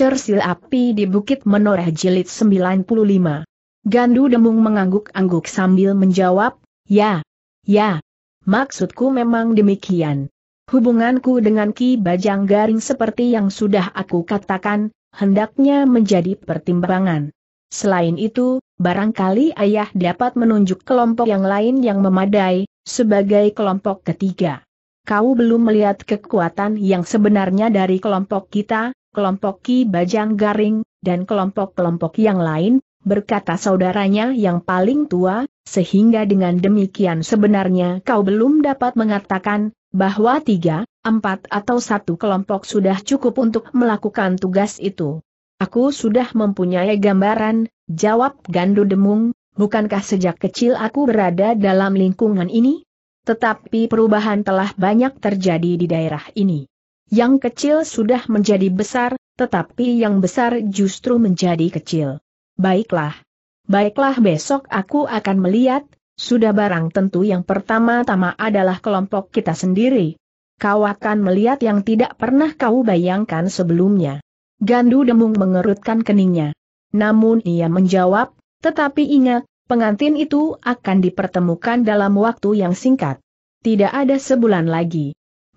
Cersil api di Bukit Menoreh Jilid 95. Gandu Demung mengangguk-angguk sambil menjawab, Ya, ya, maksudku memang demikian. Hubunganku dengan Ki Bajang Garing seperti yang sudah aku katakan, hendaknya menjadi pertimbangan. Selain itu, barangkali ayah dapat menunjuk kelompok yang lain yang memadai, sebagai kelompok ketiga. Kau belum melihat kekuatan yang sebenarnya dari kelompok kita, kelompok Ki Bajang Garing, dan kelompok-kelompok yang lain, berkata saudaranya yang paling tua, sehingga dengan demikian sebenarnya kau belum dapat mengatakan, bahwa tiga, empat atau satu kelompok sudah cukup untuk melakukan tugas itu. Aku sudah mempunyai gambaran, jawab Gandu Demung, bukankah sejak kecil aku berada dalam lingkungan ini? Tetapi perubahan telah banyak terjadi di daerah ini. Yang kecil sudah menjadi besar, tetapi yang besar justru menjadi kecil. Baiklah. Baiklah besok aku akan melihat, sudah barang tentu yang pertama-tama adalah kelompok kita sendiri. Kau akan melihat yang tidak pernah kau bayangkan sebelumnya. Gandu Demung mengerutkan keningnya. Namun ia menjawab, tetapi ingat, pengantin itu akan dipertemukan dalam waktu yang singkat. Tidak ada sebulan lagi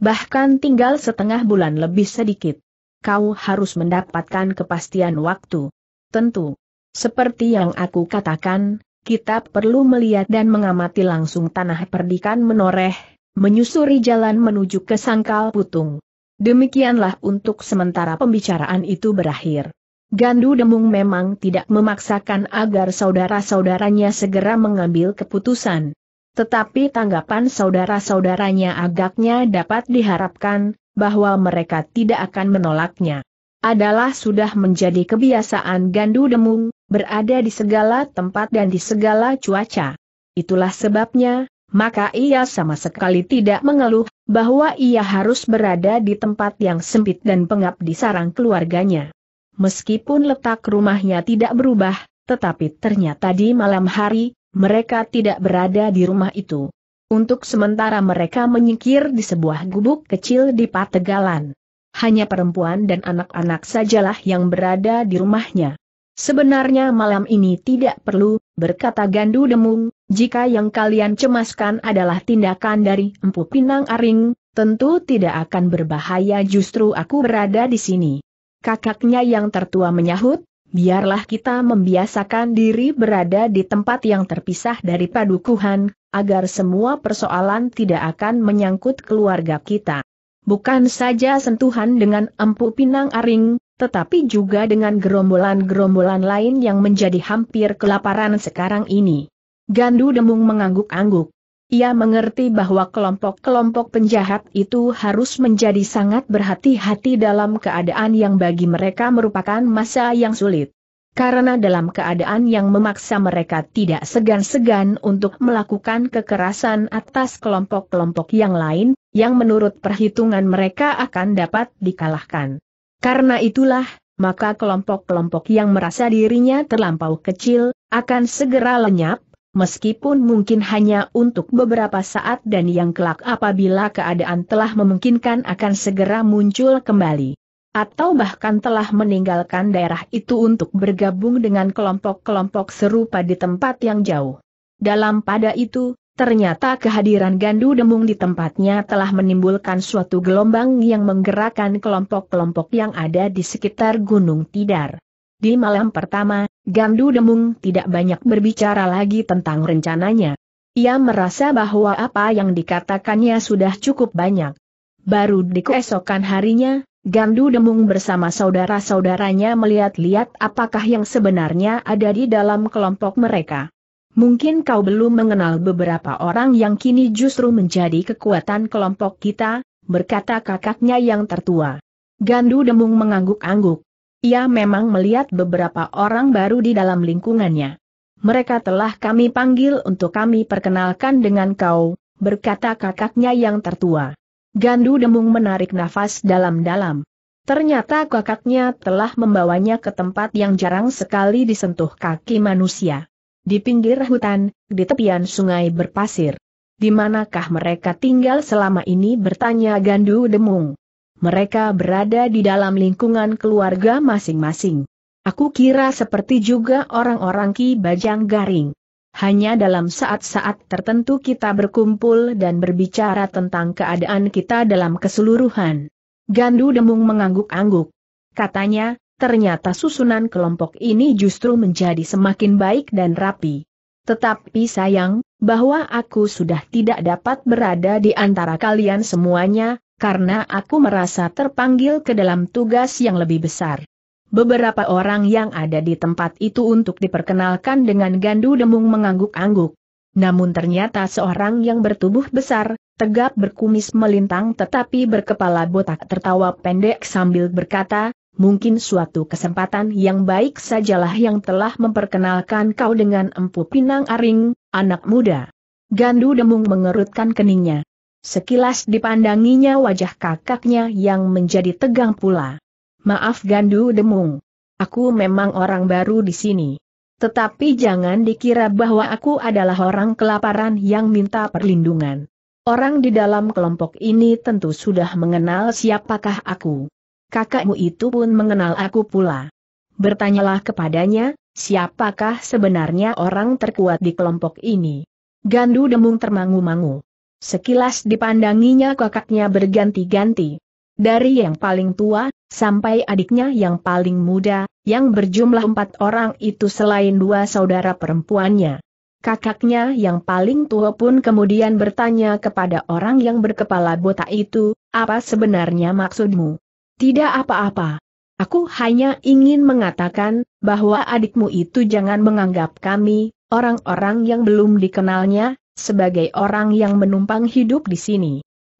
bahkan tinggal setengah bulan lebih sedikit. Kau harus mendapatkan kepastian waktu. Tentu. Seperti yang aku katakan, kita perlu melihat dan mengamati langsung tanah perdikan menoreh, menyusuri jalan menuju ke sangkal putung. Demikianlah untuk sementara pembicaraan itu berakhir. Gandu Demung memang tidak memaksakan agar saudara-saudaranya segera mengambil keputusan. Tetapi tanggapan saudara-saudaranya agaknya dapat diharapkan, bahwa mereka tidak akan menolaknya. Adalah sudah menjadi kebiasaan Gandu Demung, berada di segala tempat dan di segala cuaca. Itulah sebabnya, maka ia sama sekali tidak mengeluh, bahwa ia harus berada di tempat yang sempit dan pengap di sarang keluarganya. Meskipun letak rumahnya tidak berubah, tetapi ternyata di malam hari, mereka tidak berada di rumah itu. Untuk sementara mereka menyingkir di sebuah gubuk kecil di Pategalan. Hanya perempuan dan anak-anak sajalah yang berada di rumahnya. Sebenarnya malam ini tidak perlu, berkata Gandu Demung, jika yang kalian cemaskan adalah tindakan dari Empu Pinang Aring, tentu tidak akan berbahaya justru aku berada di sini. Kakaknya yang tertua menyahut, biarlah kita membiasakan diri berada di tempat yang terpisah dari padukuhan, agar semua persoalan tidak akan menyangkut keluarga kita. Bukan saja sentuhan dengan empu pinang aring, tetapi juga dengan gerombolan-gerombolan lain yang menjadi hampir kelaparan sekarang ini. Gandu Demung mengangguk-angguk. Ia mengerti bahwa kelompok-kelompok penjahat itu harus menjadi sangat berhati-hati dalam keadaan yang bagi mereka merupakan masa yang sulit. Karena dalam keadaan yang memaksa mereka tidak segan-segan untuk melakukan kekerasan atas kelompok-kelompok yang lain, yang menurut perhitungan mereka akan dapat dikalahkan. Karena itulah, maka kelompok-kelompok yang merasa dirinya terlampau kecil, akan segera lenyap, meskipun mungkin hanya untuk beberapa saat dan yang kelak apabila keadaan telah memungkinkan akan segera muncul kembali. Atau bahkan telah meninggalkan daerah itu untuk bergabung dengan kelompok-kelompok serupa di tempat yang jauh. Dalam pada itu, ternyata kehadiran Gandu Demung di tempatnya telah menimbulkan suatu gelombang yang menggerakkan kelompok-kelompok yang ada di sekitar Gunung Tidar. Di malam pertama, Gandu Demung tidak banyak berbicara lagi tentang rencananya. Ia merasa bahwa apa yang dikatakannya sudah cukup banyak. Baru di keesokan harinya, Gandu Demung bersama saudara-saudaranya melihat-lihat apakah yang sebenarnya ada di dalam kelompok mereka. Mungkin kau belum mengenal beberapa orang yang kini justru menjadi kekuatan kelompok kita, berkata kakaknya yang tertua. Gandu Demung mengangguk-angguk. Ia memang melihat beberapa orang baru di dalam lingkungannya. Mereka telah kami panggil untuk kami perkenalkan dengan kau, berkata kakaknya yang tertua. Gandu Demung menarik nafas dalam-dalam. Ternyata kakaknya telah membawanya ke tempat yang jarang sekali disentuh kaki manusia. Di pinggir hutan, di tepian sungai berpasir. Di manakah mereka tinggal selama ini bertanya Gandu Demung mereka berada di dalam lingkungan keluarga masing-masing. Aku kira seperti juga orang-orang Ki Bajang Garing. Hanya dalam saat-saat tertentu kita berkumpul dan berbicara tentang keadaan kita dalam keseluruhan. Gandu Demung mengangguk-angguk. Katanya, ternyata susunan kelompok ini justru menjadi semakin baik dan rapi. Tetapi sayang, bahwa aku sudah tidak dapat berada di antara kalian semuanya, karena aku merasa terpanggil ke dalam tugas yang lebih besar. Beberapa orang yang ada di tempat itu untuk diperkenalkan dengan Gandu Demung mengangguk-angguk. Namun ternyata seorang yang bertubuh besar, tegap berkumis melintang tetapi berkepala botak tertawa pendek sambil berkata, mungkin suatu kesempatan yang baik sajalah yang telah memperkenalkan kau dengan Empu Pinang Aring, anak muda. Gandu Demung mengerutkan keningnya. Sekilas dipandanginya wajah kakaknya yang menjadi tegang pula. Maaf Gandu Demung. Aku memang orang baru di sini. Tetapi jangan dikira bahwa aku adalah orang kelaparan yang minta perlindungan. Orang di dalam kelompok ini tentu sudah mengenal siapakah aku. Kakakmu itu pun mengenal aku pula. Bertanyalah kepadanya, siapakah sebenarnya orang terkuat di kelompok ini. Gandu Demung termangu-mangu. Sekilas dipandanginya kakaknya berganti-ganti. Dari yang paling tua, sampai adiknya yang paling muda, yang berjumlah empat orang itu selain dua saudara perempuannya. Kakaknya yang paling tua pun kemudian bertanya kepada orang yang berkepala botak itu, apa sebenarnya maksudmu? Tidak apa-apa. Aku hanya ingin mengatakan, bahwa adikmu itu jangan menganggap kami, orang-orang yang belum dikenalnya, sebagai orang yang menumpang hidup di sini.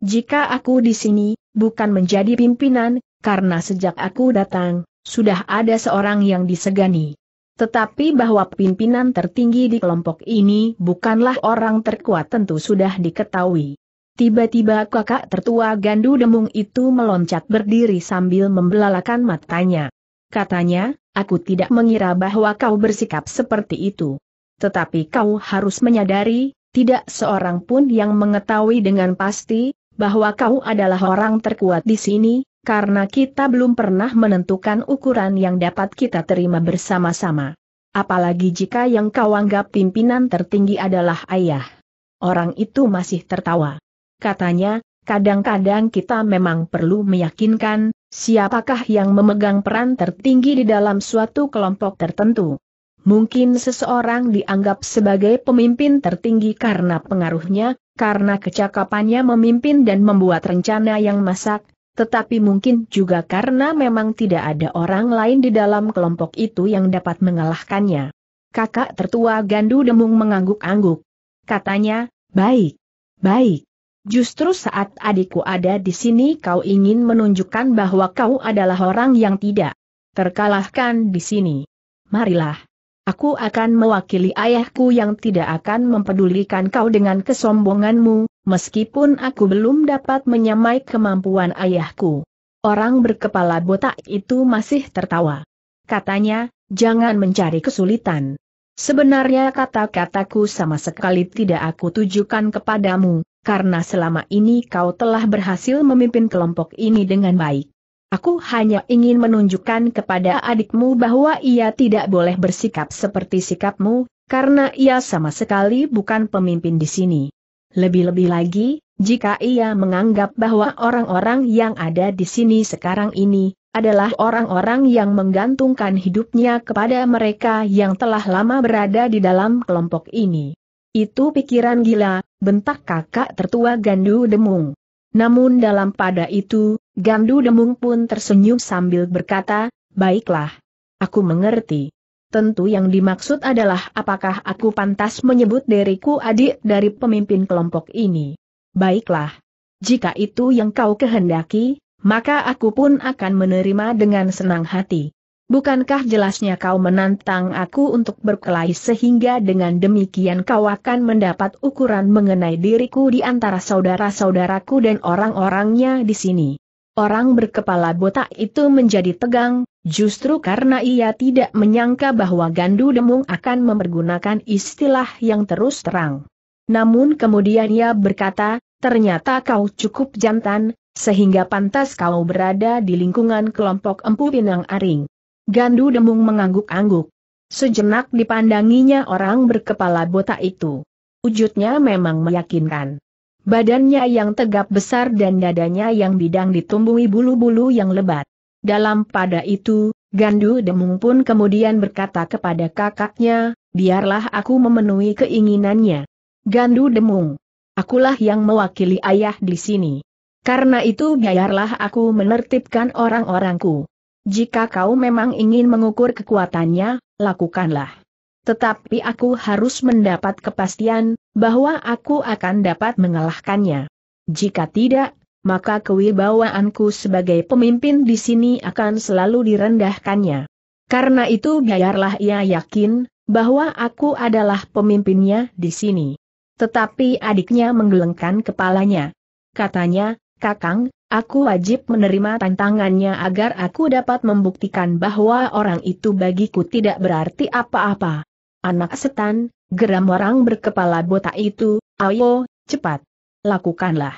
Jika aku di sini, bukan menjadi pimpinan, karena sejak aku datang, sudah ada seorang yang disegani. Tetapi bahwa pimpinan tertinggi di kelompok ini bukanlah orang terkuat tentu sudah diketahui. Tiba-tiba kakak tertua Gandu Demung itu meloncat berdiri sambil membelalakan matanya. Katanya, aku tidak mengira bahwa kau bersikap seperti itu. Tetapi kau harus menyadari, tidak seorang pun yang mengetahui dengan pasti, bahwa kau adalah orang terkuat di sini, karena kita belum pernah menentukan ukuran yang dapat kita terima bersama-sama. Apalagi jika yang kau anggap pimpinan tertinggi adalah ayah. Orang itu masih tertawa. Katanya, kadang-kadang kita memang perlu meyakinkan, siapakah yang memegang peran tertinggi di dalam suatu kelompok tertentu. Mungkin seseorang dianggap sebagai pemimpin tertinggi karena pengaruhnya, karena kecakapannya memimpin dan membuat rencana yang masak, tetapi mungkin juga karena memang tidak ada orang lain di dalam kelompok itu yang dapat mengalahkannya. Kakak tertua Gandu Demung mengangguk-angguk. Katanya, baik, baik. Justru saat adikku ada di sini kau ingin menunjukkan bahwa kau adalah orang yang tidak terkalahkan di sini. Marilah. Aku akan mewakili ayahku yang tidak akan mempedulikan kau dengan kesombonganmu, meskipun aku belum dapat menyamai kemampuan ayahku. Orang berkepala botak itu masih tertawa. Katanya, jangan mencari kesulitan. Sebenarnya kata-kataku sama sekali tidak aku tujukan kepadamu, karena selama ini kau telah berhasil memimpin kelompok ini dengan baik. Aku hanya ingin menunjukkan kepada adikmu bahwa ia tidak boleh bersikap seperti sikapmu, karena ia sama sekali bukan pemimpin di sini. Lebih-lebih lagi, jika ia menganggap bahwa orang-orang yang ada di sini sekarang ini adalah orang-orang yang menggantungkan hidupnya kepada mereka yang telah lama berada di dalam kelompok ini. Itu pikiran gila, bentak kakak tertua Gandu Demung. Namun dalam pada itu, Gandu Demung pun tersenyum sambil berkata, baiklah. Aku mengerti. Tentu yang dimaksud adalah apakah aku pantas menyebut diriku adik dari pemimpin kelompok ini. Baiklah. Jika itu yang kau kehendaki, maka aku pun akan menerima dengan senang hati. Bukankah jelasnya kau menantang aku untuk berkelahi sehingga dengan demikian kau akan mendapat ukuran mengenai diriku di antara saudara-saudaraku dan orang-orangnya di sini. Orang berkepala botak itu menjadi tegang, justru karena ia tidak menyangka bahwa Gandu Demung akan mempergunakan istilah yang terus terang. Namun kemudian ia berkata, ternyata kau cukup jantan, sehingga pantas kau berada di lingkungan kelompok Empu Pinang Aring. Gandu Demung mengangguk-angguk. Sejenak dipandanginya orang berkepala botak itu. Wujudnya memang meyakinkan. Badannya yang tegap besar dan dadanya yang bidang ditumbuhi bulu-bulu yang lebat. Dalam pada itu, Gandu Demung pun kemudian berkata kepada kakaknya, biarlah aku memenuhi keinginannya. Gandu Demung, akulah yang mewakili ayah di sini. Karena itu biarlah aku menertibkan orang-orangku. Jika kau memang ingin mengukur kekuatannya, lakukanlah tetapi aku harus mendapat kepastian bahwa aku akan dapat mengalahkannya. Jika tidak, maka kewibawaanku sebagai pemimpin di sini akan selalu direndahkannya. Karena itu biarlah ia yakin bahwa aku adalah pemimpinnya di sini. Tetapi adiknya menggelengkan kepalanya. Katanya, Kakang, aku wajib menerima tantangannya agar aku dapat membuktikan bahwa orang itu bagiku tidak berarti apa-apa. Anak setan, geram orang berkepala botak itu, ayo, cepat. Lakukanlah.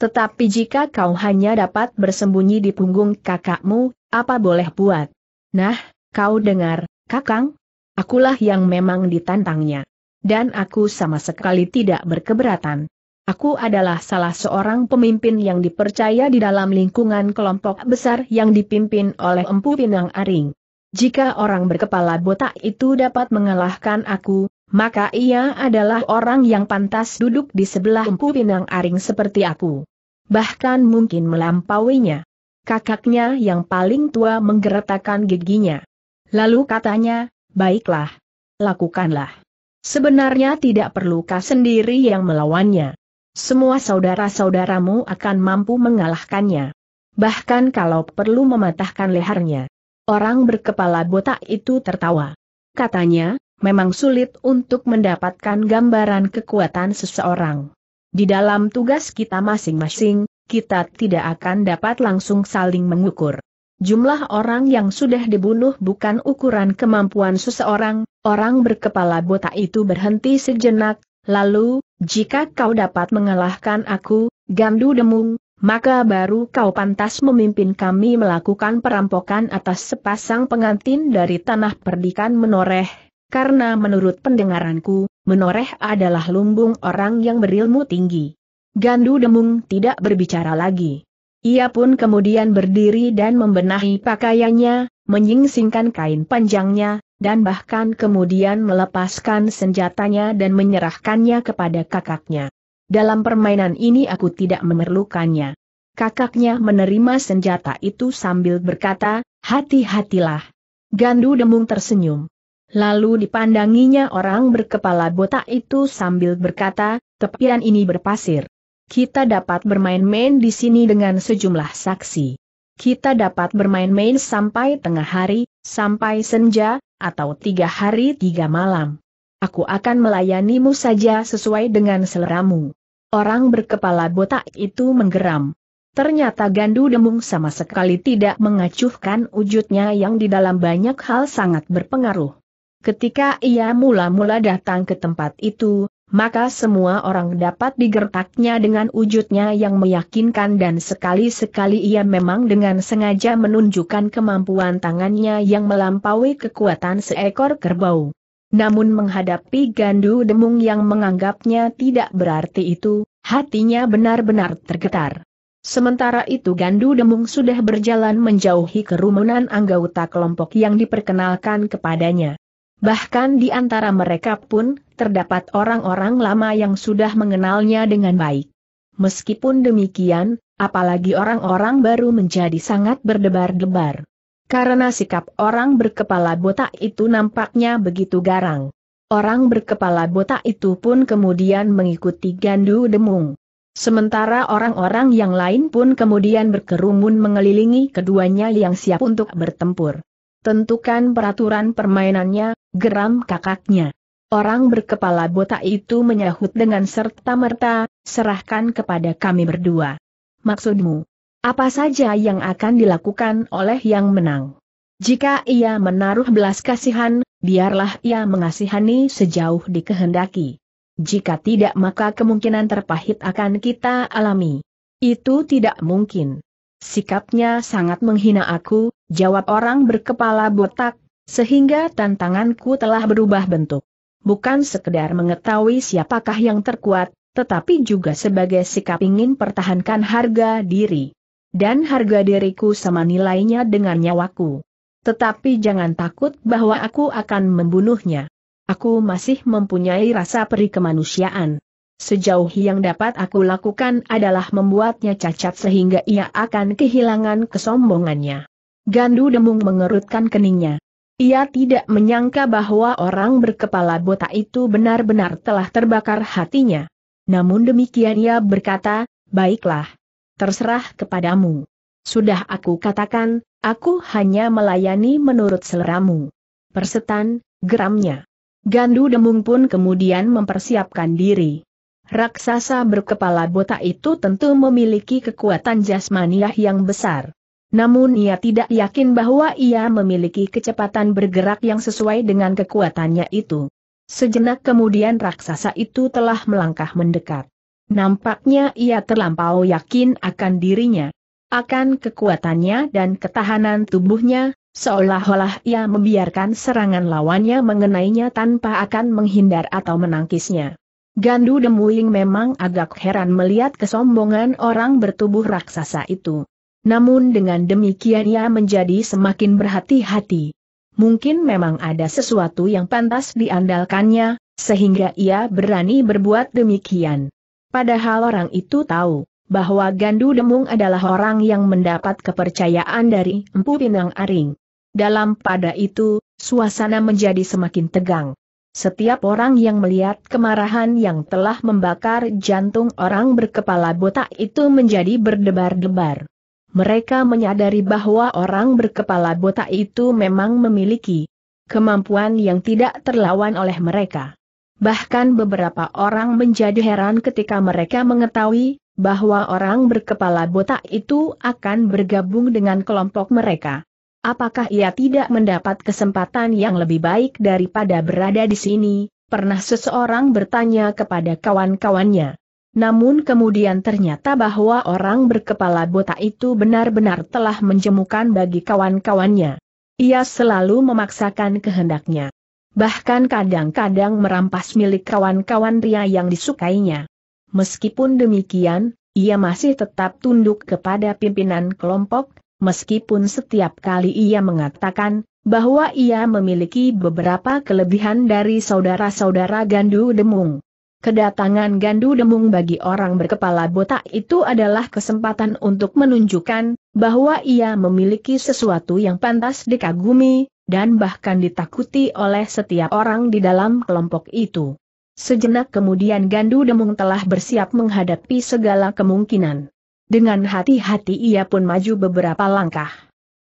Tetapi jika kau hanya dapat bersembunyi di punggung kakakmu, apa boleh buat? Nah, kau dengar, kakang? Akulah yang memang ditantangnya. Dan aku sama sekali tidak berkeberatan. Aku adalah salah seorang pemimpin yang dipercaya di dalam lingkungan kelompok besar yang dipimpin oleh Empu Pinang Aring. Jika orang berkepala botak itu dapat mengalahkan aku, maka ia adalah orang yang pantas duduk di sebelah empu pinang aring seperti aku. Bahkan mungkin melampauinya. Kakaknya yang paling tua menggeretakan giginya. Lalu katanya, baiklah, lakukanlah. Sebenarnya tidak perlu kau sendiri yang melawannya. Semua saudara-saudaramu akan mampu mengalahkannya. Bahkan kalau perlu mematahkan lehernya. Orang berkepala botak itu tertawa. Katanya, memang sulit untuk mendapatkan gambaran kekuatan seseorang. Di dalam tugas kita masing-masing, kita tidak akan dapat langsung saling mengukur. Jumlah orang yang sudah dibunuh bukan ukuran kemampuan seseorang, orang berkepala botak itu berhenti sejenak, lalu, jika kau dapat mengalahkan aku, Gandu Demung, maka baru kau pantas memimpin kami melakukan perampokan atas sepasang pengantin dari tanah perdikan menoreh, karena menurut pendengaranku, menoreh adalah lumbung orang yang berilmu tinggi. Gandu Demung tidak berbicara lagi. Ia pun kemudian berdiri dan membenahi pakaiannya, menyingsingkan kain panjangnya, dan bahkan kemudian melepaskan senjatanya dan menyerahkannya kepada kakaknya. Dalam permainan ini aku tidak memerlukannya. Kakaknya menerima senjata itu sambil berkata, hati-hatilah. Gandu Demung tersenyum. Lalu dipandanginya orang berkepala botak itu sambil berkata, tepian ini berpasir. Kita dapat bermain-main di sini dengan sejumlah saksi. Kita dapat bermain-main sampai tengah hari, sampai senja, atau tiga hari tiga malam. Aku akan melayanimu saja sesuai dengan seleramu. Orang berkepala botak itu menggeram. Ternyata Gandu Demung sama sekali tidak mengacuhkan wujudnya yang di dalam banyak hal sangat berpengaruh. Ketika ia mula-mula datang ke tempat itu, maka semua orang dapat digertaknya dengan wujudnya yang meyakinkan dan sekali-sekali ia memang dengan sengaja menunjukkan kemampuan tangannya yang melampaui kekuatan seekor kerbau. Namun menghadapi Gandu Demung yang menganggapnya tidak berarti itu, hatinya benar-benar tergetar. Sementara itu Gandu Demung sudah berjalan menjauhi kerumunan anggota kelompok yang diperkenalkan kepadanya. Bahkan di antara mereka pun, terdapat orang-orang lama yang sudah mengenalnya dengan baik. Meskipun demikian, apalagi orang-orang baru menjadi sangat berdebar-debar karena sikap orang berkepala botak itu nampaknya begitu garang. Orang berkepala botak itu pun kemudian mengikuti Gandu Demung. Sementara orang-orang yang lain pun kemudian berkerumun mengelilingi keduanya yang siap untuk bertempur. Tentukan peraturan permainannya, geram kakaknya. Orang berkepala botak itu menyahut dengan serta-merta, serahkan kepada kami berdua. Maksudmu? Apa saja yang akan dilakukan oleh yang menang? Jika ia menaruh belas kasihan, biarlah ia mengasihani sejauh dikehendaki. Jika tidak maka kemungkinan terpahit akan kita alami. Itu tidak mungkin. Sikapnya sangat menghina aku, jawab orang berkepala botak, sehingga tantanganku telah berubah bentuk. Bukan sekedar mengetahui siapakah yang terkuat, tetapi juga sebagai sikap ingin pertahankan harga diri dan harga diriku sama nilainya dengan nyawaku. Tetapi jangan takut bahwa aku akan membunuhnya. Aku masih mempunyai rasa peri kemanusiaan. Sejauh yang dapat aku lakukan adalah membuatnya cacat sehingga ia akan kehilangan kesombongannya. Gandu Demung mengerutkan keningnya. Ia tidak menyangka bahwa orang berkepala botak itu benar-benar telah terbakar hatinya. Namun demikian ia berkata, baiklah, terserah kepadamu. Sudah aku katakan, aku hanya melayani menurut seleramu. Persetan, geramnya. Gandu Demung pun kemudian mempersiapkan diri. Raksasa berkepala botak itu tentu memiliki kekuatan jasmaniah yang besar. Namun ia tidak yakin bahwa ia memiliki kecepatan bergerak yang sesuai dengan kekuatannya itu. Sejenak kemudian raksasa itu telah melangkah mendekat. Nampaknya ia terlampau yakin akan dirinya, akan kekuatannya dan ketahanan tubuhnya, seolah-olah ia membiarkan serangan lawannya mengenainya tanpa akan menghindar atau menangkisnya. Gandu Demuing memang agak heran melihat kesombongan orang bertubuh raksasa itu. Namun dengan demikian ia menjadi semakin berhati-hati. Mungkin memang ada sesuatu yang pantas diandalkannya, sehingga ia berani berbuat demikian. Padahal orang itu tahu bahwa Gandu Demung adalah orang yang mendapat kepercayaan dari Empu Pinang Aring. Dalam pada itu, suasana menjadi semakin tegang. Setiap orang yang melihat kemarahan yang telah membakar jantung orang berkepala botak itu menjadi berdebar-debar. Mereka menyadari bahwa orang berkepala botak itu memang memiliki kemampuan yang tidak terlawan oleh mereka. Bahkan beberapa orang menjadi heran ketika mereka mengetahui bahwa orang berkepala botak itu akan bergabung dengan kelompok mereka. Apakah ia tidak mendapat kesempatan yang lebih baik daripada berada di sini? Pernah seseorang bertanya kepada kawan-kawannya. Namun kemudian ternyata bahwa orang berkepala botak itu benar-benar telah menjemukan bagi kawan-kawannya. Ia selalu memaksakan kehendaknya bahkan kadang-kadang merampas milik kawan-kawan Ria yang disukainya. Meskipun demikian, ia masih tetap tunduk kepada pimpinan kelompok, meskipun setiap kali ia mengatakan bahwa ia memiliki beberapa kelebihan dari saudara-saudara Gandu Demung. Kedatangan Gandu Demung bagi orang berkepala botak itu adalah kesempatan untuk menunjukkan bahwa ia memiliki sesuatu yang pantas dikagumi, dan bahkan ditakuti oleh setiap orang di dalam kelompok itu. Sejenak kemudian Gandu Demung telah bersiap menghadapi segala kemungkinan. Dengan hati-hati ia pun maju beberapa langkah.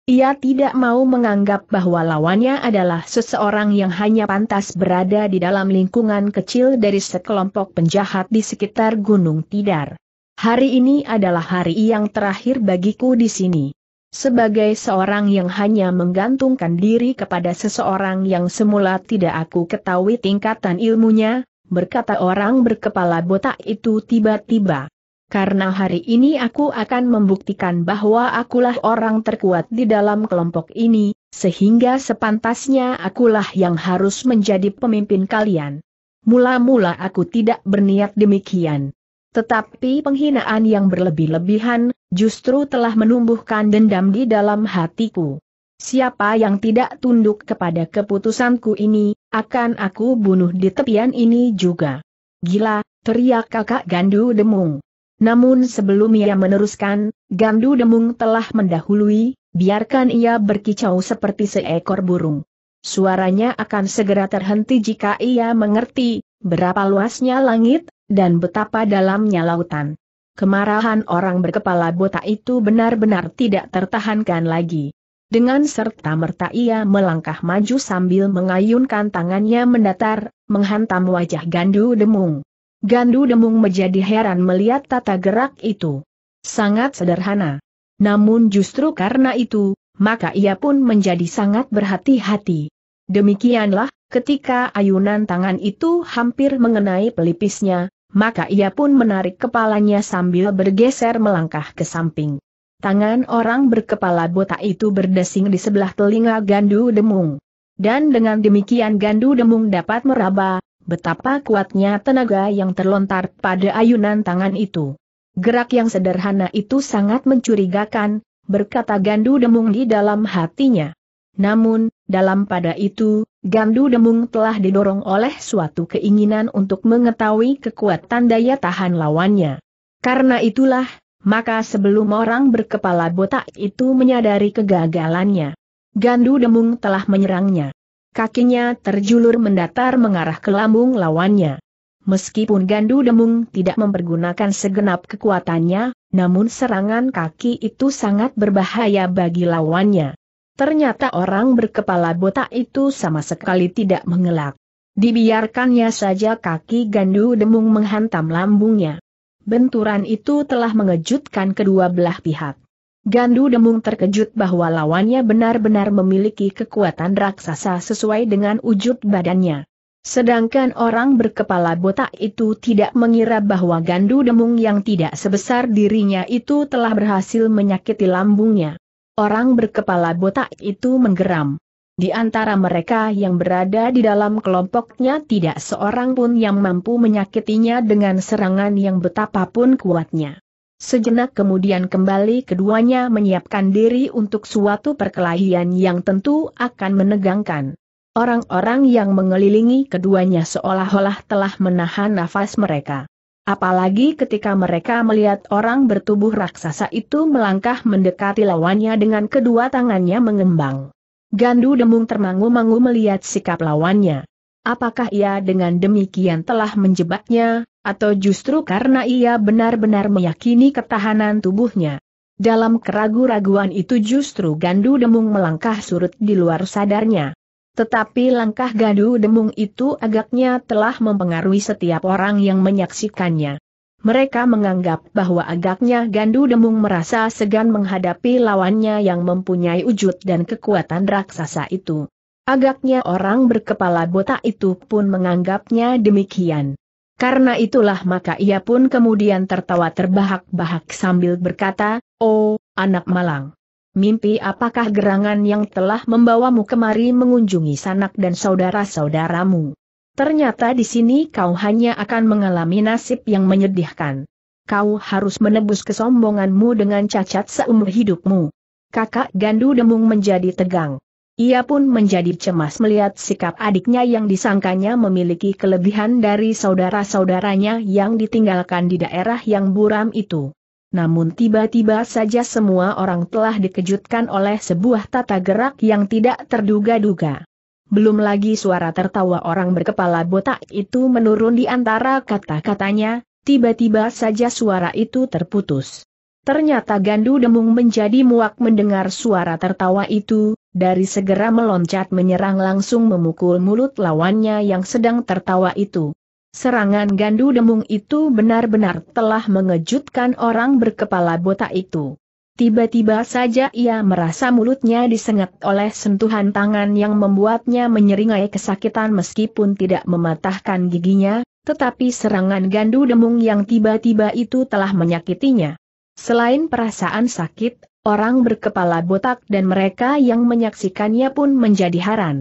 Ia tidak mau menganggap bahwa lawannya adalah seseorang yang hanya pantas berada di dalam lingkungan kecil dari sekelompok penjahat di sekitar Gunung Tidar. Hari ini adalah hari yang terakhir bagiku di sini. Sebagai seorang yang hanya menggantungkan diri kepada seseorang yang semula tidak aku ketahui tingkatan ilmunya, berkata orang berkepala botak itu tiba-tiba. Karena hari ini aku akan membuktikan bahwa akulah orang terkuat di dalam kelompok ini, sehingga sepantasnya akulah yang harus menjadi pemimpin kalian. Mula-mula aku tidak berniat demikian. Tetapi penghinaan yang berlebih-lebihan, justru telah menumbuhkan dendam di dalam hatiku. Siapa yang tidak tunduk kepada keputusanku ini, akan aku bunuh di tepian ini juga. Gila, teriak kakak Gandu Demung. Namun sebelum ia meneruskan, Gandu Demung telah mendahului, biarkan ia berkicau seperti seekor burung. Suaranya akan segera terhenti jika ia mengerti, berapa luasnya langit, dan betapa dalamnya lautan. Kemarahan orang berkepala botak itu benar-benar tidak tertahankan lagi. Dengan serta-merta ia melangkah maju sambil mengayunkan tangannya mendatar, menghantam wajah Gandu Demung. Gandu Demung menjadi heran melihat tata gerak itu. Sangat sederhana. Namun justru karena itu, maka ia pun menjadi sangat berhati-hati. Demikianlah, ketika ayunan tangan itu hampir mengenai pelipisnya, maka ia pun menarik kepalanya sambil bergeser melangkah ke samping. Tangan orang berkepala botak itu berdesing di sebelah telinga Gandu Demung. Dan dengan demikian Gandu Demung dapat meraba, betapa kuatnya tenaga yang terlontar pada ayunan tangan itu. Gerak yang sederhana itu sangat mencurigakan, berkata Gandu Demung di dalam hatinya. Namun, dalam pada itu, Gandu Demung telah didorong oleh suatu keinginan untuk mengetahui kekuatan daya tahan lawannya. Karena itulah, maka sebelum orang berkepala botak itu menyadari kegagalannya, Gandu Demung telah menyerangnya. Kakinya terjulur mendatar mengarah ke lambung lawannya. Meskipun Gandu Demung tidak mempergunakan segenap kekuatannya, namun serangan kaki itu sangat berbahaya bagi lawannya. Ternyata orang berkepala botak itu sama sekali tidak mengelak. Dibiarkannya saja kaki gandu demung menghantam lambungnya. Benturan itu telah mengejutkan kedua belah pihak. Gandu Demung terkejut bahwa lawannya benar-benar memiliki kekuatan raksasa sesuai dengan wujud badannya. Sedangkan orang berkepala botak itu tidak mengira bahwa Gandu Demung yang tidak sebesar dirinya itu telah berhasil menyakiti lambungnya. Orang berkepala botak itu menggeram. Di antara mereka yang berada di dalam kelompoknya tidak seorang pun yang mampu menyakitinya dengan serangan yang betapapun kuatnya. Sejenak kemudian kembali keduanya menyiapkan diri untuk suatu perkelahian yang tentu akan menegangkan. Orang-orang yang mengelilingi keduanya seolah-olah telah menahan nafas mereka. Apalagi ketika mereka melihat orang bertubuh raksasa itu melangkah mendekati lawannya dengan kedua tangannya mengembang. Gandu Demung termangu-mangu melihat sikap lawannya. Apakah ia dengan demikian telah menjebaknya, atau justru karena ia benar-benar meyakini ketahanan tubuhnya? Dalam keragu-raguan itu justru Gandu Demung melangkah surut di luar sadarnya. Tetapi langkah gaduh demung itu agaknya telah mempengaruhi setiap orang yang menyaksikannya. Mereka menganggap bahwa agaknya Gandu Demung merasa segan menghadapi lawannya yang mempunyai wujud dan kekuatan raksasa itu. Agaknya orang berkepala botak itu pun menganggapnya demikian. Karena itulah maka ia pun kemudian tertawa terbahak-bahak sambil berkata, Oh, anak malang mimpi apakah gerangan yang telah membawamu kemari mengunjungi sanak dan saudara-saudaramu. Ternyata di sini kau hanya akan mengalami nasib yang menyedihkan. Kau harus menebus kesombonganmu dengan cacat seumur hidupmu. Kakak Gandu Demung menjadi tegang. Ia pun menjadi cemas melihat sikap adiknya yang disangkanya memiliki kelebihan dari saudara-saudaranya yang ditinggalkan di daerah yang buram itu. Namun tiba-tiba saja semua orang telah dikejutkan oleh sebuah tata gerak yang tidak terduga-duga. Belum lagi suara tertawa orang berkepala botak itu menurun di antara kata-katanya, tiba-tiba saja suara itu terputus. Ternyata Gandu Demung menjadi muak mendengar suara tertawa itu, dari segera meloncat menyerang langsung memukul mulut lawannya yang sedang tertawa itu. Serangan gandu demung itu benar-benar telah mengejutkan orang berkepala botak itu. Tiba-tiba saja ia merasa mulutnya disengat oleh sentuhan tangan yang membuatnya menyeringai kesakitan meskipun tidak mematahkan giginya, tetapi serangan gandu demung yang tiba-tiba itu telah menyakitinya. Selain perasaan sakit, orang berkepala botak dan mereka yang menyaksikannya pun menjadi haran.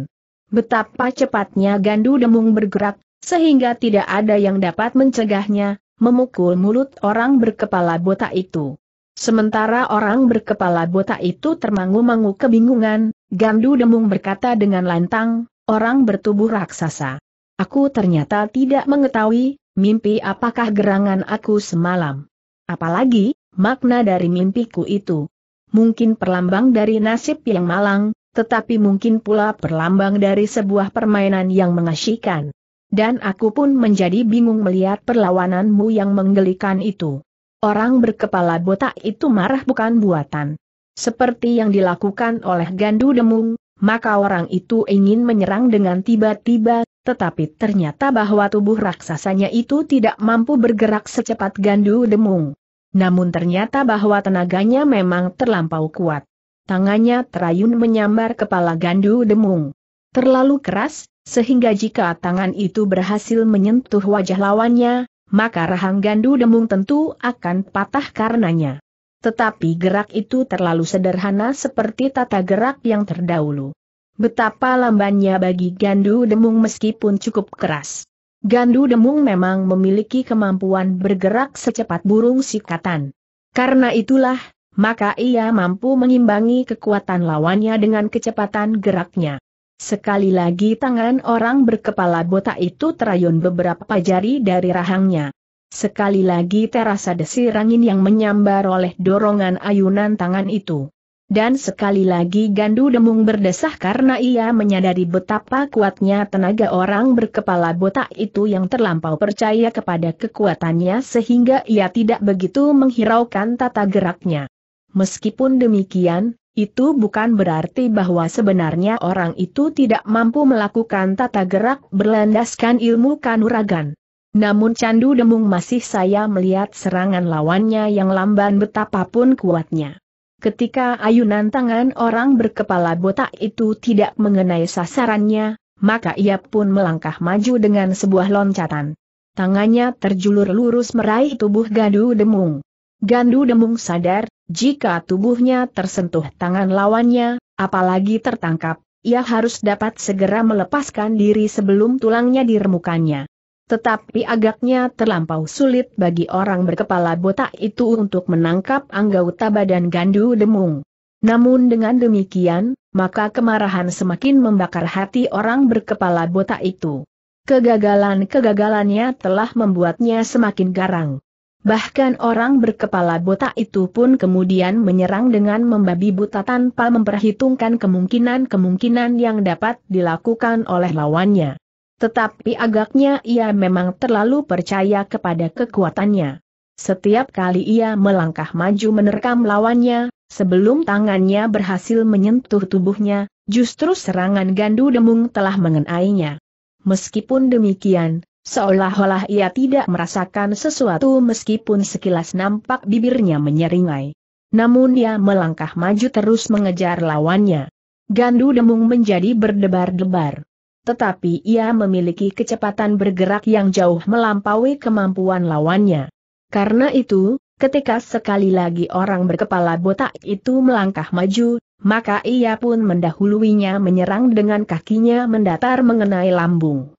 Betapa cepatnya gandu demung bergerak, sehingga tidak ada yang dapat mencegahnya, memukul mulut orang berkepala botak itu. Sementara orang berkepala botak itu termangu-mangu kebingungan, Gandu Demung berkata dengan lantang, orang bertubuh raksasa. Aku ternyata tidak mengetahui, mimpi apakah gerangan aku semalam. Apalagi, makna dari mimpiku itu. Mungkin perlambang dari nasib yang malang, tetapi mungkin pula perlambang dari sebuah permainan yang mengasyikan. Dan aku pun menjadi bingung melihat perlawananmu yang menggelikan itu. Orang berkepala botak itu marah bukan buatan. Seperti yang dilakukan oleh Gandu Demung, maka orang itu ingin menyerang dengan tiba-tiba, tetapi ternyata bahwa tubuh raksasanya itu tidak mampu bergerak secepat Gandu Demung. Namun ternyata bahwa tenaganya memang terlampau kuat. Tangannya terayun menyambar kepala Gandu Demung. Terlalu keras, sehingga jika tangan itu berhasil menyentuh wajah lawannya, maka rahang gandu demung tentu akan patah karenanya. Tetapi gerak itu terlalu sederhana seperti tata gerak yang terdahulu. Betapa lambannya bagi gandu demung meskipun cukup keras. Gandu demung memang memiliki kemampuan bergerak secepat burung sikatan. Karena itulah, maka ia mampu mengimbangi kekuatan lawannya dengan kecepatan geraknya. Sekali lagi tangan orang berkepala botak itu terayun beberapa jari dari rahangnya. Sekali lagi terasa desir angin yang menyambar oleh dorongan ayunan tangan itu. Dan sekali lagi gandu demung berdesah karena ia menyadari betapa kuatnya tenaga orang berkepala botak itu yang terlampau percaya kepada kekuatannya sehingga ia tidak begitu menghiraukan tata geraknya. Meskipun demikian, itu bukan berarti bahwa sebenarnya orang itu tidak mampu melakukan tata gerak berlandaskan ilmu kanuragan. Namun candu demung masih saya melihat serangan lawannya yang lamban betapapun kuatnya. Ketika ayunan tangan orang berkepala botak itu tidak mengenai sasarannya, maka ia pun melangkah maju dengan sebuah loncatan. Tangannya terjulur lurus meraih tubuh Gandu Demung. Gandu Demung sadar, jika tubuhnya tersentuh tangan lawannya, apalagi tertangkap, ia harus dapat segera melepaskan diri sebelum tulangnya diremukannya. Tetapi agaknya terlampau sulit bagi orang berkepala botak itu untuk menangkap anggota badan gandu demung. Namun dengan demikian, maka kemarahan semakin membakar hati orang berkepala botak itu. Kegagalan-kegagalannya telah membuatnya semakin garang. Bahkan orang berkepala botak itu pun kemudian menyerang dengan membabi buta tanpa memperhitungkan kemungkinan-kemungkinan yang dapat dilakukan oleh lawannya. Tetapi agaknya ia memang terlalu percaya kepada kekuatannya. Setiap kali ia melangkah maju menerkam lawannya, sebelum tangannya berhasil menyentuh tubuhnya, justru serangan gandu demung telah mengenainya. Meskipun demikian, Seolah-olah ia tidak merasakan sesuatu meskipun sekilas nampak bibirnya menyeringai. Namun ia melangkah maju terus mengejar lawannya. Gandu demung menjadi berdebar-debar. Tetapi ia memiliki kecepatan bergerak yang jauh melampaui kemampuan lawannya. Karena itu, ketika sekali lagi orang berkepala botak itu melangkah maju, maka ia pun mendahuluinya menyerang dengan kakinya mendatar mengenai lambung.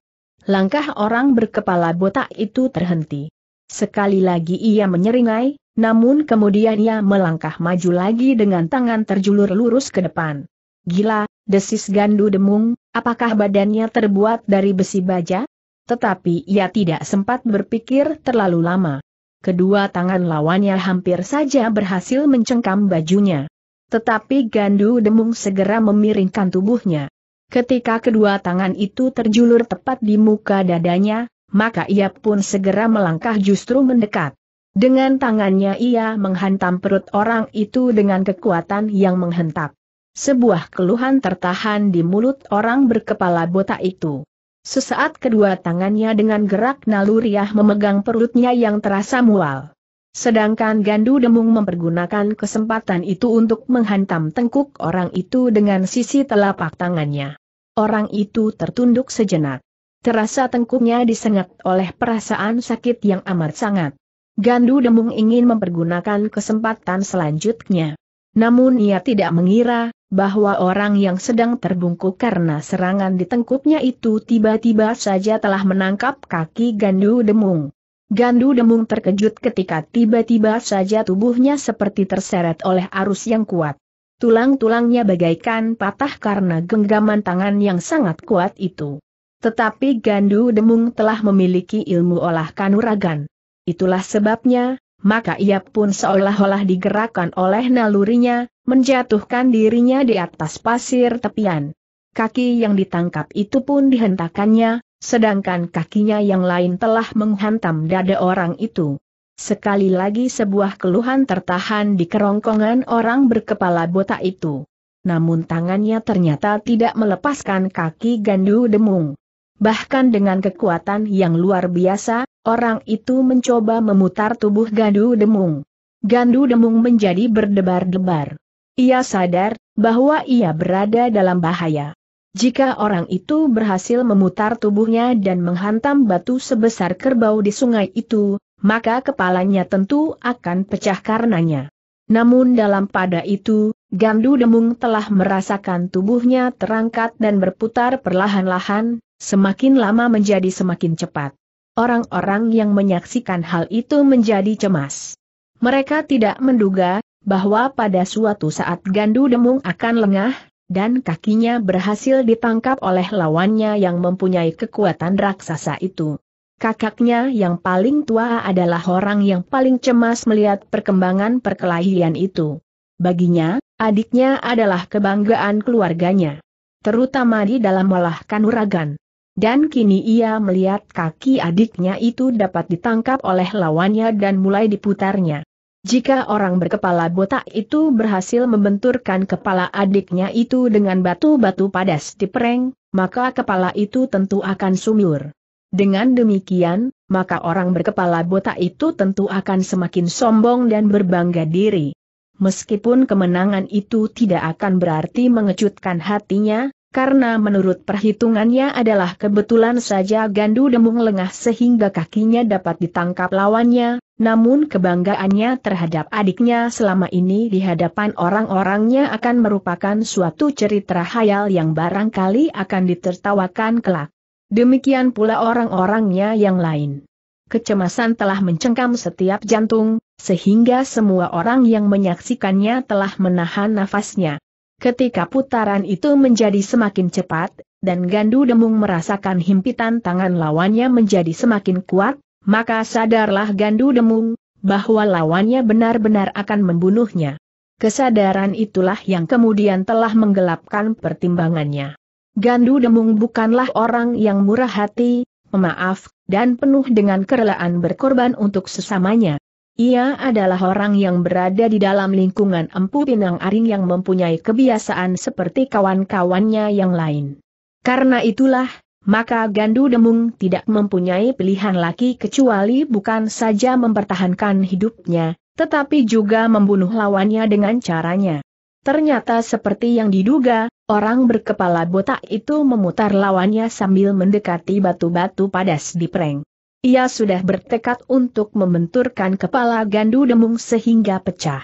Langkah orang berkepala botak itu terhenti. Sekali lagi ia menyeringai, namun kemudian ia melangkah maju lagi dengan tangan terjulur lurus ke depan. Gila, desis Gandu Demung, apakah badannya terbuat dari besi baja? Tetapi ia tidak sempat berpikir terlalu lama. Kedua tangan lawannya hampir saja berhasil mencengkam bajunya. Tetapi Gandu Demung segera memiringkan tubuhnya. Ketika kedua tangan itu terjulur tepat di muka dadanya, maka ia pun segera melangkah justru mendekat. Dengan tangannya ia menghantam perut orang itu dengan kekuatan yang menghentak. Sebuah keluhan tertahan di mulut orang berkepala botak itu. Sesaat kedua tangannya dengan gerak naluriah memegang perutnya yang terasa mual. Sedangkan Gandu Demung mempergunakan kesempatan itu untuk menghantam tengkuk orang itu dengan sisi telapak tangannya. Orang itu tertunduk sejenak. Terasa tengkuknya disengat oleh perasaan sakit yang amat sangat. Gandu Demung ingin mempergunakan kesempatan selanjutnya. Namun ia tidak mengira, bahwa orang yang sedang terbungkuk karena serangan di tengkuknya itu tiba-tiba saja telah menangkap kaki Gandu Demung. Gandu Demung terkejut ketika tiba-tiba saja tubuhnya seperti terseret oleh arus yang kuat tulang-tulangnya bagaikan patah karena genggaman tangan yang sangat kuat itu. Tetapi Gandu Demung telah memiliki ilmu olah kanuragan. Itulah sebabnya, maka ia pun seolah-olah digerakkan oleh nalurinya, menjatuhkan dirinya di atas pasir tepian. Kaki yang ditangkap itu pun dihentakannya, sedangkan kakinya yang lain telah menghantam dada orang itu. Sekali lagi sebuah keluhan tertahan di kerongkongan orang berkepala botak itu. Namun tangannya ternyata tidak melepaskan kaki Gandu Demung. Bahkan dengan kekuatan yang luar biasa, orang itu mencoba memutar tubuh Gandu Demung. Gandu Demung menjadi berdebar-debar. Ia sadar bahwa ia berada dalam bahaya. Jika orang itu berhasil memutar tubuhnya dan menghantam batu sebesar kerbau di sungai itu, maka kepalanya tentu akan pecah karenanya. Namun dalam pada itu, Gandu Demung telah merasakan tubuhnya terangkat dan berputar perlahan-lahan, semakin lama menjadi semakin cepat. Orang-orang yang menyaksikan hal itu menjadi cemas. Mereka tidak menduga bahwa pada suatu saat Gandu Demung akan lengah, dan kakinya berhasil ditangkap oleh lawannya yang mempunyai kekuatan raksasa itu. Kakaknya yang paling tua adalah orang yang paling cemas melihat perkembangan perkelahian itu. Baginya, adiknya adalah kebanggaan keluarganya. Terutama di dalam olah kanuragan. Dan kini ia melihat kaki adiknya itu dapat ditangkap oleh lawannya dan mulai diputarnya. Jika orang berkepala botak itu berhasil membenturkan kepala adiknya itu dengan batu-batu padas di pereng, maka kepala itu tentu akan sumur. Dengan demikian, maka orang berkepala botak itu tentu akan semakin sombong dan berbangga diri. Meskipun kemenangan itu tidak akan berarti mengejutkan hatinya, karena menurut perhitungannya adalah kebetulan saja Gandu Demung lengah sehingga kakinya dapat ditangkap lawannya, namun kebanggaannya terhadap adiknya selama ini di hadapan orang-orangnya akan merupakan suatu cerita hayal yang barangkali akan ditertawakan kelak. Demikian pula orang-orangnya yang lain. Kecemasan telah mencengkam setiap jantung, sehingga semua orang yang menyaksikannya telah menahan nafasnya. Ketika putaran itu menjadi semakin cepat, dan Gandu Demung merasakan himpitan tangan lawannya menjadi semakin kuat, maka sadarlah Gandu Demung, bahwa lawannya benar-benar akan membunuhnya. Kesadaran itulah yang kemudian telah menggelapkan pertimbangannya. Gandu Demung bukanlah orang yang murah hati, memaaf, dan penuh dengan kerelaan berkorban untuk sesamanya. Ia adalah orang yang berada di dalam lingkungan Empu Pinang Aring yang mempunyai kebiasaan seperti kawan-kawannya yang lain. Karena itulah, maka Gandu Demung tidak mempunyai pilihan lagi kecuali bukan saja mempertahankan hidupnya, tetapi juga membunuh lawannya dengan caranya. Ternyata seperti yang diduga, orang berkepala botak itu memutar lawannya sambil mendekati batu-batu padas di prank. Ia sudah bertekad untuk membenturkan kepala Gandu Demung sehingga pecah.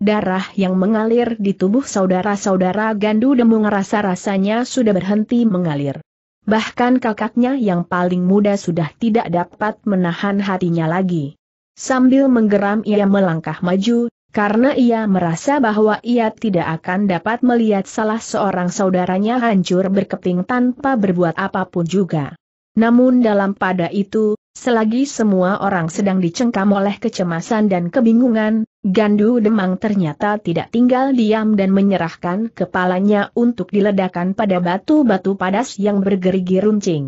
Darah yang mengalir di tubuh saudara-saudara Gandu Demung rasa-rasanya sudah berhenti mengalir. Bahkan kakaknya yang paling muda sudah tidak dapat menahan hatinya lagi. Sambil menggeram ia melangkah maju, karena ia merasa bahwa ia tidak akan dapat melihat salah seorang saudaranya hancur berkeping tanpa berbuat apapun juga. Namun dalam pada itu, selagi semua orang sedang dicengkam oleh kecemasan dan kebingungan, Gandu Demang ternyata tidak tinggal diam dan menyerahkan kepalanya untuk diledakan pada batu-batu padas yang bergerigi runcing.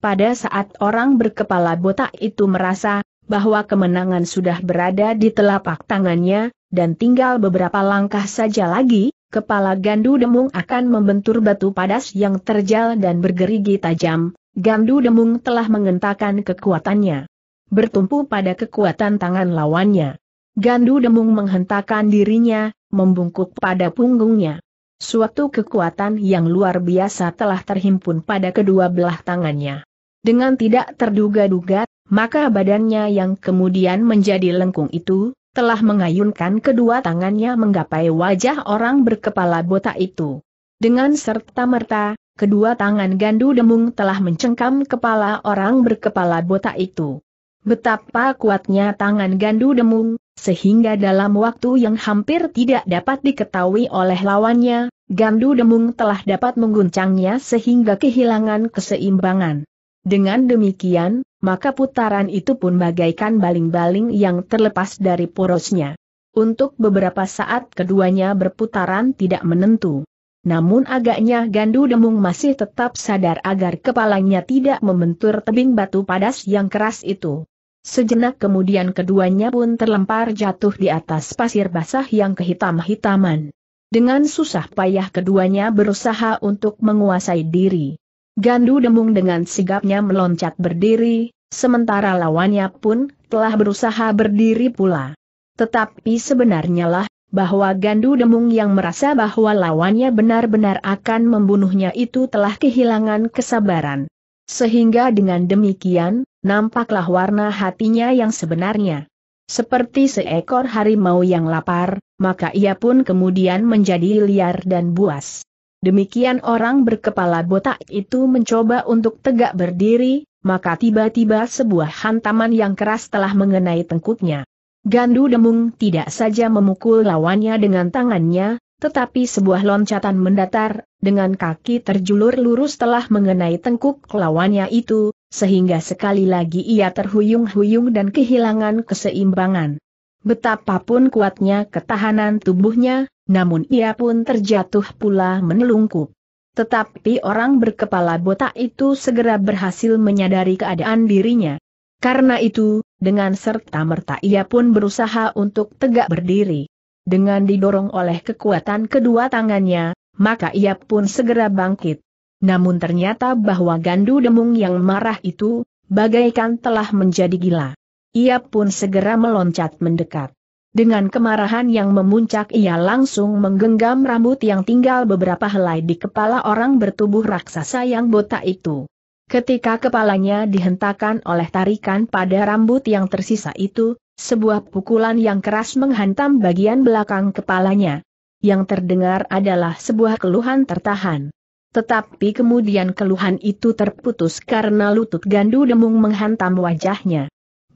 Pada saat orang berkepala botak itu merasa bahwa kemenangan sudah berada di telapak tangannya, dan tinggal beberapa langkah saja lagi, kepala Gandu Demung akan membentur batu padas yang terjal dan bergerigi tajam, Gandu Demung telah mengentakkan kekuatannya. Bertumpu pada kekuatan tangan lawannya. Gandu Demung menghentakkan dirinya, membungkuk pada punggungnya. Suatu kekuatan yang luar biasa telah terhimpun pada kedua belah tangannya. Dengan tidak terduga-duga, maka badannya yang kemudian menjadi lengkung itu, telah mengayunkan kedua tangannya menggapai wajah orang berkepala botak itu. Dengan serta-merta, kedua tangan Gandu Demung telah mencengkam kepala orang berkepala botak itu. Betapa kuatnya tangan Gandu Demung, sehingga dalam waktu yang hampir tidak dapat diketahui oleh lawannya, Gandu Demung telah dapat mengguncangnya sehingga kehilangan keseimbangan. Dengan demikian, maka putaran itu pun bagaikan baling-baling yang terlepas dari porosnya. Untuk beberapa saat keduanya berputaran tidak menentu. Namun agaknya Gandu Demung masih tetap sadar agar kepalanya tidak membentur tebing batu padas yang keras itu. Sejenak kemudian keduanya pun terlempar jatuh di atas pasir basah yang kehitam-hitaman. Dengan susah payah keduanya berusaha untuk menguasai diri. Gandu Demung dengan sigapnya meloncat berdiri, sementara lawannya pun telah berusaha berdiri pula. Tetapi sebenarnya lah, bahwa Gandu Demung yang merasa bahwa lawannya benar-benar akan membunuhnya itu telah kehilangan kesabaran. Sehingga dengan demikian, nampaklah warna hatinya yang sebenarnya. Seperti seekor harimau yang lapar, maka ia pun kemudian menjadi liar dan buas. Demikian orang berkepala botak itu mencoba untuk tegak berdiri, maka tiba-tiba sebuah hantaman yang keras telah mengenai tengkuknya. Gandu Demung tidak saja memukul lawannya dengan tangannya, tetapi sebuah loncatan mendatar, dengan kaki terjulur lurus telah mengenai tengkuk lawannya itu, sehingga sekali lagi ia terhuyung-huyung dan kehilangan keseimbangan. Betapapun kuatnya ketahanan tubuhnya, namun ia pun terjatuh pula menelungkup. Tetapi orang berkepala botak itu segera berhasil menyadari keadaan dirinya. Karena itu, dengan serta-merta ia pun berusaha untuk tegak berdiri. Dengan didorong oleh kekuatan kedua tangannya, maka ia pun segera bangkit. Namun ternyata bahwa Gandu Demung yang marah itu, bagaikan telah menjadi gila. Ia pun segera meloncat mendekat. Dengan kemarahan yang memuncak ia langsung menggenggam rambut yang tinggal beberapa helai di kepala orang bertubuh raksasa yang botak itu. Ketika kepalanya dihentakkan oleh tarikan pada rambut yang tersisa itu, sebuah pukulan yang keras menghantam bagian belakang kepalanya. Yang terdengar adalah sebuah keluhan tertahan. Tetapi kemudian keluhan itu terputus karena lutut gandu demung menghantam wajahnya.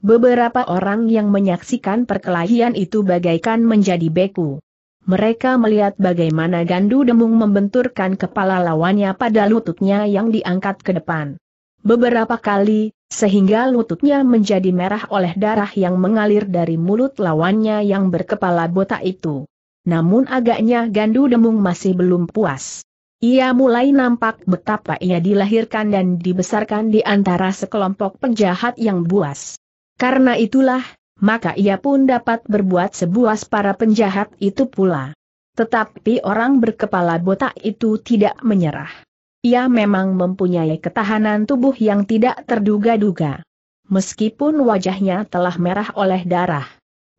Beberapa orang yang menyaksikan perkelahian itu bagaikan menjadi beku. Mereka melihat bagaimana Gandu Demung membenturkan kepala lawannya pada lututnya yang diangkat ke depan. Beberapa kali, sehingga lututnya menjadi merah oleh darah yang mengalir dari mulut lawannya yang berkepala botak itu. Namun agaknya Gandu Demung masih belum puas. Ia mulai nampak betapa ia dilahirkan dan dibesarkan di antara sekelompok penjahat yang buas. Karena itulah, maka ia pun dapat berbuat sebuas para penjahat itu pula. Tetapi orang berkepala botak itu tidak menyerah. Ia memang mempunyai ketahanan tubuh yang tidak terduga-duga. Meskipun wajahnya telah merah oleh darah.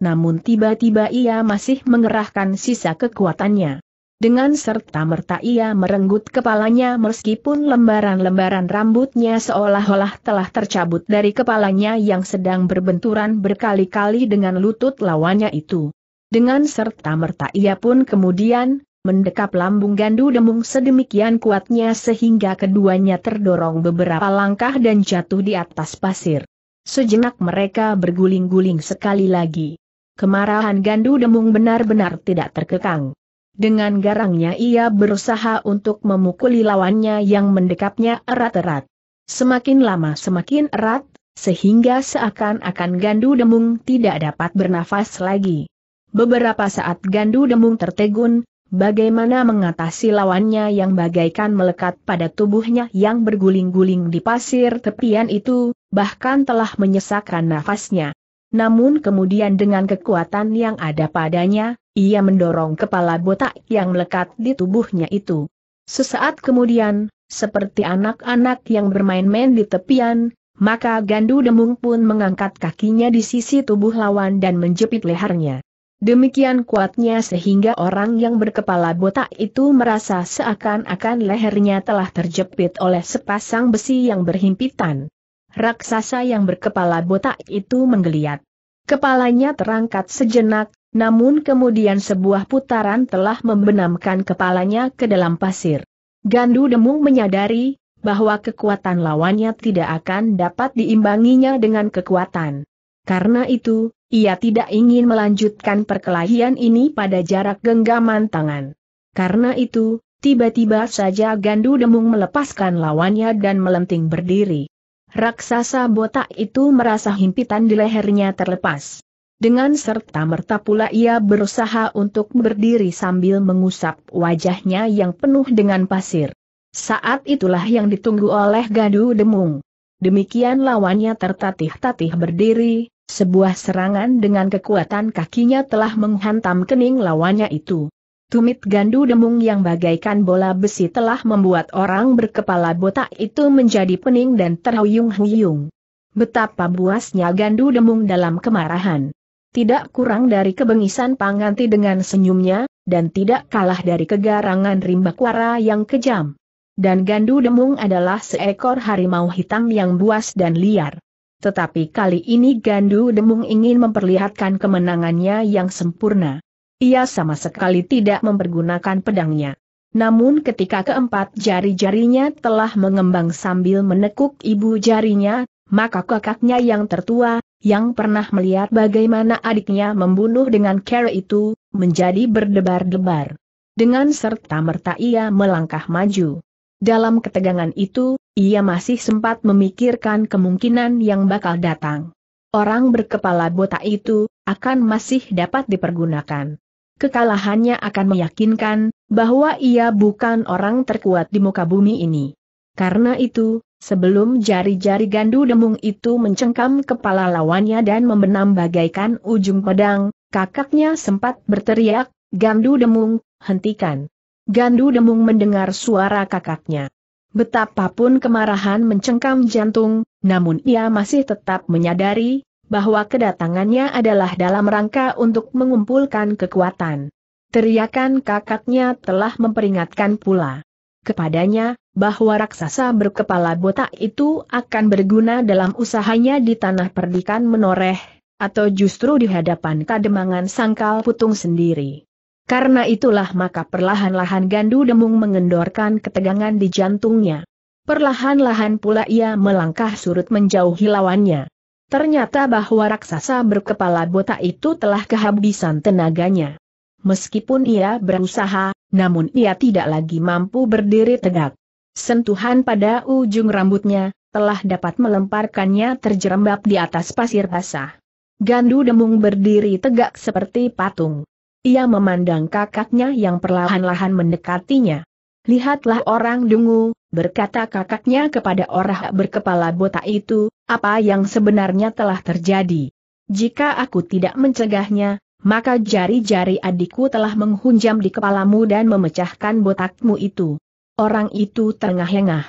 Namun tiba-tiba ia masih mengerahkan sisa kekuatannya. Dengan serta-merta ia merenggut kepalanya meskipun lembaran-lembaran rambutnya seolah-olah telah tercabut dari kepalanya yang sedang berbenturan berkali-kali dengan lutut lawannya itu. Dengan serta-merta ia pun kemudian, mendekap lambung gandu demung sedemikian kuatnya sehingga keduanya terdorong beberapa langkah dan jatuh di atas pasir. Sejenak mereka berguling-guling sekali lagi. Kemarahan gandu demung benar-benar tidak terkekang. Dengan garangnya ia berusaha untuk memukuli lawannya yang mendekapnya erat-erat. Semakin lama semakin erat, sehingga seakan-akan Gandu Demung tidak dapat bernafas lagi. Beberapa saat Gandu Demung tertegun, bagaimana mengatasi lawannya yang bagaikan melekat pada tubuhnya yang berguling-guling di pasir tepian itu, bahkan telah menyesakkan nafasnya. Namun kemudian dengan kekuatan yang ada padanya, ia mendorong kepala botak yang melekat di tubuhnya itu. Sesaat kemudian, seperti anak-anak yang bermain-main di tepian, maka Gandu Demung pun mengangkat kakinya di sisi tubuh lawan dan menjepit lehernya. Demikian kuatnya sehingga orang yang berkepala botak itu merasa seakan-akan lehernya telah terjepit oleh sepasang besi yang berhimpitan raksasa yang berkepala botak itu menggeliat. Kepalanya terangkat sejenak, namun kemudian sebuah putaran telah membenamkan kepalanya ke dalam pasir. Gandu Demung menyadari bahwa kekuatan lawannya tidak akan dapat diimbanginya dengan kekuatan. Karena itu, ia tidak ingin melanjutkan perkelahian ini pada jarak genggaman tangan. Karena itu, tiba-tiba saja Gandu Demung melepaskan lawannya dan melenting berdiri raksasa botak itu merasa himpitan di lehernya terlepas. Dengan serta-merta pula ia berusaha untuk berdiri sambil mengusap wajahnya yang penuh dengan pasir. Saat itulah yang ditunggu oleh Gadu Demung. Demikian lawannya tertatih-tatih berdiri, sebuah serangan dengan kekuatan kakinya telah menghantam kening lawannya itu. Tumit gandu demung yang bagaikan bola besi telah membuat orang berkepala botak itu menjadi pening dan terhuyung-huyung. Betapa buasnya gandu demung dalam kemarahan. Tidak kurang dari kebengisan Panganti dengan senyumnya, dan tidak kalah dari kegarangan rimbakwara yang kejam. Dan gandu demung adalah seekor harimau hitam yang buas dan liar. Tetapi kali ini gandu demung ingin memperlihatkan kemenangannya yang sempurna. Ia sama sekali tidak mempergunakan pedangnya. Namun ketika keempat jari-jarinya telah mengembang sambil menekuk ibu jarinya, maka kakaknya yang tertua, yang pernah melihat bagaimana adiknya membunuh dengan cara itu, menjadi berdebar-debar. Dengan serta-merta ia melangkah maju. Dalam ketegangan itu, ia masih sempat memikirkan kemungkinan yang bakal datang. Orang berkepala botak itu, akan masih dapat dipergunakan kekalahannya akan meyakinkan bahwa ia bukan orang terkuat di muka bumi ini. Karena itu, sebelum jari-jari gandu demung itu mencengkam kepala lawannya dan membenam bagaikan ujung pedang, kakaknya sempat berteriak, Gandu Demung, hentikan. Gandu Demung mendengar suara kakaknya. Betapapun kemarahan mencengkam jantung, namun ia masih tetap menyadari bahwa kedatangannya adalah dalam rangka untuk mengumpulkan kekuatan. Teriakan kakaknya telah memperingatkan pula kepadanya bahwa raksasa berkepala botak itu akan berguna dalam usahanya di tanah perdikan menoreh, atau justru di hadapan kademangan sangkal putung sendiri. Karena itulah maka perlahan-lahan Gandu Demung mengendorkan ketegangan di jantungnya. Perlahan-lahan pula ia melangkah surut menjauhi lawannya. Ternyata bahwa raksasa berkepala botak itu telah kehabisan tenaganya. Meskipun ia berusaha, namun ia tidak lagi mampu berdiri tegak. Sentuhan pada ujung rambutnya, telah dapat melemparkannya terjerembab di atas pasir basah. Gandu Demung berdiri tegak seperti patung. Ia memandang kakaknya yang perlahan-lahan mendekatinya. Lihatlah orang dungu, berkata kakaknya kepada orang berkepala botak itu, apa yang sebenarnya telah terjadi. Jika aku tidak mencegahnya, maka jari-jari adikku telah menghunjam di kepalamu dan memecahkan botakmu itu. Orang itu terengah-engah.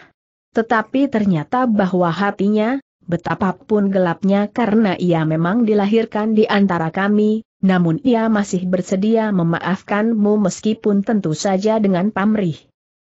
Tetapi ternyata bahwa hatinya, betapapun gelapnya karena ia memang dilahirkan di antara kami, namun ia masih bersedia memaafkanmu meskipun tentu saja dengan pamrih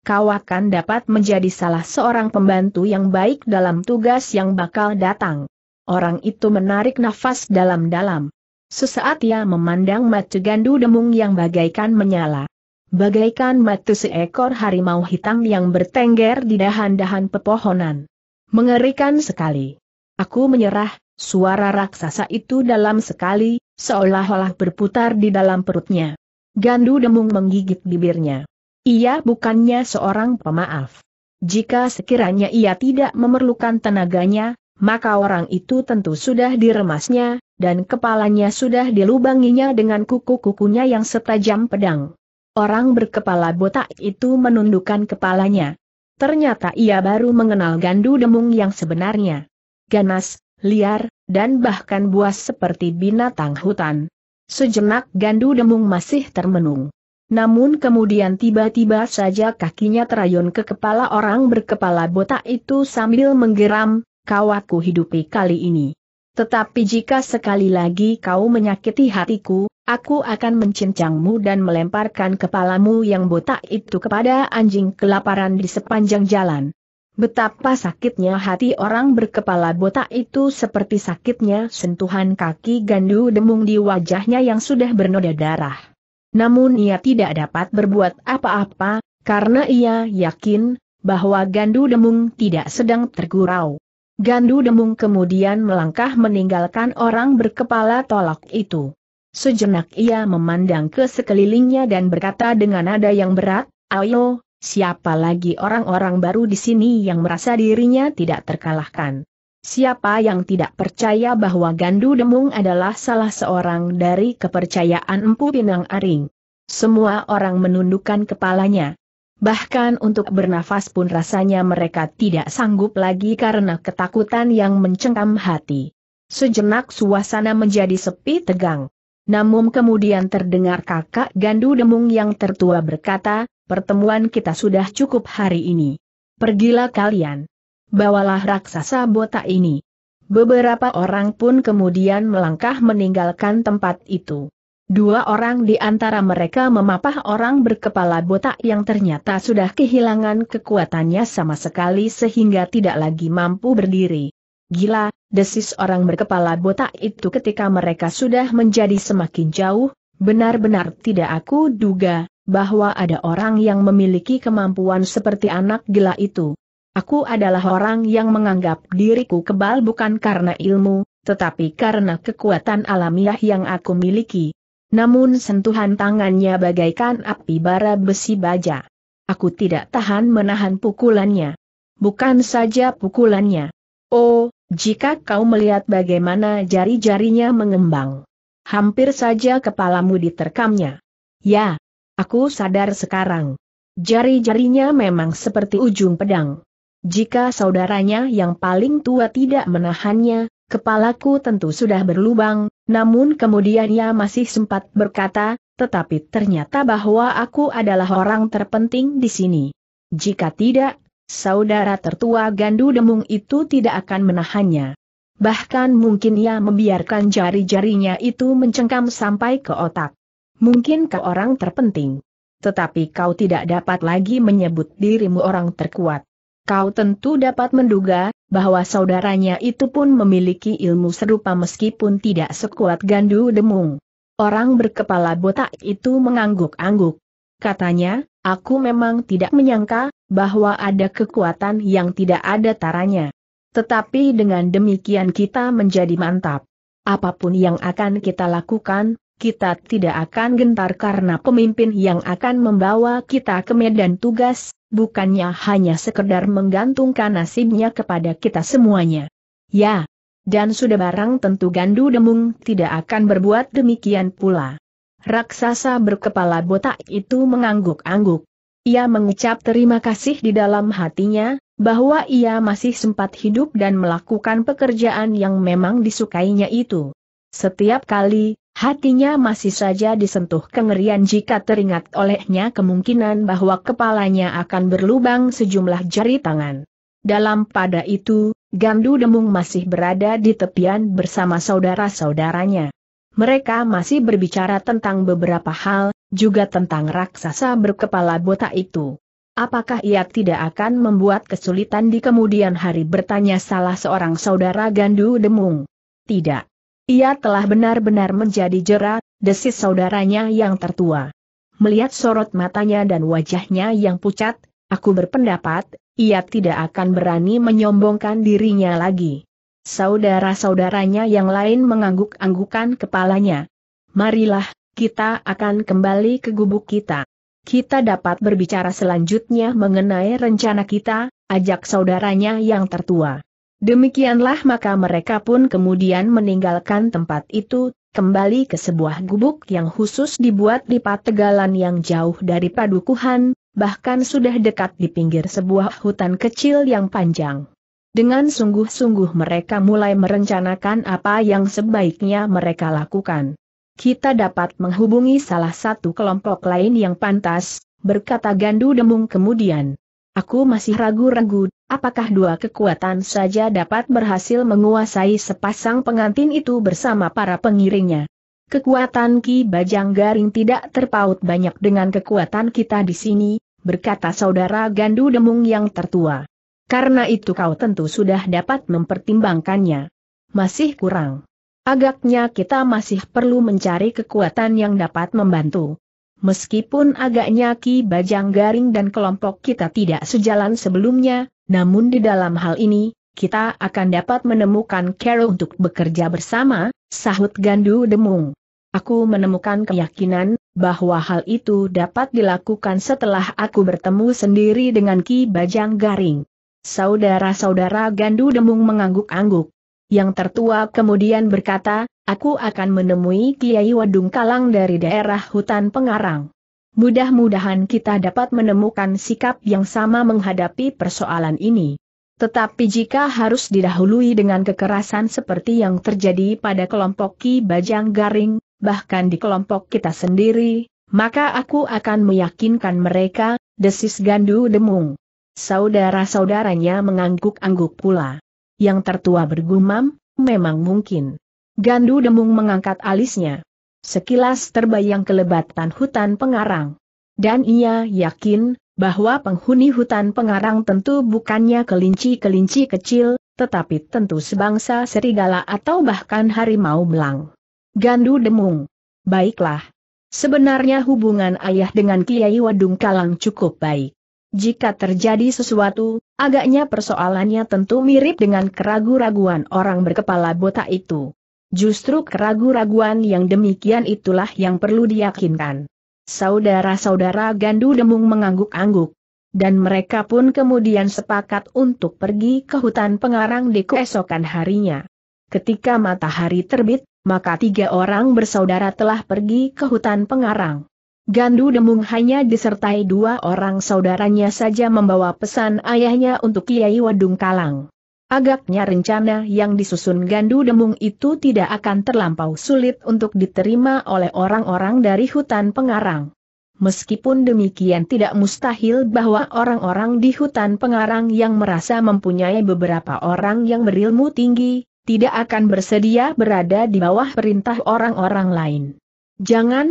kau akan dapat menjadi salah seorang pembantu yang baik dalam tugas yang bakal datang. Orang itu menarik nafas dalam-dalam. Sesaat ia memandang mata gandu demung yang bagaikan menyala. Bagaikan mata seekor harimau hitam yang bertengger di dahan-dahan pepohonan. Mengerikan sekali. Aku menyerah, suara raksasa itu dalam sekali, seolah-olah berputar di dalam perutnya. Gandu demung menggigit bibirnya. Ia bukannya seorang pemaaf. Jika sekiranya ia tidak memerlukan tenaganya, maka orang itu tentu sudah diremasnya, dan kepalanya sudah dilubanginya dengan kuku-kukunya yang setajam pedang. Orang berkepala botak itu menundukkan kepalanya. Ternyata ia baru mengenal gandu demung yang sebenarnya. Ganas, liar, dan bahkan buas seperti binatang hutan. Sejenak gandu demung masih termenung. Namun kemudian tiba-tiba saja kakinya terayun ke kepala orang berkepala botak itu sambil menggeram, "Kau aku hidupi kali ini. Tetapi jika sekali lagi kau menyakiti hatiku, aku akan mencincangmu dan melemparkan kepalamu yang botak itu kepada anjing kelaparan di sepanjang jalan. Betapa sakitnya hati orang berkepala botak itu seperti sakitnya sentuhan kaki gandu demung di wajahnya yang sudah bernoda darah. Namun ia tidak dapat berbuat apa-apa, karena ia yakin bahwa Gandu Demung tidak sedang tergurau. Gandu Demung kemudian melangkah meninggalkan orang berkepala tolak itu. Sejenak ia memandang ke sekelilingnya dan berkata dengan nada yang berat, Ayo, siapa lagi orang-orang baru di sini yang merasa dirinya tidak terkalahkan. Siapa yang tidak percaya bahwa Gandu Demung adalah salah seorang dari kepercayaan Empu Pinang Aring? Semua orang menundukkan kepalanya. Bahkan untuk bernafas pun rasanya mereka tidak sanggup lagi karena ketakutan yang mencengkam hati. Sejenak suasana menjadi sepi tegang. Namun kemudian terdengar kakak Gandu Demung yang tertua berkata, pertemuan kita sudah cukup hari ini. Pergilah kalian bawalah raksasa botak ini. Beberapa orang pun kemudian melangkah meninggalkan tempat itu. Dua orang di antara mereka memapah orang berkepala botak yang ternyata sudah kehilangan kekuatannya sama sekali sehingga tidak lagi mampu berdiri. Gila, desis orang berkepala botak itu ketika mereka sudah menjadi semakin jauh, benar-benar tidak aku duga, bahwa ada orang yang memiliki kemampuan seperti anak gila itu. Aku adalah orang yang menganggap diriku kebal bukan karena ilmu, tetapi karena kekuatan alamiah yang aku miliki. Namun sentuhan tangannya bagaikan api bara besi baja. Aku tidak tahan menahan pukulannya. Bukan saja pukulannya. Oh, jika kau melihat bagaimana jari-jarinya mengembang. Hampir saja kepalamu diterkamnya. Ya, aku sadar sekarang. Jari-jarinya memang seperti ujung pedang. Jika saudaranya yang paling tua tidak menahannya, kepalaku tentu sudah berlubang, namun kemudian ia masih sempat berkata, tetapi ternyata bahwa aku adalah orang terpenting di sini. Jika tidak, saudara tertua Gandu Demung itu tidak akan menahannya. Bahkan mungkin ia membiarkan jari-jarinya itu mencengkam sampai ke otak. Mungkin ke orang terpenting. Tetapi kau tidak dapat lagi menyebut dirimu orang terkuat. Kau tentu dapat menduga, bahwa saudaranya itu pun memiliki ilmu serupa meskipun tidak sekuat Gandu Demung. Orang berkepala botak itu mengangguk-angguk. Katanya, aku memang tidak menyangka, bahwa ada kekuatan yang tidak ada taranya. Tetapi dengan demikian kita menjadi mantap. Apapun yang akan kita lakukan, kita tidak akan gentar karena pemimpin yang akan membawa kita ke medan tugas, bukannya hanya sekedar menggantungkan nasibnya kepada kita semuanya. Ya, dan sudah barang tentu Gandu Demung tidak akan berbuat demikian pula. Raksasa berkepala botak itu mengangguk-angguk. Ia mengucap terima kasih di dalam hatinya, bahwa ia masih sempat hidup dan melakukan pekerjaan yang memang disukainya itu. Setiap kali, hatinya masih saja disentuh kengerian jika teringat olehnya kemungkinan bahwa kepalanya akan berlubang sejumlah jari tangan. Dalam pada itu, Gandu Demung masih berada di tepian bersama saudara-saudaranya. Mereka masih berbicara tentang beberapa hal, juga tentang raksasa berkepala botak itu. Apakah ia tidak akan membuat kesulitan di kemudian hari bertanya salah seorang saudara Gandu Demung? Tidak. Ia telah benar-benar menjadi jerat, desis saudaranya yang tertua. Melihat sorot matanya dan wajahnya yang pucat, aku berpendapat, ia tidak akan berani menyombongkan dirinya lagi. Saudara-saudaranya yang lain mengangguk-anggukan kepalanya. Marilah, kita akan kembali ke gubuk kita. Kita dapat berbicara selanjutnya mengenai rencana kita, ajak saudaranya yang tertua. Demikianlah maka mereka pun kemudian meninggalkan tempat itu, kembali ke sebuah gubuk yang khusus dibuat di pategalan yang jauh dari padukuhan, bahkan sudah dekat di pinggir sebuah hutan kecil yang panjang. Dengan sungguh-sungguh mereka mulai merencanakan apa yang sebaiknya mereka lakukan. Kita dapat menghubungi salah satu kelompok lain yang pantas, berkata Gandu Demung kemudian. Aku masih ragu-ragu, apakah dua kekuatan saja dapat berhasil menguasai sepasang pengantin itu bersama para pengiringnya. Kekuatan Ki Bajang Garing tidak terpaut banyak dengan kekuatan kita di sini, berkata saudara Gandu Demung yang tertua. Karena itu kau tentu sudah dapat mempertimbangkannya. Masih kurang. Agaknya kita masih perlu mencari kekuatan yang dapat membantu. Meskipun agaknya Ki Bajang Garing dan kelompok kita tidak sejalan sebelumnya, namun di dalam hal ini, kita akan dapat menemukan Carol untuk bekerja bersama, sahut Gandu Demung. Aku menemukan keyakinan bahwa hal itu dapat dilakukan setelah aku bertemu sendiri dengan Ki Bajang Garing. Saudara-saudara Gandu Demung mengangguk-angguk. Yang tertua kemudian berkata, Aku akan menemui Kiai Wadung Kalang dari daerah hutan pengarang. Mudah-mudahan kita dapat menemukan sikap yang sama menghadapi persoalan ini. Tetapi jika harus didahului dengan kekerasan seperti yang terjadi pada kelompok Ki Bajang Garing, bahkan di kelompok kita sendiri, maka aku akan meyakinkan mereka, desis Gandu Demung. Saudara-saudaranya mengangguk-angguk pula. Yang tertua bergumam, memang mungkin. Gandu Demung mengangkat alisnya. Sekilas terbayang kelebatan hutan pengarang. Dan ia yakin, bahwa penghuni hutan pengarang tentu bukannya kelinci-kelinci kecil, tetapi tentu sebangsa serigala atau bahkan harimau belang. Gandu Demung. Baiklah. Sebenarnya hubungan ayah dengan Kiai Wadung Kalang cukup baik. Jika terjadi sesuatu, agaknya persoalannya tentu mirip dengan keragu-raguan orang berkepala botak itu. Justru keragu-raguan yang demikian itulah yang perlu diyakinkan. Saudara-saudara Gandu Demung mengangguk-angguk. Dan mereka pun kemudian sepakat untuk pergi ke hutan pengarang di keesokan harinya. Ketika matahari terbit, maka tiga orang bersaudara telah pergi ke hutan pengarang. Gandu Demung hanya disertai dua orang saudaranya saja membawa pesan ayahnya untuk Kiai Wadung Kalang. Agaknya rencana yang disusun Gandu Demung itu tidak akan terlampau sulit untuk diterima oleh orang-orang dari hutan pengarang. Meskipun demikian tidak mustahil bahwa orang-orang di hutan pengarang yang merasa mempunyai beberapa orang yang berilmu tinggi, tidak akan bersedia berada di bawah perintah orang-orang lain.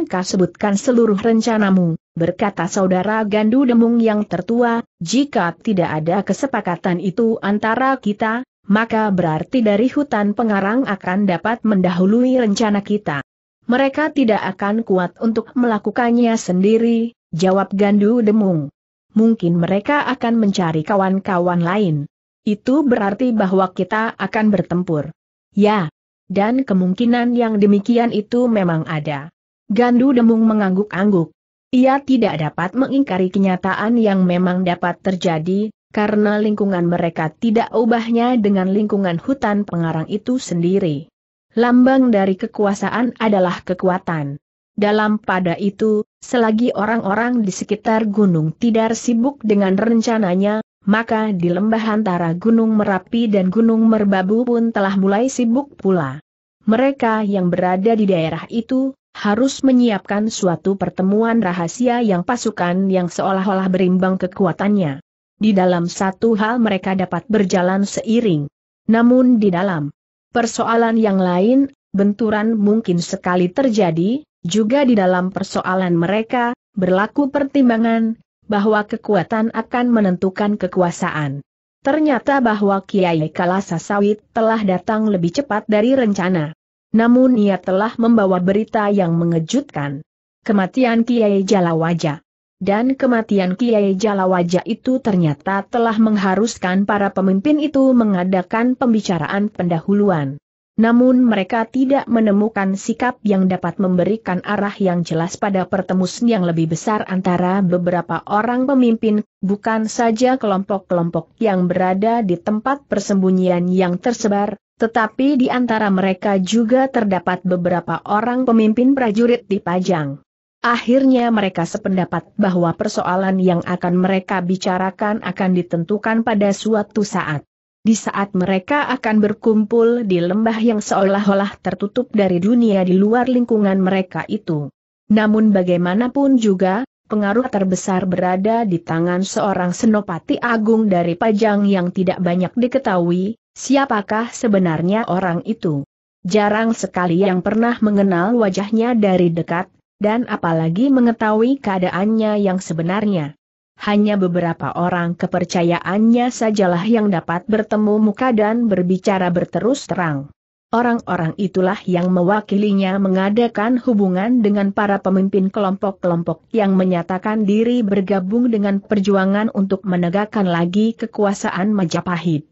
kau sebutkan seluruh rencanamu? berkata saudara Gandu Demung yang tertua, jika tidak ada kesepakatan itu antara kita, maka berarti dari hutan pengarang akan dapat mendahului rencana kita. Mereka tidak akan kuat untuk melakukannya sendiri, jawab Gandu Demung. Mungkin mereka akan mencari kawan-kawan lain. Itu berarti bahwa kita akan bertempur. Ya. Dan kemungkinan yang demikian itu memang ada. Gandu Demung mengangguk-angguk. Ia tidak dapat mengingkari kenyataan yang memang dapat terjadi, karena lingkungan mereka tidak ubahnya dengan lingkungan hutan pengarang itu sendiri. Lambang dari kekuasaan adalah kekuatan. Dalam pada itu, selagi orang-orang di sekitar Gunung tidak sibuk dengan rencananya, maka di lembah antara Gunung Merapi dan Gunung Merbabu pun telah mulai sibuk pula. Mereka yang berada di daerah itu, harus menyiapkan suatu pertemuan rahasia yang pasukan yang seolah-olah berimbang kekuatannya. Di dalam satu hal mereka dapat berjalan seiring. Namun di dalam persoalan yang lain, benturan mungkin sekali terjadi, juga di dalam persoalan mereka, berlaku pertimbangan, bahwa kekuatan akan menentukan kekuasaan. Ternyata bahwa Kiai Kalasasawit telah datang lebih cepat dari rencana. Namun ia telah membawa berita yang mengejutkan. Kematian Kiai Jalawaja. Dan kematian Kiai Jalawaja itu ternyata telah mengharuskan para pemimpin itu mengadakan pembicaraan pendahuluan. Namun mereka tidak menemukan sikap yang dapat memberikan arah yang jelas pada pertemuan yang lebih besar antara beberapa orang pemimpin, bukan saja kelompok-kelompok yang berada di tempat persembunyian yang tersebar, tetapi di antara mereka juga terdapat beberapa orang pemimpin prajurit di Pajang. Akhirnya mereka sependapat bahwa persoalan yang akan mereka bicarakan akan ditentukan pada suatu saat. Di saat mereka akan berkumpul di lembah yang seolah-olah tertutup dari dunia di luar lingkungan mereka itu. Namun bagaimanapun juga, pengaruh terbesar berada di tangan seorang senopati agung dari Pajang yang tidak banyak diketahui, Siapakah sebenarnya orang itu? Jarang sekali yang pernah mengenal wajahnya dari dekat, dan apalagi mengetahui keadaannya yang sebenarnya. Hanya beberapa orang kepercayaannya sajalah yang dapat bertemu muka dan berbicara berterus terang. Orang-orang itulah yang mewakilinya mengadakan hubungan dengan para pemimpin kelompok-kelompok yang menyatakan diri bergabung dengan perjuangan untuk menegakkan lagi kekuasaan Majapahit.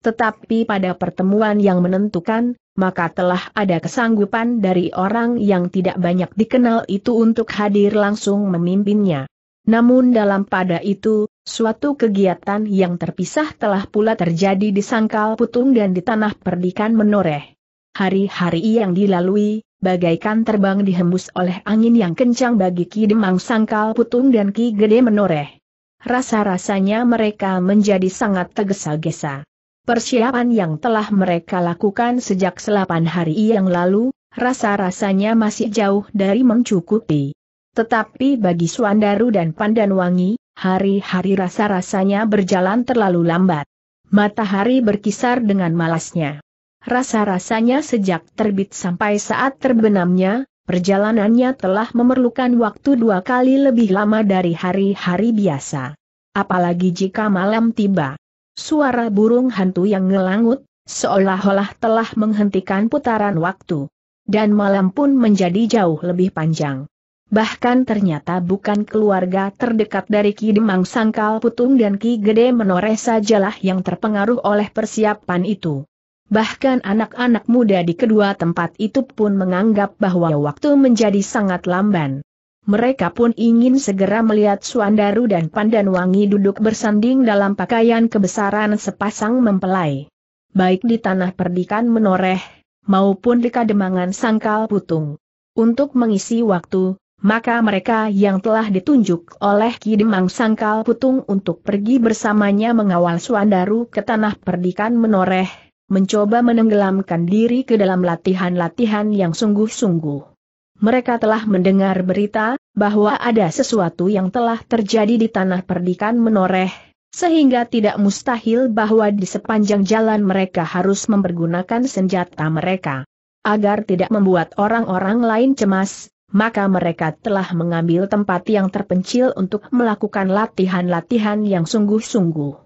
Tetapi pada pertemuan yang menentukan, maka telah ada kesanggupan dari orang yang tidak banyak dikenal itu untuk hadir langsung memimpinnya. Namun dalam pada itu, suatu kegiatan yang terpisah telah pula terjadi di Sangkal Putung dan di Tanah Perdikan Menoreh. Hari-hari yang dilalui, bagaikan terbang dihembus oleh angin yang kencang bagi Ki Demang Sangkal Putung dan Ki Gede Menoreh. Rasa-rasanya mereka menjadi sangat tergesa-gesa. Persiapan yang telah mereka lakukan sejak selapan hari yang lalu, rasa-rasanya masih jauh dari mencukupi. Tetapi bagi Suandaru dan Pandanwangi, hari-hari rasa-rasanya berjalan terlalu lambat. Matahari berkisar dengan malasnya. Rasa-rasanya sejak terbit sampai saat terbenamnya, perjalanannya telah memerlukan waktu dua kali lebih lama dari hari-hari biasa. Apalagi jika malam tiba suara burung hantu yang ngelangut, seolah-olah telah menghentikan putaran waktu. Dan malam pun menjadi jauh lebih panjang. Bahkan ternyata bukan keluarga terdekat dari Ki Demang Sangkal Putung dan Ki Gede Menoreh sajalah yang terpengaruh oleh persiapan itu. Bahkan anak-anak muda di kedua tempat itu pun menganggap bahwa waktu menjadi sangat lamban. Mereka pun ingin segera melihat Suandaru dan Pandanwangi duduk bersanding dalam pakaian kebesaran sepasang mempelai. Baik di tanah perdikan menoreh, maupun di kademangan sangkal putung. Untuk mengisi waktu, maka mereka yang telah ditunjuk oleh Ki Demang Sangkal Putung untuk pergi bersamanya mengawal Suandaru ke tanah perdikan menoreh, mencoba menenggelamkan diri ke dalam latihan-latihan yang sungguh-sungguh mereka telah mendengar berita bahwa ada sesuatu yang telah terjadi di tanah perdikan menoreh, sehingga tidak mustahil bahwa di sepanjang jalan mereka harus mempergunakan senjata mereka. Agar tidak membuat orang-orang lain cemas, maka mereka telah mengambil tempat yang terpencil untuk melakukan latihan-latihan yang sungguh-sungguh.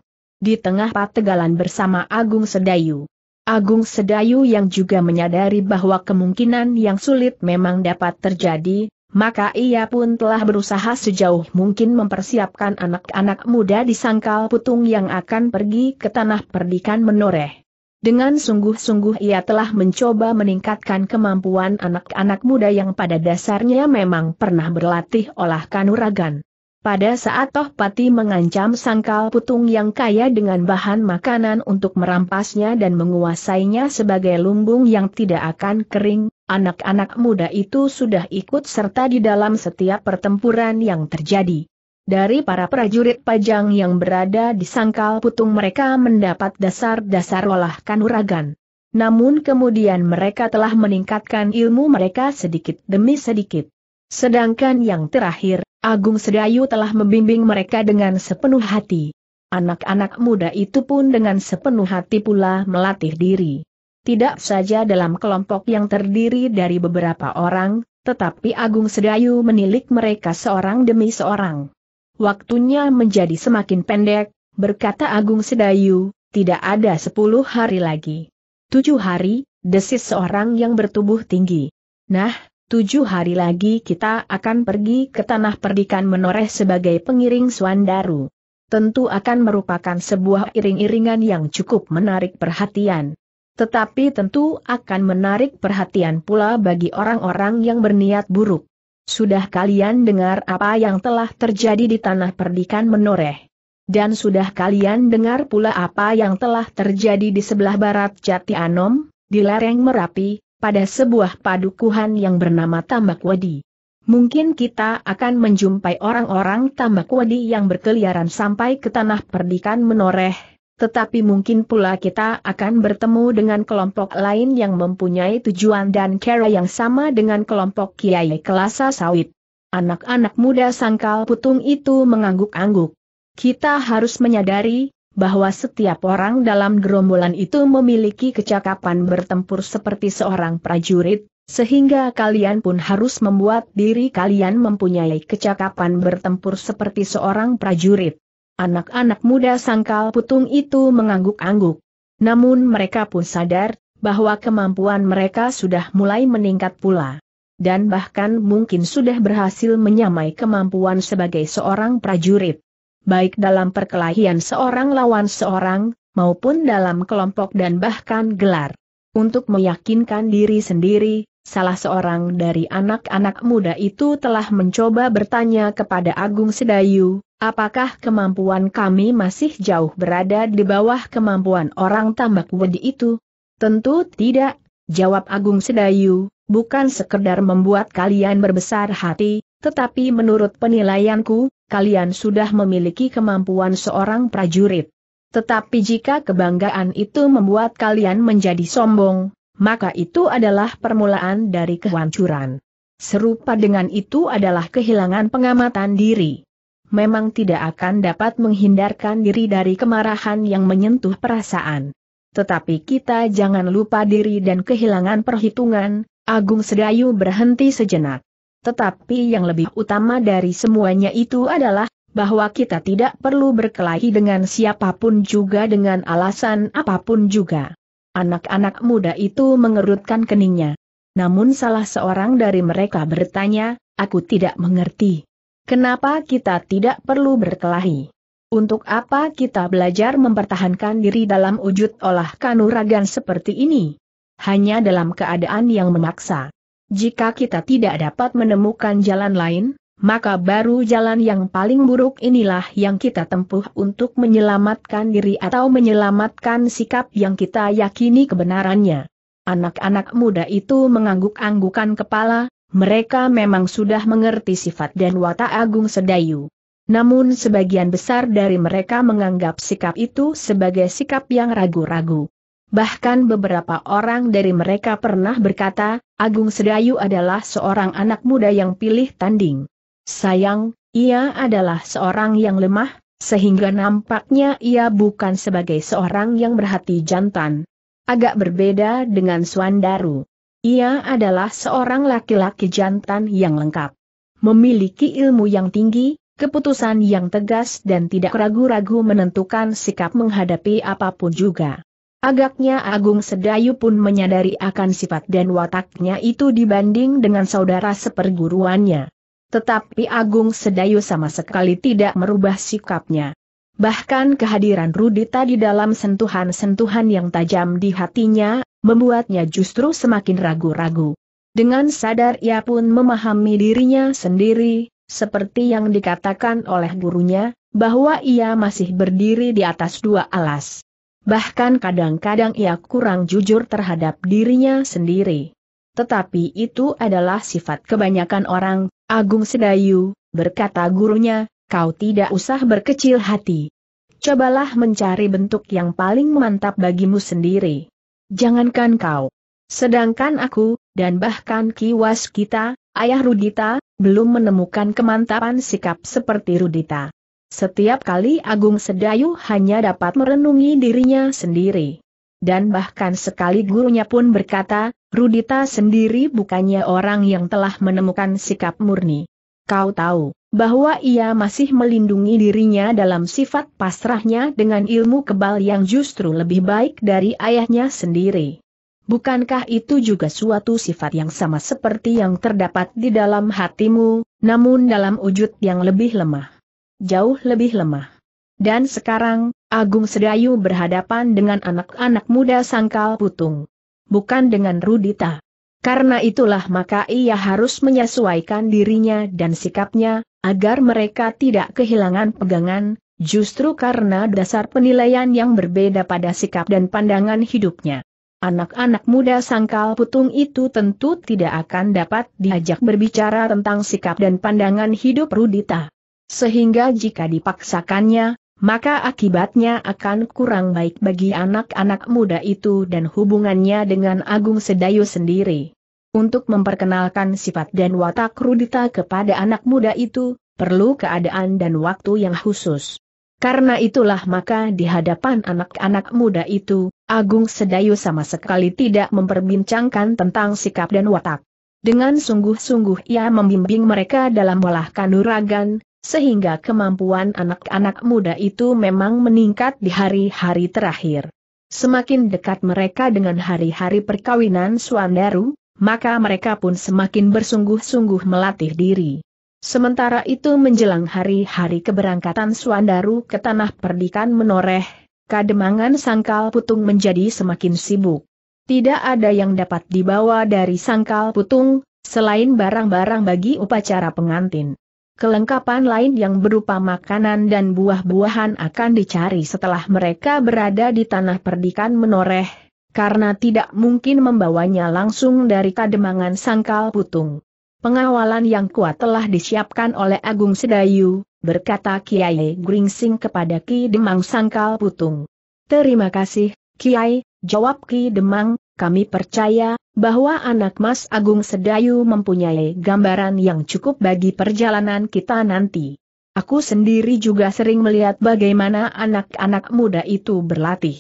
Di tengah pategalan bersama Agung Sedayu, Agung Sedayu yang juga menyadari bahwa kemungkinan yang sulit memang dapat terjadi, maka ia pun telah berusaha sejauh mungkin mempersiapkan anak-anak muda di sangkal putung yang akan pergi ke tanah perdikan menoreh. Dengan sungguh-sungguh ia telah mencoba meningkatkan kemampuan anak-anak muda yang pada dasarnya memang pernah berlatih olah kanuragan. Pada saat Tohpati mengancam sangkal putung yang kaya dengan bahan makanan untuk merampasnya dan menguasainya sebagai lumbung yang tidak akan kering, anak-anak muda itu sudah ikut serta di dalam setiap pertempuran yang terjadi. Dari para prajurit pajang yang berada di sangkal putung mereka mendapat dasar-dasar olah kanuragan. Namun kemudian mereka telah meningkatkan ilmu mereka sedikit demi sedikit. Sedangkan yang terakhir, Agung Sedayu telah membimbing mereka dengan sepenuh hati. Anak-anak muda itu pun dengan sepenuh hati pula melatih diri. Tidak saja dalam kelompok yang terdiri dari beberapa orang, tetapi Agung Sedayu menilik mereka seorang demi seorang. Waktunya menjadi semakin pendek, berkata Agung Sedayu, tidak ada sepuluh hari lagi. Tujuh hari, desis seorang yang bertubuh tinggi. Nah, tujuh hari lagi kita akan pergi ke tanah perdikan menoreh sebagai pengiring Suandaru. Tentu akan merupakan sebuah iring-iringan yang cukup menarik perhatian. Tetapi tentu akan menarik perhatian pula bagi orang-orang yang berniat buruk. Sudah kalian dengar apa yang telah terjadi di tanah perdikan menoreh. Dan sudah kalian dengar pula apa yang telah terjadi di sebelah barat Jati Anom, di lereng Merapi, pada sebuah padukuhan yang bernama Tambak Wadi. Mungkin kita akan menjumpai orang-orang Tambak Wadi yang berkeliaran sampai ke tanah perdikan menoreh, tetapi mungkin pula kita akan bertemu dengan kelompok lain yang mempunyai tujuan dan cara yang sama dengan kelompok Kiai Kelasa Sawit. Anak-anak muda sangkal putung itu mengangguk-angguk. Kita harus menyadari, bahwa setiap orang dalam gerombolan itu memiliki kecakapan bertempur seperti seorang prajurit, sehingga kalian pun harus membuat diri kalian mempunyai kecakapan bertempur seperti seorang prajurit. Anak-anak muda sangkal putung itu mengangguk-angguk. Namun mereka pun sadar, bahwa kemampuan mereka sudah mulai meningkat pula dan bahkan mungkin sudah berhasil menyamai kemampuan sebagai seorang prajurit baik dalam perkelahian seorang lawan seorang, maupun dalam kelompok dan bahkan gelar. Untuk meyakinkan diri sendiri, salah seorang dari anak-anak muda itu telah mencoba bertanya kepada Agung Sedayu, apakah kemampuan kami masih jauh berada di bawah kemampuan orang tambak wedi itu? Tentu tidak, jawab Agung Sedayu, bukan sekedar membuat kalian berbesar hati, tetapi menurut penilaianku, kalian sudah memiliki kemampuan seorang prajurit. Tetapi jika kebanggaan itu membuat kalian menjadi sombong, maka itu adalah permulaan dari kehancuran. Serupa dengan itu adalah kehilangan pengamatan diri. Memang tidak akan dapat menghindarkan diri dari kemarahan yang menyentuh perasaan. Tetapi kita jangan lupa diri dan kehilangan perhitungan, Agung Sedayu berhenti sejenak. Tetapi yang lebih utama dari semuanya itu adalah, bahwa kita tidak perlu berkelahi dengan siapapun juga dengan alasan apapun juga. Anak-anak muda itu mengerutkan keningnya. Namun salah seorang dari mereka bertanya, aku tidak mengerti. Kenapa kita tidak perlu berkelahi? Untuk apa kita belajar mempertahankan diri dalam wujud olah kanuragan seperti ini? Hanya dalam keadaan yang memaksa. Jika kita tidak dapat menemukan jalan lain, maka baru jalan yang paling buruk inilah yang kita tempuh untuk menyelamatkan diri atau menyelamatkan sikap yang kita yakini kebenarannya. Anak-anak muda itu mengangguk-anggukan kepala, mereka memang sudah mengerti sifat dan watak Agung Sedayu. Namun sebagian besar dari mereka menganggap sikap itu sebagai sikap yang ragu-ragu. Bahkan beberapa orang dari mereka pernah berkata, Agung Sedayu adalah seorang anak muda yang pilih tanding. Sayang, ia adalah seorang yang lemah, sehingga nampaknya ia bukan sebagai seorang yang berhati jantan. Agak berbeda dengan Suandaru. Ia adalah seorang laki-laki jantan yang lengkap. Memiliki ilmu yang tinggi, keputusan yang tegas dan tidak ragu-ragu menentukan sikap menghadapi apapun juga. Agaknya Agung Sedayu pun menyadari akan sifat dan wataknya itu dibanding dengan saudara seperguruannya. Tetapi Agung Sedayu sama sekali tidak merubah sikapnya. Bahkan kehadiran Rudi tadi dalam sentuhan-sentuhan yang tajam di hatinya, membuatnya justru semakin ragu-ragu. Dengan sadar ia pun memahami dirinya sendiri, seperti yang dikatakan oleh gurunya, bahwa ia masih berdiri di atas dua alas bahkan kadang-kadang ia kurang jujur terhadap dirinya sendiri. Tetapi itu adalah sifat kebanyakan orang, Agung Sedayu, berkata gurunya, kau tidak usah berkecil hati. Cobalah mencari bentuk yang paling mantap bagimu sendiri. Jangankan kau. Sedangkan aku, dan bahkan kiwas kita, ayah Rudita, belum menemukan kemantapan sikap seperti Rudita. Setiap kali Agung Sedayu hanya dapat merenungi dirinya sendiri. Dan bahkan sekali gurunya pun berkata, Rudita sendiri bukannya orang yang telah menemukan sikap murni. Kau tahu, bahwa ia masih melindungi dirinya dalam sifat pasrahnya dengan ilmu kebal yang justru lebih baik dari ayahnya sendiri. Bukankah itu juga suatu sifat yang sama seperti yang terdapat di dalam hatimu, namun dalam wujud yang lebih lemah? jauh lebih lemah. Dan sekarang, Agung Sedayu berhadapan dengan anak-anak muda sangkal putung. Bukan dengan Rudita. Karena itulah maka ia harus menyesuaikan dirinya dan sikapnya, agar mereka tidak kehilangan pegangan, justru karena dasar penilaian yang berbeda pada sikap dan pandangan hidupnya. Anak-anak muda sangkal putung itu tentu tidak akan dapat diajak berbicara tentang sikap dan pandangan hidup Rudita. Sehingga jika dipaksakannya, maka akibatnya akan kurang baik bagi anak-anak muda itu dan hubungannya dengan Agung Sedayu sendiri. Untuk memperkenalkan sifat dan watak Rudita kepada anak muda itu, perlu keadaan dan waktu yang khusus. Karena itulah maka di hadapan anak-anak muda itu, Agung Sedayu sama sekali tidak memperbincangkan tentang sikap dan watak. Dengan sungguh-sungguh ia membimbing mereka dalam melahkan nuragan sehingga kemampuan anak-anak muda itu memang meningkat di hari-hari terakhir. Semakin dekat mereka dengan hari-hari perkawinan Suandaru, maka mereka pun semakin bersungguh-sungguh melatih diri. Sementara itu menjelang hari-hari keberangkatan Suandaru ke tanah perdikan menoreh, kademangan sangkal putung menjadi semakin sibuk. Tidak ada yang dapat dibawa dari sangkal putung, selain barang-barang bagi upacara pengantin. Kelengkapan lain yang berupa makanan dan buah-buahan akan dicari setelah mereka berada di tanah perdikan menoreh, karena tidak mungkin membawanya langsung dari Kademangan Sangkal Putung. Pengawalan yang kuat telah disiapkan oleh Agung Sedayu, berkata Kiai Gringsing kepada Ki Demang Sangkal Putung. Terima kasih, Kiai, jawab Ki Demang, kami percaya bahwa anak Mas Agung Sedayu mempunyai gambaran yang cukup bagi perjalanan kita nanti. Aku sendiri juga sering melihat bagaimana anak-anak muda itu berlatih.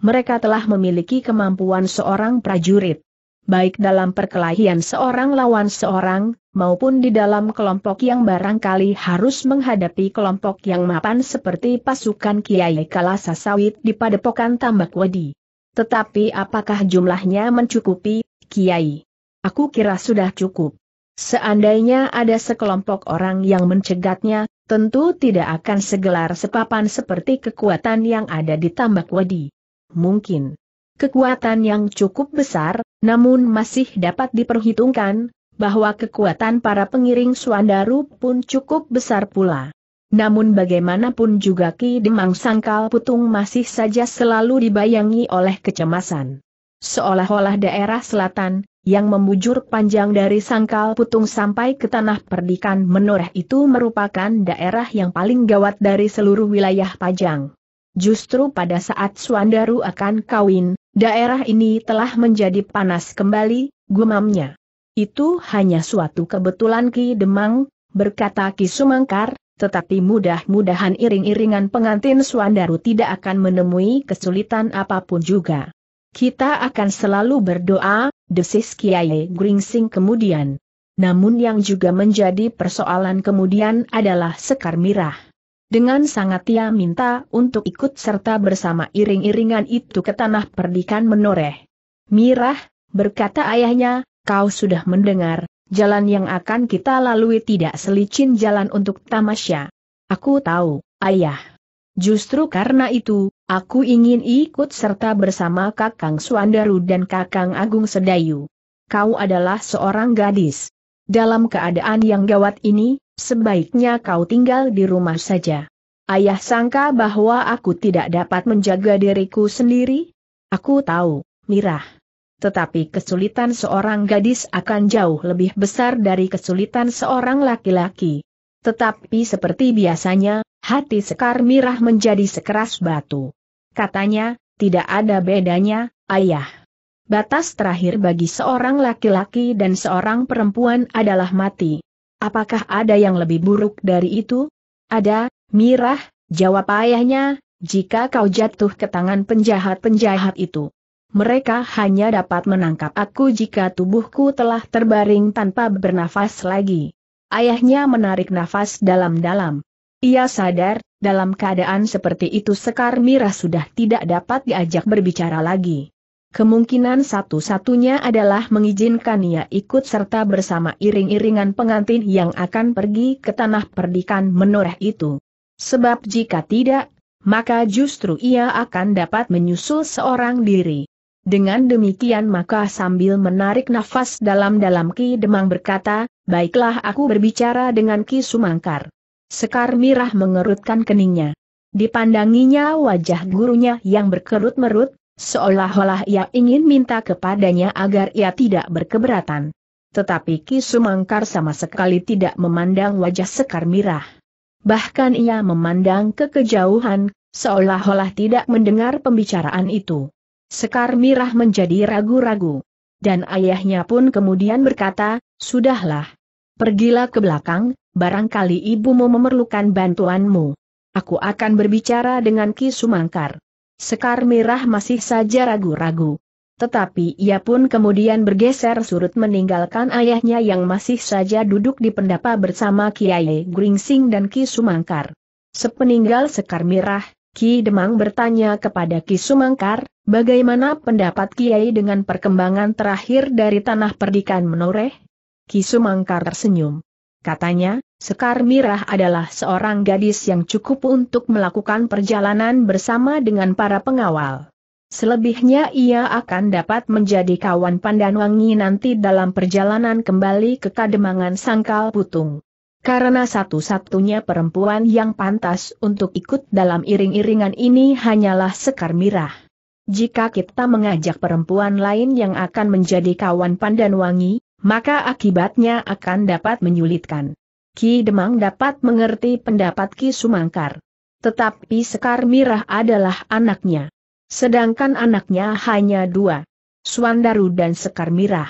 Mereka telah memiliki kemampuan seorang prajurit. Baik dalam perkelahian seorang lawan seorang, maupun di dalam kelompok yang barangkali harus menghadapi kelompok yang mapan seperti pasukan Kiai Kalasa Sawit di Padepokan Tambak Wedi. Tetapi apakah jumlahnya mencukupi, Kiai? Aku kira sudah cukup. Seandainya ada sekelompok orang yang mencegatnya, tentu tidak akan segelar sepapan seperti kekuatan yang ada di tambak wadi. Mungkin kekuatan yang cukup besar, namun masih dapat diperhitungkan, bahwa kekuatan para pengiring Suandaru pun cukup besar pula. Namun bagaimanapun juga Ki Demang Sangkal Putung masih saja selalu dibayangi oleh kecemasan. Seolah-olah daerah selatan, yang membujur panjang dari Sangkal Putung sampai ke tanah perdikan menoreh itu merupakan daerah yang paling gawat dari seluruh wilayah Pajang. Justru pada saat Suandaru akan kawin, daerah ini telah menjadi panas kembali, gumamnya. Itu hanya suatu kebetulan Ki Demang, berkata Ki Sumangkar, tetapi mudah-mudahan iring-iringan pengantin Suandaru tidak akan menemui kesulitan apapun juga. Kita akan selalu berdoa, desis Kiai Gringsing kemudian. Namun yang juga menjadi persoalan kemudian adalah Sekar Mirah. Dengan sangat ia minta untuk ikut serta bersama iring-iringan itu ke tanah perdikan menoreh. Mirah, berkata ayahnya, kau sudah mendengar, jalan yang akan kita lalui tidak selicin jalan untuk tamasya. Aku tahu, ayah. Justru karena itu, aku ingin ikut serta bersama Kakang Suandaru dan Kakang Agung Sedayu. Kau adalah seorang gadis. Dalam keadaan yang gawat ini, sebaiknya kau tinggal di rumah saja. Ayah sangka bahwa aku tidak dapat menjaga diriku sendiri? Aku tahu, Mirah tetapi kesulitan seorang gadis akan jauh lebih besar dari kesulitan seorang laki-laki. Tetapi seperti biasanya, hati Sekar Mirah menjadi sekeras batu. Katanya, tidak ada bedanya, ayah. Batas terakhir bagi seorang laki-laki dan seorang perempuan adalah mati. Apakah ada yang lebih buruk dari itu? Ada, Mirah, jawab ayahnya, jika kau jatuh ke tangan penjahat-penjahat itu mereka hanya dapat menangkap aku jika tubuhku telah terbaring tanpa bernafas lagi. Ayahnya menarik nafas dalam-dalam. Ia sadar, dalam keadaan seperti itu Sekar Mira sudah tidak dapat diajak berbicara lagi. Kemungkinan satu-satunya adalah mengizinkan ia ikut serta bersama iring-iringan pengantin yang akan pergi ke tanah perdikan menoreh itu. Sebab jika tidak, maka justru ia akan dapat menyusul seorang diri. Dengan demikian maka sambil menarik nafas dalam-dalam Ki Demang berkata, baiklah aku berbicara dengan Ki Sumangkar. Sekar Mirah mengerutkan keningnya. Dipandanginya wajah gurunya yang berkerut merut, seolah-olah ia ingin minta kepadanya agar ia tidak berkeberatan. Tetapi Ki Sumangkar sama sekali tidak memandang wajah Sekar Mirah. Bahkan ia memandang ke kejauhan, seolah-olah tidak mendengar pembicaraan itu. Sekar Mirah menjadi ragu-ragu. Dan ayahnya pun kemudian berkata, Sudahlah. Pergilah ke belakang, barangkali ibumu memerlukan bantuanmu. Aku akan berbicara dengan Ki Sumangkar. Sekar Mirah masih saja ragu-ragu. Tetapi ia pun kemudian bergeser surut meninggalkan ayahnya yang masih saja duduk di pendapa bersama Kiai Gringsing dan Ki Sumangkar. Sepeninggal Sekar Mirah, Ki Demang bertanya kepada Ki Sumangkar, bagaimana pendapat Kiai dengan perkembangan terakhir dari tanah perdikan menoreh? Ki Sumangkar tersenyum. Katanya, Sekar Mirah adalah seorang gadis yang cukup untuk melakukan perjalanan bersama dengan para pengawal. Selebihnya ia akan dapat menjadi kawan pandan wangi nanti dalam perjalanan kembali ke Kademangan Sangkal Putung. Karena satu-satunya perempuan yang pantas untuk ikut dalam iring-iringan ini hanyalah Sekar Mirah. Jika kita mengajak perempuan lain yang akan menjadi kawan pandan wangi, maka akibatnya akan dapat menyulitkan. Ki Demang dapat mengerti pendapat Ki Sumangkar. Tetapi Sekar Mirah adalah anaknya. Sedangkan anaknya hanya dua. Suandaru dan Sekar Mirah.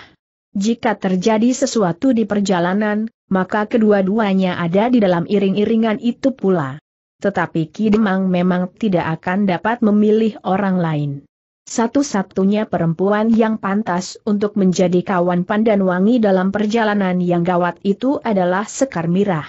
Jika terjadi sesuatu di perjalanan, maka kedua-duanya ada di dalam iring-iringan itu pula. Tetapi Ki Demang memang tidak akan dapat memilih orang lain. Satu-satunya perempuan yang pantas untuk menjadi kawan Pandan Wangi dalam perjalanan yang gawat itu adalah Sekar Mirah.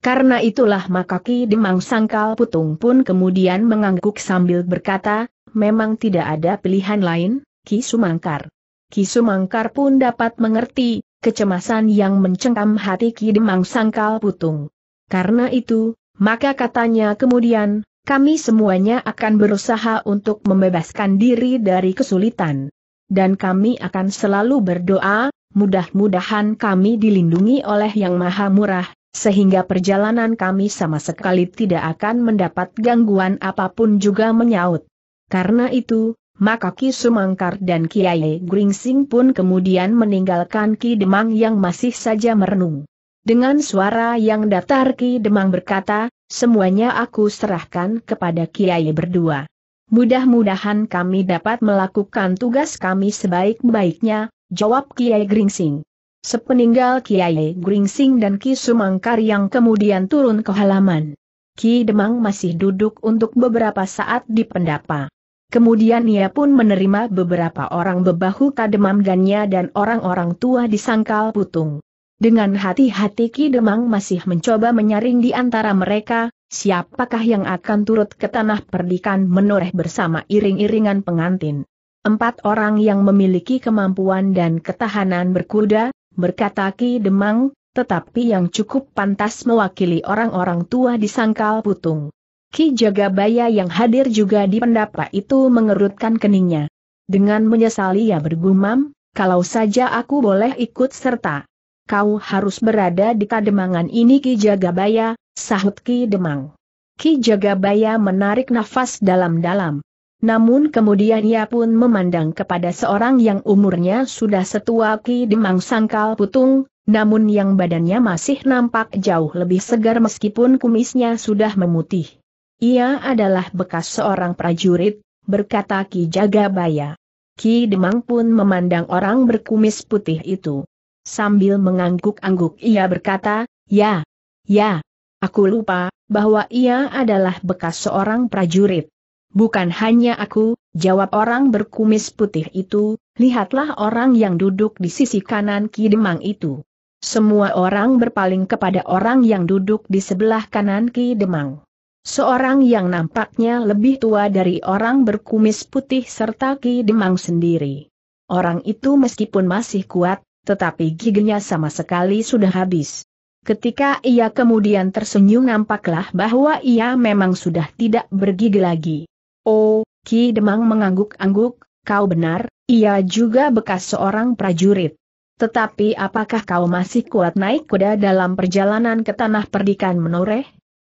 Karena itulah maka Demang Sangkal Putung pun kemudian mengangguk sambil berkata, memang tidak ada pilihan lain, Ki Sumangkar. Kisumangkar pun dapat mengerti, kecemasan yang mencengkam hati Kidemang Sangkal Putung. Karena itu, maka katanya kemudian, kami semuanya akan berusaha untuk membebaskan diri dari kesulitan. Dan kami akan selalu berdoa, mudah-mudahan kami dilindungi oleh Yang Maha Murah, sehingga perjalanan kami sama sekali tidak akan mendapat gangguan apapun juga menyaut. Karena itu, maka Ki Sumangkar dan Kiai Gringsing pun kemudian meninggalkan Ki Demang yang masih saja merenung. Dengan suara yang datar Ki Demang berkata, semuanya aku serahkan kepada Kiai berdua. Mudah-mudahan kami dapat melakukan tugas kami sebaik-baiknya, jawab Kiai Gringsing. Sepeninggal Kiai Gringsing dan Ki Sumangkar yang kemudian turun ke halaman. Ki Demang masih duduk untuk beberapa saat di pendapa. Kemudian ia pun menerima beberapa orang bebahu kademam dannya dan orang-orang tua di Sangkal Putung. Dengan hati-hati Ki Demang masih mencoba menyaring di antara mereka, siapakah yang akan turut ke tanah perdikan menoreh bersama iring-iringan pengantin. Empat orang yang memiliki kemampuan dan ketahanan berkuda, berkata Ki Demang, tetapi yang cukup pantas mewakili orang-orang tua di Sangkal Putung. Ki Jagabaya yang hadir juga di pendapa itu mengerutkan keningnya. Dengan menyesali ia bergumam, kalau saja aku boleh ikut serta. Kau harus berada di kademangan ini Ki Jagabaya, sahut Ki Demang. Ki Jagabaya menarik nafas dalam-dalam. Namun kemudian ia pun memandang kepada seorang yang umurnya sudah setua Ki Demang Sangkal Putung, namun yang badannya masih nampak jauh lebih segar meskipun kumisnya sudah memutih. Ia adalah bekas seorang prajurit, berkata Ki Jagabaya. Ki Demang pun memandang orang berkumis putih itu. Sambil mengangguk-angguk ia berkata, ya, ya, aku lupa, bahwa ia adalah bekas seorang prajurit. Bukan hanya aku, jawab orang berkumis putih itu, lihatlah orang yang duduk di sisi kanan Ki Demang itu. Semua orang berpaling kepada orang yang duduk di sebelah kanan Ki Demang. Seorang yang nampaknya lebih tua dari orang berkumis putih serta Ki Demang sendiri. Orang itu meskipun masih kuat, tetapi giginya sama sekali sudah habis. Ketika ia kemudian tersenyum nampaklah bahwa ia memang sudah tidak bergigi lagi. Oh, Ki Demang mengangguk-angguk, kau benar, ia juga bekas seorang prajurit. Tetapi apakah kau masih kuat naik kuda dalam perjalanan ke tanah perdikan menoreh?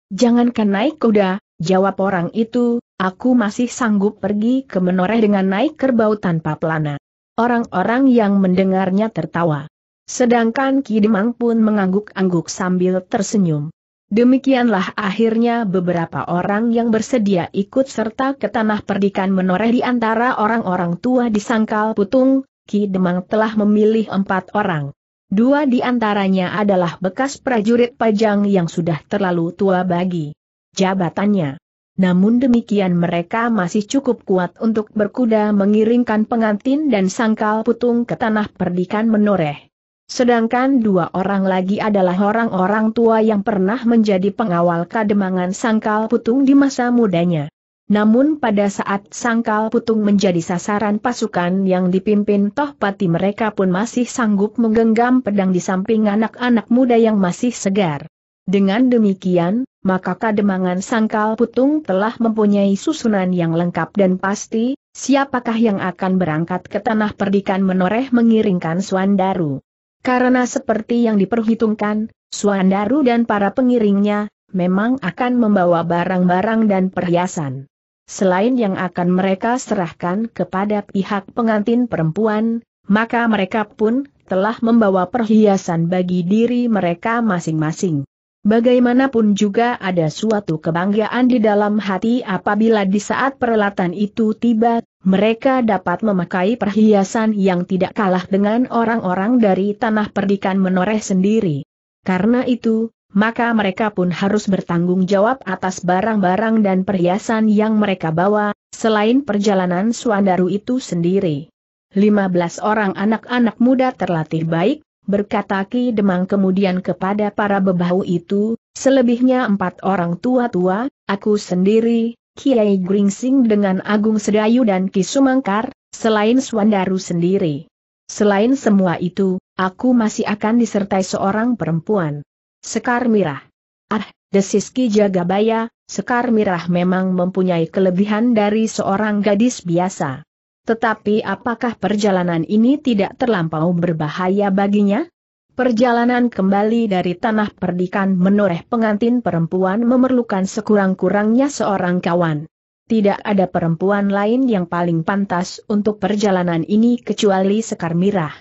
Jangankan naik kuda, jawab orang itu, aku masih sanggup pergi ke menoreh dengan naik kerbau tanpa pelana. Orang-orang yang mendengarnya tertawa. Sedangkan Ki Demang pun mengangguk-angguk sambil tersenyum. Demikianlah akhirnya beberapa orang yang bersedia ikut serta ke tanah perdikan menoreh di antara orang-orang tua di Sangkal Putung, Ki Demang telah memilih empat orang. Dua di antaranya adalah bekas prajurit pajang yang sudah terlalu tua bagi jabatannya. Namun demikian mereka masih cukup kuat untuk berkuda mengiringkan pengantin dan sangkal putung ke tanah perdikan menoreh. Sedangkan dua orang lagi adalah orang-orang tua yang pernah menjadi pengawal kademangan sangkal putung di masa mudanya. Namun pada saat sangkal putung menjadi sasaran pasukan yang dipimpin Toh Pati mereka pun masih sanggup menggenggam pedang di samping anak-anak muda yang masih segar. Dengan demikian, maka kademangan sangkal putung telah mempunyai susunan yang lengkap dan pasti, siapakah yang akan berangkat ke tanah perdikan menoreh mengiringkan Suandaru. Karena seperti yang diperhitungkan, Suandaru dan para pengiringnya, memang akan membawa barang-barang dan perhiasan. Selain yang akan mereka serahkan kepada pihak pengantin perempuan, maka mereka pun telah membawa perhiasan bagi diri mereka masing-masing. Bagaimanapun juga ada suatu kebanggaan di dalam hati apabila di saat peralatan itu tiba, mereka dapat memakai perhiasan yang tidak kalah dengan orang-orang dari tanah perdikan menoreh sendiri. Karena itu, maka mereka pun harus bertanggung jawab atas barang-barang dan perhiasan yang mereka bawa, selain perjalanan Suandaru itu sendiri. 15 orang anak-anak muda terlatih baik, berkata Ki Demang kemudian kepada para bebahu itu, selebihnya empat orang tua-tua, aku sendiri, Kiai Gringsing dengan Agung Sedayu dan Ki Sumangkar, selain Suandaru sendiri. Selain semua itu, aku masih akan disertai seorang perempuan. Sekar Mirah. Ah, desis Ki Jagabaya, Sekar Mirah memang mempunyai kelebihan dari seorang gadis biasa. Tetapi apakah perjalanan ini tidak terlampau berbahaya baginya? Perjalanan kembali dari tanah perdikan menoreh pengantin perempuan memerlukan sekurang-kurangnya seorang kawan. Tidak ada perempuan lain yang paling pantas untuk perjalanan ini kecuali Sekar Mirah.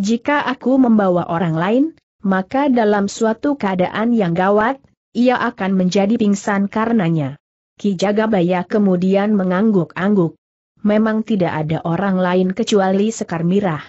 Jika aku membawa orang lain, maka dalam suatu keadaan yang gawat, ia akan menjadi pingsan karenanya. Ki Jagabaya kemudian mengangguk-angguk. Memang tidak ada orang lain kecuali Sekar Mirah.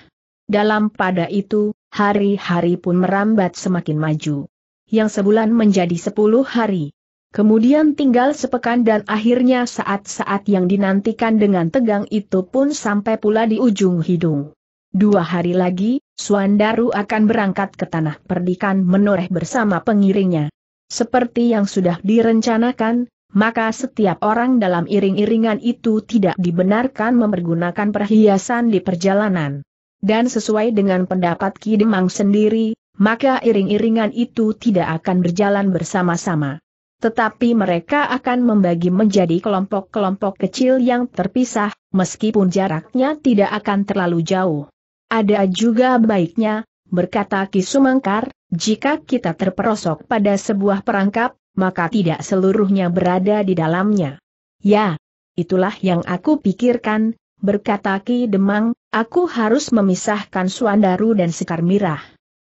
Dalam pada itu, hari-hari pun merambat semakin maju. Yang sebulan menjadi sepuluh hari. Kemudian tinggal sepekan dan akhirnya saat-saat yang dinantikan dengan tegang itu pun sampai pula di ujung hidung. Dua hari lagi, Suandaru akan berangkat ke tanah perdikan menoreh bersama pengiringnya. Seperti yang sudah direncanakan, maka setiap orang dalam iring-iringan itu tidak dibenarkan mempergunakan perhiasan di perjalanan. Dan sesuai dengan pendapat Ki Demang sendiri, maka iring-iringan itu tidak akan berjalan bersama-sama. Tetapi mereka akan membagi menjadi kelompok-kelompok kecil yang terpisah, meskipun jaraknya tidak akan terlalu jauh. Ada juga baiknya, berkata Ki Sumangkar, jika kita terperosok pada sebuah perangkap, maka tidak seluruhnya berada di dalamnya. Ya, itulah yang aku pikirkan, berkata Ki Demang, aku harus memisahkan Suandaru dan Sekar Mirah.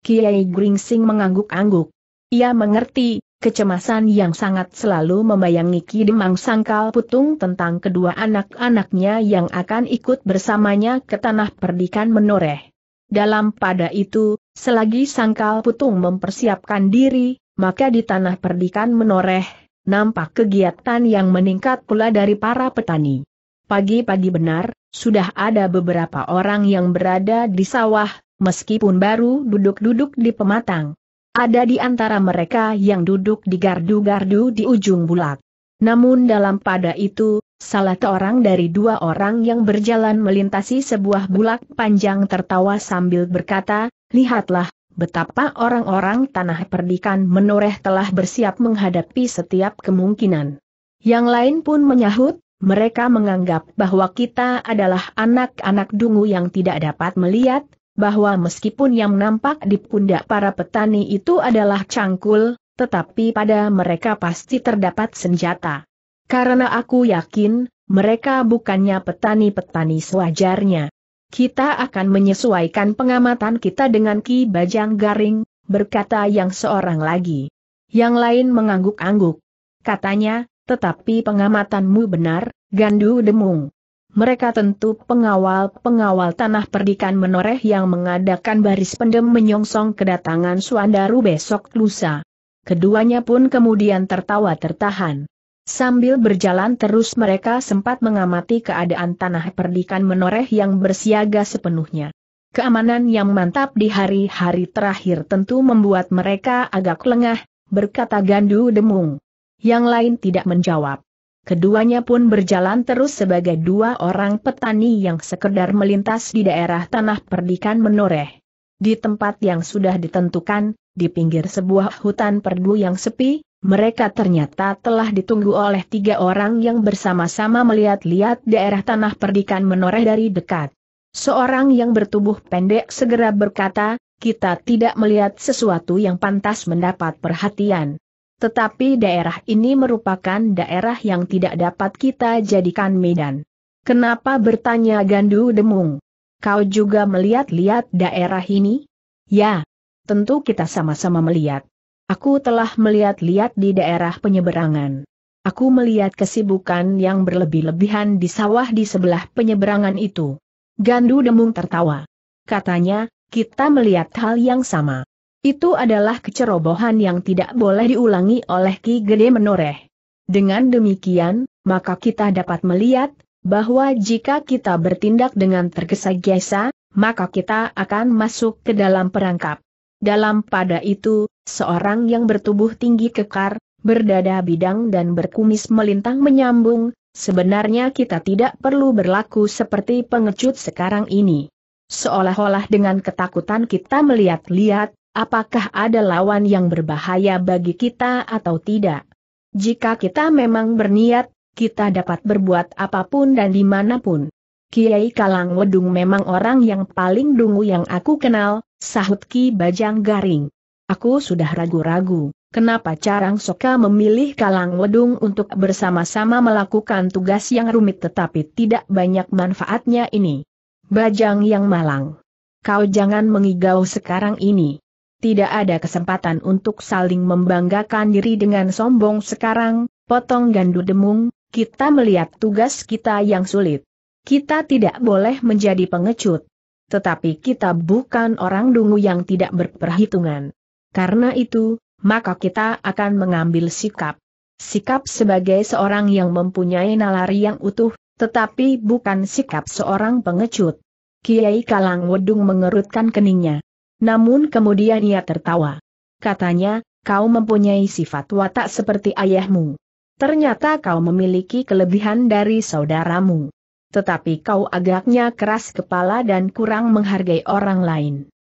Kiai Gringsing mengangguk-angguk. Ia mengerti, kecemasan yang sangat selalu membayangi Demang Sangkal Putung tentang kedua anak-anaknya yang akan ikut bersamanya ke tanah perdikan menoreh. Dalam pada itu, selagi Sangkal Putung mempersiapkan diri, maka di tanah perdikan menoreh, nampak kegiatan yang meningkat pula dari para petani. Pagi-pagi benar, sudah ada beberapa orang yang berada di sawah, meskipun baru duduk-duduk di pematang. Ada di antara mereka yang duduk di gardu-gardu di ujung bulat. Namun dalam pada itu, salah seorang dari dua orang yang berjalan melintasi sebuah bulak panjang tertawa sambil berkata, Lihatlah, betapa orang-orang tanah perdikan menoreh telah bersiap menghadapi setiap kemungkinan. Yang lain pun menyahut, mereka menganggap bahwa kita adalah anak-anak dungu yang tidak dapat melihat, bahwa meskipun yang nampak di pundak para petani itu adalah cangkul, tetapi pada mereka pasti terdapat senjata. Karena aku yakin, mereka bukannya petani-petani sewajarnya. Kita akan menyesuaikan pengamatan kita dengan Ki Bajang Garing, berkata yang seorang lagi. Yang lain mengangguk-angguk. Katanya, tetapi pengamatanmu benar, Gandu Demung mereka tentu pengawal-pengawal tanah perdikan menoreh yang mengadakan baris pendem menyongsong kedatangan Suandaru besok lusa. Keduanya pun kemudian tertawa tertahan. Sambil berjalan terus mereka sempat mengamati keadaan tanah perdikan menoreh yang bersiaga sepenuhnya. Keamanan yang mantap di hari-hari terakhir tentu membuat mereka agak lengah, berkata Gandu Demung. Yang lain tidak menjawab. Keduanya pun berjalan terus sebagai dua orang petani yang sekedar melintas di daerah tanah perdikan menoreh. Di tempat yang sudah ditentukan, di pinggir sebuah hutan perdu yang sepi, mereka ternyata telah ditunggu oleh tiga orang yang bersama-sama melihat-lihat daerah tanah perdikan menoreh dari dekat. Seorang yang bertubuh pendek segera berkata, kita tidak melihat sesuatu yang pantas mendapat perhatian. Tetapi daerah ini merupakan daerah yang tidak dapat kita jadikan medan. Kenapa bertanya Gandu Demung? Kau juga melihat-lihat daerah ini? Ya, tentu kita sama-sama melihat. Aku telah melihat-lihat di daerah penyeberangan. Aku melihat kesibukan yang berlebih-lebihan di sawah di sebelah penyeberangan itu. Gandu Demung tertawa. Katanya, kita melihat hal yang sama. Itu adalah kecerobohan yang tidak boleh diulangi oleh Ki Gede Menoreh. Dengan demikian, maka kita dapat melihat, bahwa jika kita bertindak dengan tergesa-gesa, maka kita akan masuk ke dalam perangkap. Dalam pada itu, seorang yang bertubuh tinggi kekar, berdada bidang dan berkumis melintang menyambung, sebenarnya kita tidak perlu berlaku seperti pengecut sekarang ini. Seolah-olah dengan ketakutan kita melihat-lihat, apakah ada lawan yang berbahaya bagi kita atau tidak. Jika kita memang berniat, kita dapat berbuat apapun dan dimanapun. Kiai Kalang Wedung memang orang yang paling dungu yang aku kenal, sahut Ki Bajang Garing. Aku sudah ragu-ragu, kenapa Carang Soka memilih Kalang Wedung untuk bersama-sama melakukan tugas yang rumit tetapi tidak banyak manfaatnya ini. Bajang yang malang. Kau jangan mengigau sekarang ini tidak ada kesempatan untuk saling membanggakan diri dengan sombong sekarang, potong gandu demung, kita melihat tugas kita yang sulit. Kita tidak boleh menjadi pengecut. Tetapi kita bukan orang dungu yang tidak berperhitungan. Karena itu, maka kita akan mengambil sikap. Sikap sebagai seorang yang mempunyai nalar yang utuh, tetapi bukan sikap seorang pengecut. Kiai Kalang Wedung mengerutkan keningnya. Namun kemudian ia tertawa. Katanya, kau mempunyai sifat watak seperti ayahmu. Ternyata kau memiliki kelebihan dari saudaramu. Tetapi kau agaknya keras kepala dan kurang menghargai orang lain.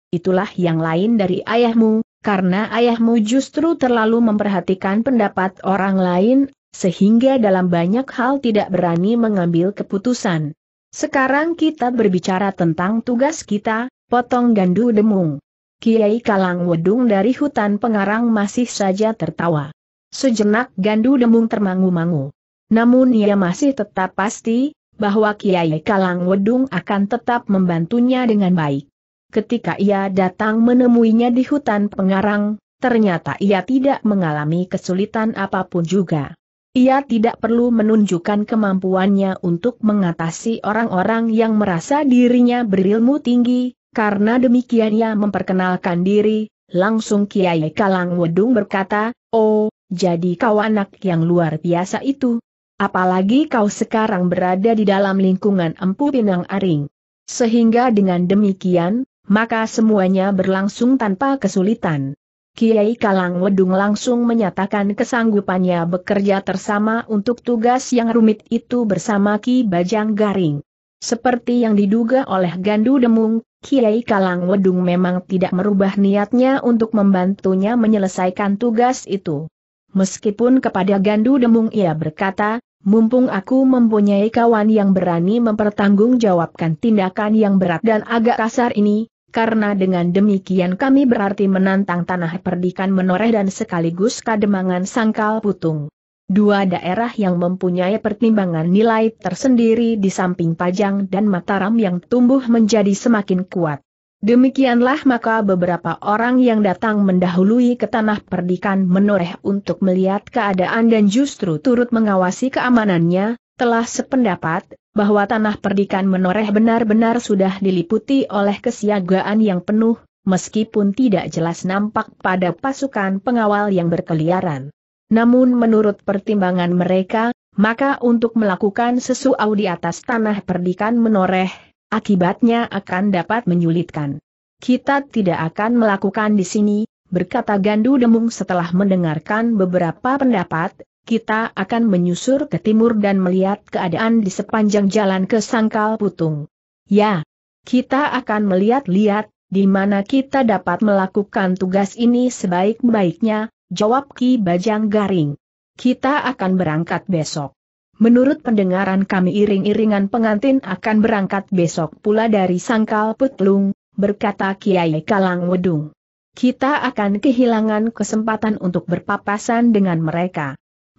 Itulah yang lain dari ayahmu, karena ayahmu justru terlalu memperhatikan pendapat orang lain, sehingga dalam banyak hal tidak berani mengambil keputusan. Sekarang kita berbicara tentang tugas kita, potong gandu demung. Kiai Kalang Wedung dari hutan pengarang masih saja tertawa. Sejenak gandu demung termangu-mangu. Namun ia masih tetap pasti, bahwa Kiai Kalang Wedung akan tetap membantunya dengan baik. Ketika ia datang menemuinya di hutan pengarang, ternyata ia tidak mengalami kesulitan apapun juga. Ia tidak perlu menunjukkan kemampuannya untuk mengatasi orang-orang yang merasa dirinya berilmu tinggi, karena demikian ia memperkenalkan diri, langsung Kiai Kalang Wedung berkata, Oh, jadi kau anak yang luar biasa itu. Apalagi kau sekarang berada di dalam lingkungan Empu Pinang Aring. Sehingga dengan demikian, maka semuanya berlangsung tanpa kesulitan. Kiai Kalang Wedung langsung menyatakan kesanggupannya bekerja bersama untuk tugas yang rumit itu bersama Ki Bajang Garing. Seperti yang diduga oleh Gandu Demung, Kiai Kalang Wedung memang tidak merubah niatnya untuk membantunya menyelesaikan tugas itu. Meskipun kepada Gandu Demung ia berkata, mumpung aku mempunyai kawan yang berani mempertanggungjawabkan tindakan yang berat dan agak kasar ini, karena dengan demikian kami berarti menantang tanah perdikan menoreh dan sekaligus kademangan sangkal putung. Dua daerah yang mempunyai pertimbangan nilai tersendiri di samping Pajang dan Mataram yang tumbuh menjadi semakin kuat. Demikianlah maka beberapa orang yang datang mendahului ke tanah perdikan menoreh untuk melihat keadaan dan justru turut mengawasi keamanannya, telah sependapat, bahwa tanah perdikan menoreh benar-benar sudah diliputi oleh kesiagaan yang penuh, meskipun tidak jelas nampak pada pasukan pengawal yang berkeliaran. Namun menurut pertimbangan mereka, maka untuk melakukan sesuatu di atas tanah perdikan menoreh, akibatnya akan dapat menyulitkan. Kita tidak akan melakukan di sini, berkata Gandu Demung setelah mendengarkan beberapa pendapat, kita akan menyusur ke timur dan melihat keadaan di sepanjang jalan ke Sangkal Putung. Ya, kita akan melihat-lihat, di mana kita dapat melakukan tugas ini sebaik-baiknya, Jawab Ki Bajang Garing. Kita akan berangkat besok. Menurut pendengaran kami iring-iringan pengantin akan berangkat besok pula dari Sangkal Putlung, berkata Kiai Kalang Wedung. Kita akan kehilangan kesempatan untuk berpapasan dengan mereka.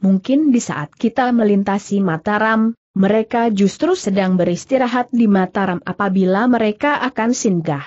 Mungkin di saat kita melintasi Mataram, mereka justru sedang beristirahat di Mataram apabila mereka akan singgah.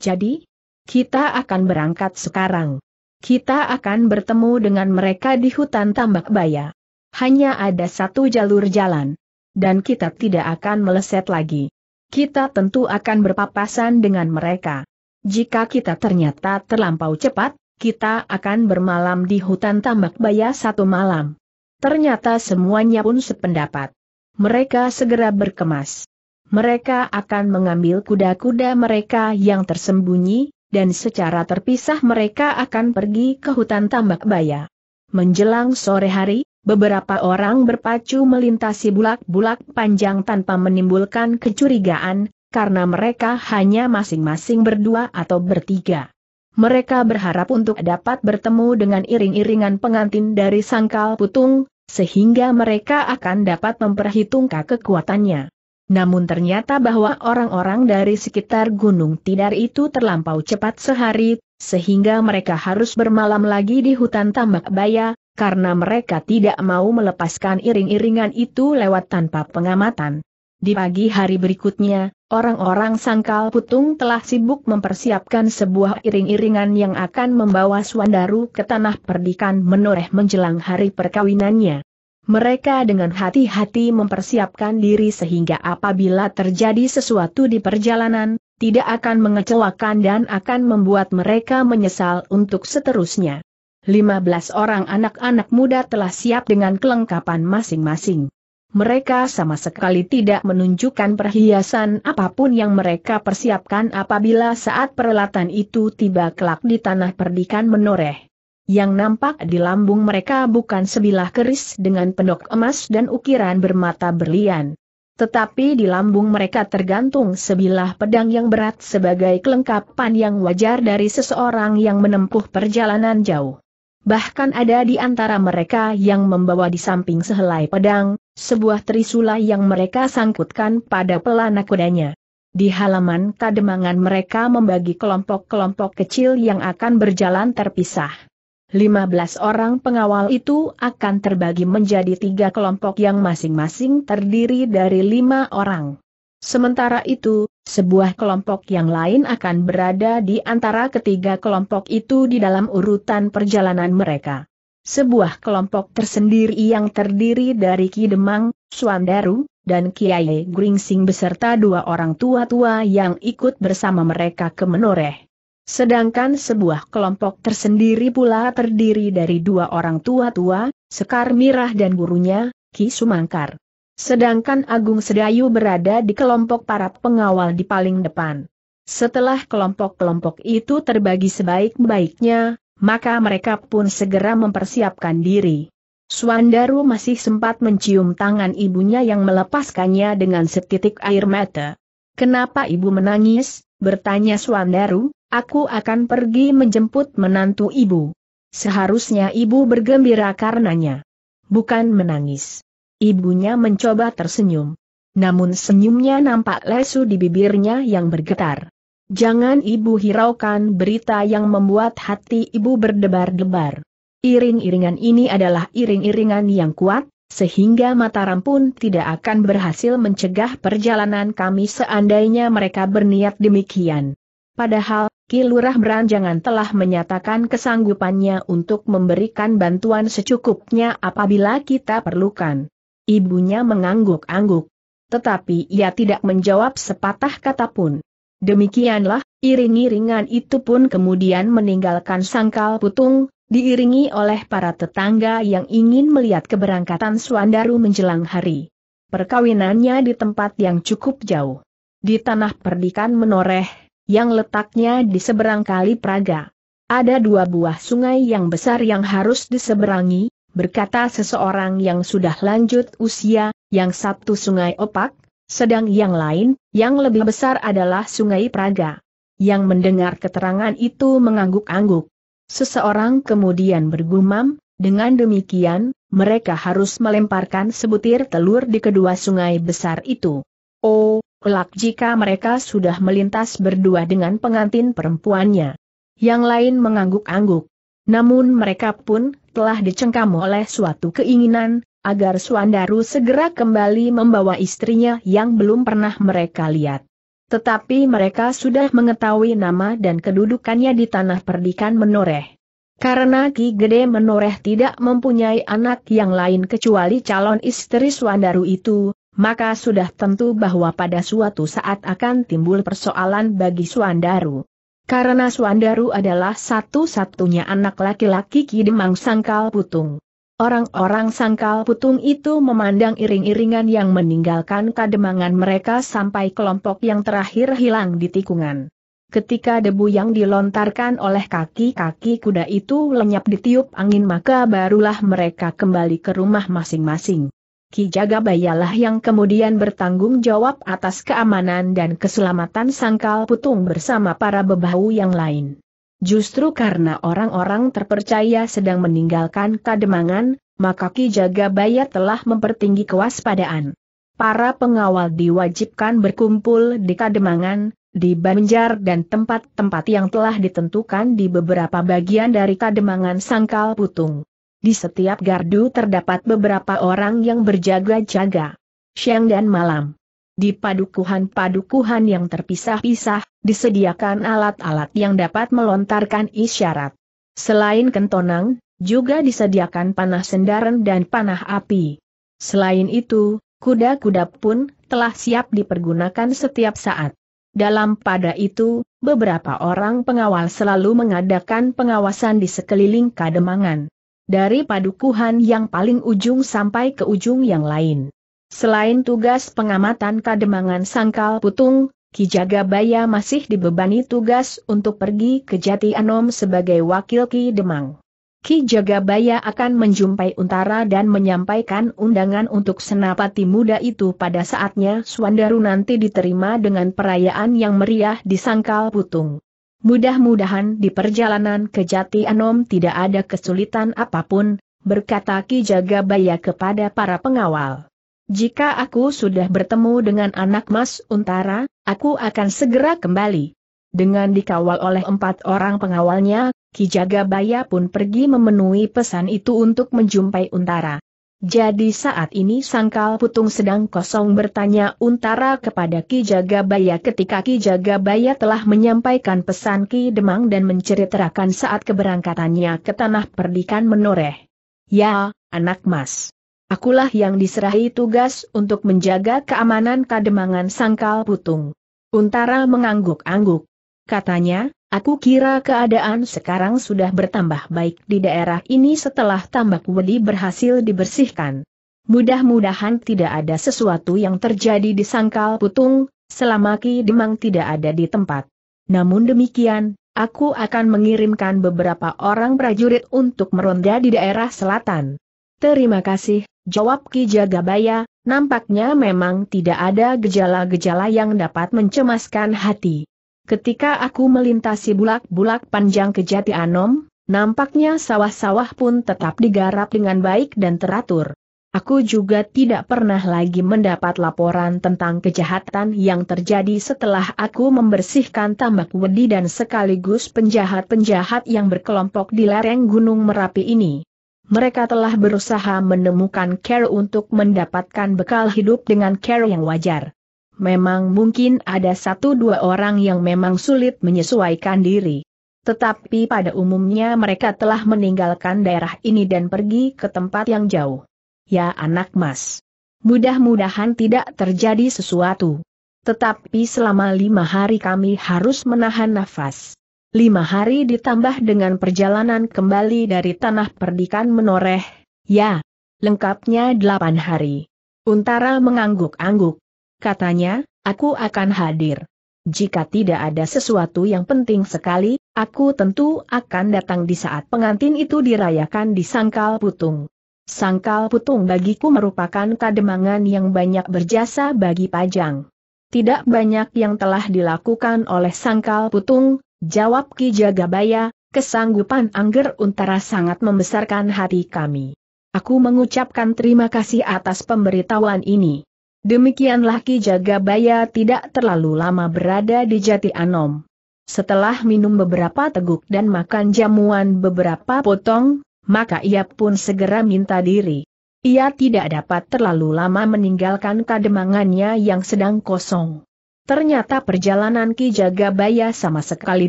Jadi, kita akan berangkat sekarang. Kita akan bertemu dengan mereka di hutan tambak baya. Hanya ada satu jalur jalan. Dan kita tidak akan meleset lagi. Kita tentu akan berpapasan dengan mereka. Jika kita ternyata terlampau cepat, kita akan bermalam di hutan tambak baya satu malam. Ternyata semuanya pun sependapat. Mereka segera berkemas mereka akan mengambil kuda-kuda mereka yang tersembunyi, dan secara terpisah mereka akan pergi ke hutan tambak baya. Menjelang sore hari, beberapa orang berpacu melintasi bulak-bulak panjang tanpa menimbulkan kecurigaan, karena mereka hanya masing-masing berdua atau bertiga. Mereka berharap untuk dapat bertemu dengan iring-iringan pengantin dari sangkal putung, sehingga mereka akan dapat memperhitungkan kekuatannya namun ternyata bahwa orang-orang dari sekitar Gunung Tidar itu terlampau cepat sehari, sehingga mereka harus bermalam lagi di hutan tambak baya, karena mereka tidak mau melepaskan iring-iringan itu lewat tanpa pengamatan. Di pagi hari berikutnya, orang-orang sangkal putung telah sibuk mempersiapkan sebuah iring-iringan yang akan membawa Swandaru ke tanah perdikan menoreh menjelang hari perkawinannya. Mereka dengan hati-hati mempersiapkan diri sehingga apabila terjadi sesuatu di perjalanan, tidak akan mengecewakan dan akan membuat mereka menyesal untuk seterusnya. 15 orang anak-anak muda telah siap dengan kelengkapan masing-masing. Mereka sama sekali tidak menunjukkan perhiasan apapun yang mereka persiapkan apabila saat peralatan itu tiba kelak di tanah perdikan menoreh. Yang nampak di lambung mereka bukan sebilah keris dengan pendok emas dan ukiran bermata berlian. Tetapi di lambung mereka tergantung sebilah pedang yang berat sebagai kelengkapan yang wajar dari seseorang yang menempuh perjalanan jauh. Bahkan ada di antara mereka yang membawa di samping sehelai pedang, sebuah trisula yang mereka sangkutkan pada pelana kudanya. Di halaman kademangan mereka membagi kelompok-kelompok kecil yang akan berjalan terpisah. 15 orang pengawal itu akan terbagi menjadi tiga kelompok yang masing-masing terdiri dari lima orang. Sementara itu, sebuah kelompok yang lain akan berada di antara ketiga kelompok itu di dalam urutan perjalanan mereka. Sebuah kelompok tersendiri yang terdiri dari Ki Demang, Suandaru, dan Kiai Gringsing beserta dua orang tua-tua yang ikut bersama mereka ke Menoreh. Sedangkan sebuah kelompok tersendiri pula terdiri dari dua orang tua-tua, Sekar Mirah dan gurunya, Ki Sumangkar. Sedangkan Agung Sedayu berada di kelompok para pengawal di paling depan. Setelah kelompok-kelompok itu terbagi sebaik-baiknya, maka mereka pun segera mempersiapkan diri. Suandaru masih sempat mencium tangan ibunya yang melepaskannya dengan setitik air mata. Kenapa ibu menangis? bertanya Suandaru, aku akan pergi menjemput menantu ibu. Seharusnya ibu bergembira karenanya. Bukan menangis. Ibunya mencoba tersenyum. Namun senyumnya nampak lesu di bibirnya yang bergetar. Jangan ibu hiraukan berita yang membuat hati ibu berdebar-debar. Iring-iringan ini adalah iring-iringan yang kuat, sehingga Mataram pun tidak akan berhasil mencegah perjalanan kami seandainya mereka berniat demikian. Padahal, Kilurah Beranjangan telah menyatakan kesanggupannya untuk memberikan bantuan secukupnya apabila kita perlukan. Ibunya mengangguk-angguk. Tetapi ia tidak menjawab sepatah kata pun. Demikianlah, iring-iringan itu pun kemudian meninggalkan sangkal putung, diiringi oleh para tetangga yang ingin melihat keberangkatan Suandaru menjelang hari perkawinannya di tempat yang cukup jauh. Di tanah perdikan menoreh, yang letaknya di seberang kali Praga. Ada dua buah sungai yang besar yang harus diseberangi, berkata seseorang yang sudah lanjut usia, yang satu sungai opak, sedang yang lain, yang lebih besar adalah sungai Praga. Yang mendengar keterangan itu mengangguk-angguk. Seseorang kemudian bergumam, dengan demikian, mereka harus melemparkan sebutir telur di kedua sungai besar itu. Oh, kelak jika mereka sudah melintas berdua dengan pengantin perempuannya. Yang lain mengangguk-angguk. Namun mereka pun telah dicengkam oleh suatu keinginan, agar Suandaru segera kembali membawa istrinya yang belum pernah mereka lihat. Tetapi mereka sudah mengetahui nama dan kedudukannya di tanah perdikan menoreh. Karena Ki Gede Menoreh tidak mempunyai anak yang lain kecuali calon istri Swandaru itu, maka sudah tentu bahwa pada suatu saat akan timbul persoalan bagi Swandaru. Karena Swandaru adalah satu-satunya anak laki-laki Ki Demang Sangkal Putung. Orang-orang sangkal putung itu memandang iring-iringan yang meninggalkan kademangan mereka sampai kelompok yang terakhir hilang di tikungan. Ketika debu yang dilontarkan oleh kaki-kaki kuda itu lenyap ditiup angin maka barulah mereka kembali ke rumah masing-masing. Ki Jagabayalah yang kemudian bertanggung jawab atas keamanan dan keselamatan sangkal putung bersama para bebahu yang lain. Justru karena orang-orang terpercaya sedang meninggalkan kademangan, maka Ki Jagabaya telah mempertinggi kewaspadaan. Para pengawal diwajibkan berkumpul di kademangan, di banjar dan tempat-tempat yang telah ditentukan di beberapa bagian dari kademangan Sangkal Putung. Di setiap gardu terdapat beberapa orang yang berjaga-jaga. Siang dan malam. Di padukuhan-padukuhan yang terpisah-pisah, disediakan alat-alat yang dapat melontarkan isyarat. Selain kentonang, juga disediakan panah sendaran dan panah api. Selain itu, kuda-kuda pun telah siap dipergunakan setiap saat. Dalam pada itu, beberapa orang pengawal selalu mengadakan pengawasan di sekeliling kademangan. Dari padukuhan yang paling ujung sampai ke ujung yang lain. Selain tugas pengamatan kademangan sangkal putung, Ki Jagabaya masih dibebani tugas untuk pergi ke Jati Anom sebagai wakil Ki Demang. Ki Jagabaya akan menjumpai Untara dan menyampaikan undangan untuk senapati muda itu pada saatnya Swandaru nanti diterima dengan perayaan yang meriah di Sangkal Putung. Mudah-mudahan di perjalanan ke Jati Anom tidak ada kesulitan apapun, berkata Ki Jagabaya kepada para pengawal. Jika aku sudah bertemu dengan anak mas Untara, aku akan segera kembali. Dengan dikawal oleh empat orang pengawalnya, Ki Baya pun pergi memenuhi pesan itu untuk menjumpai Untara. Jadi saat ini sangkal putung sedang kosong bertanya Untara kepada Ki Jagabaya ketika Ki Jagabaya telah menyampaikan pesan Ki Demang dan menceritakan saat keberangkatannya ke tanah perdikan menoreh. Ya, anak mas. Akulah yang diserahi tugas untuk menjaga keamanan kademangan sangkal putung. Untara mengangguk-angguk. Katanya, aku kira keadaan sekarang sudah bertambah baik di daerah ini setelah tambak wedi berhasil dibersihkan. Mudah-mudahan tidak ada sesuatu yang terjadi di sangkal putung, selama Ki Demang tidak ada di tempat. Namun demikian, aku akan mengirimkan beberapa orang prajurit untuk meronda di daerah selatan. Terima kasih, jawab Ki Jagabaya, nampaknya memang tidak ada gejala-gejala yang dapat mencemaskan hati. Ketika aku melintasi bulak-bulak panjang ke Jati Anom, nampaknya sawah-sawah pun tetap digarap dengan baik dan teratur. Aku juga tidak pernah lagi mendapat laporan tentang kejahatan yang terjadi setelah aku membersihkan tambak wedi dan sekaligus penjahat-penjahat yang berkelompok di lereng Gunung Merapi ini mereka telah berusaha menemukan Care untuk mendapatkan bekal hidup dengan Care yang wajar. Memang mungkin ada satu dua orang yang memang sulit menyesuaikan diri. Tetapi pada umumnya mereka telah meninggalkan daerah ini dan pergi ke tempat yang jauh. Ya anak mas. Mudah-mudahan tidak terjadi sesuatu. Tetapi selama lima hari kami harus menahan nafas lima hari ditambah dengan perjalanan kembali dari tanah perdikan menoreh, ya, lengkapnya delapan hari. Untara mengangguk-angguk. Katanya, aku akan hadir. Jika tidak ada sesuatu yang penting sekali, aku tentu akan datang di saat pengantin itu dirayakan di Sangkal Putung. Sangkal Putung bagiku merupakan kademangan yang banyak berjasa bagi Pajang. Tidak banyak yang telah dilakukan oleh Sangkal Putung, Jawab Ki Jagabaya, kesanggupan Angger Untara sangat membesarkan hati kami. Aku mengucapkan terima kasih atas pemberitahuan ini. Demikianlah Ki Jagabaya tidak terlalu lama berada di Jati Anom. Setelah minum beberapa teguk dan makan jamuan beberapa potong, maka ia pun segera minta diri. Ia tidak dapat terlalu lama meninggalkan kademangannya yang sedang kosong. Ternyata perjalanan Ki Jagabaya sama sekali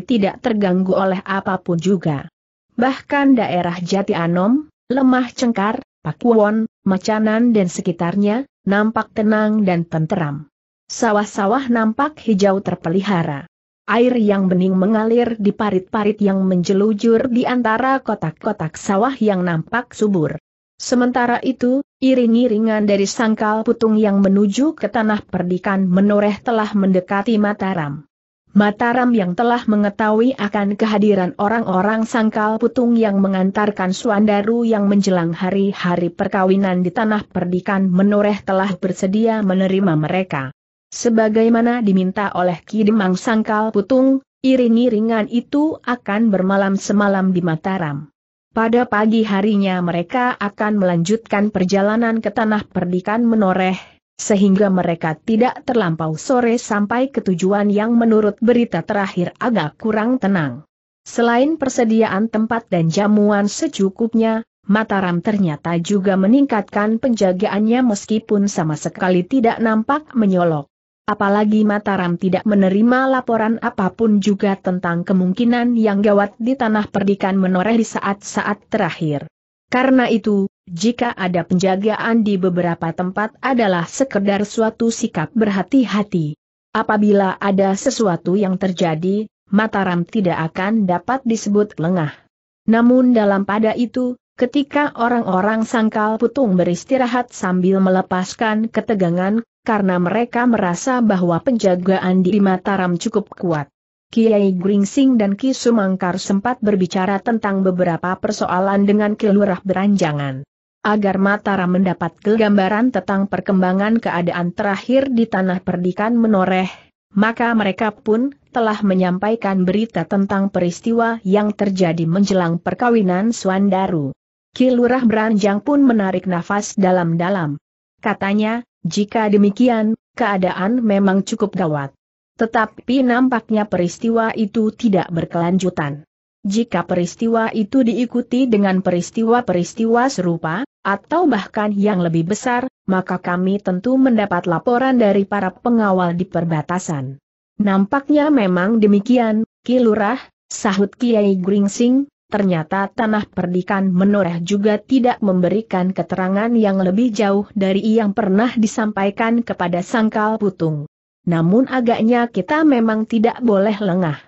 tidak terganggu oleh apapun juga. Bahkan daerah Jati Anom, Lemah Cengkar, Pakuwon, Macanan dan sekitarnya, nampak tenang dan tenteram. Sawah-sawah nampak hijau terpelihara. Air yang bening mengalir di parit-parit yang menjelujur di antara kotak-kotak sawah yang nampak subur. Sementara itu, Iring-iringan dari sangkal putung yang menuju ke tanah perdikan menoreh telah mendekati Mataram. Mataram yang telah mengetahui akan kehadiran orang-orang sangkal putung yang mengantarkan Suandaru yang menjelang hari-hari perkawinan di tanah perdikan menoreh telah bersedia menerima mereka. Sebagaimana diminta oleh Kidemang sangkal putung, iring-iringan itu akan bermalam semalam di Mataram. Pada pagi harinya mereka akan melanjutkan perjalanan ke tanah perdikan menoreh, sehingga mereka tidak terlampau sore sampai ke tujuan yang menurut berita terakhir agak kurang tenang. Selain persediaan tempat dan jamuan secukupnya, Mataram ternyata juga meningkatkan penjagaannya meskipun sama sekali tidak nampak menyolok. Apalagi Mataram tidak menerima laporan apapun juga tentang kemungkinan yang gawat di tanah perdikan menoreh di saat-saat terakhir. Karena itu, jika ada penjagaan di beberapa tempat adalah sekedar suatu sikap berhati-hati. Apabila ada sesuatu yang terjadi, Mataram tidak akan dapat disebut lengah. Namun dalam pada itu, ketika orang-orang sangkal putung beristirahat sambil melepaskan ketegangan, karena mereka merasa bahwa penjagaan di Mataram cukup kuat. Kiai Gringsing dan Ki Sumangkar sempat berbicara tentang beberapa persoalan dengan kelurah Beranjangan. Agar Mataram mendapat gambaran tentang perkembangan keadaan terakhir di tanah perdikan menoreh, maka mereka pun telah menyampaikan berita tentang peristiwa yang terjadi menjelang perkawinan Suandaru. Kilurah Beranjang pun menarik nafas dalam-dalam. Katanya, jika demikian, keadaan memang cukup gawat. Tetapi nampaknya peristiwa itu tidak berkelanjutan. Jika peristiwa itu diikuti dengan peristiwa-peristiwa serupa, atau bahkan yang lebih besar, maka kami tentu mendapat laporan dari para pengawal di perbatasan. Nampaknya memang demikian, Ki sahut Kiai Gringsing, Ternyata tanah perdikan menoreh juga tidak memberikan keterangan yang lebih jauh dari yang pernah disampaikan kepada sangkal putung. Namun agaknya kita memang tidak boleh lengah.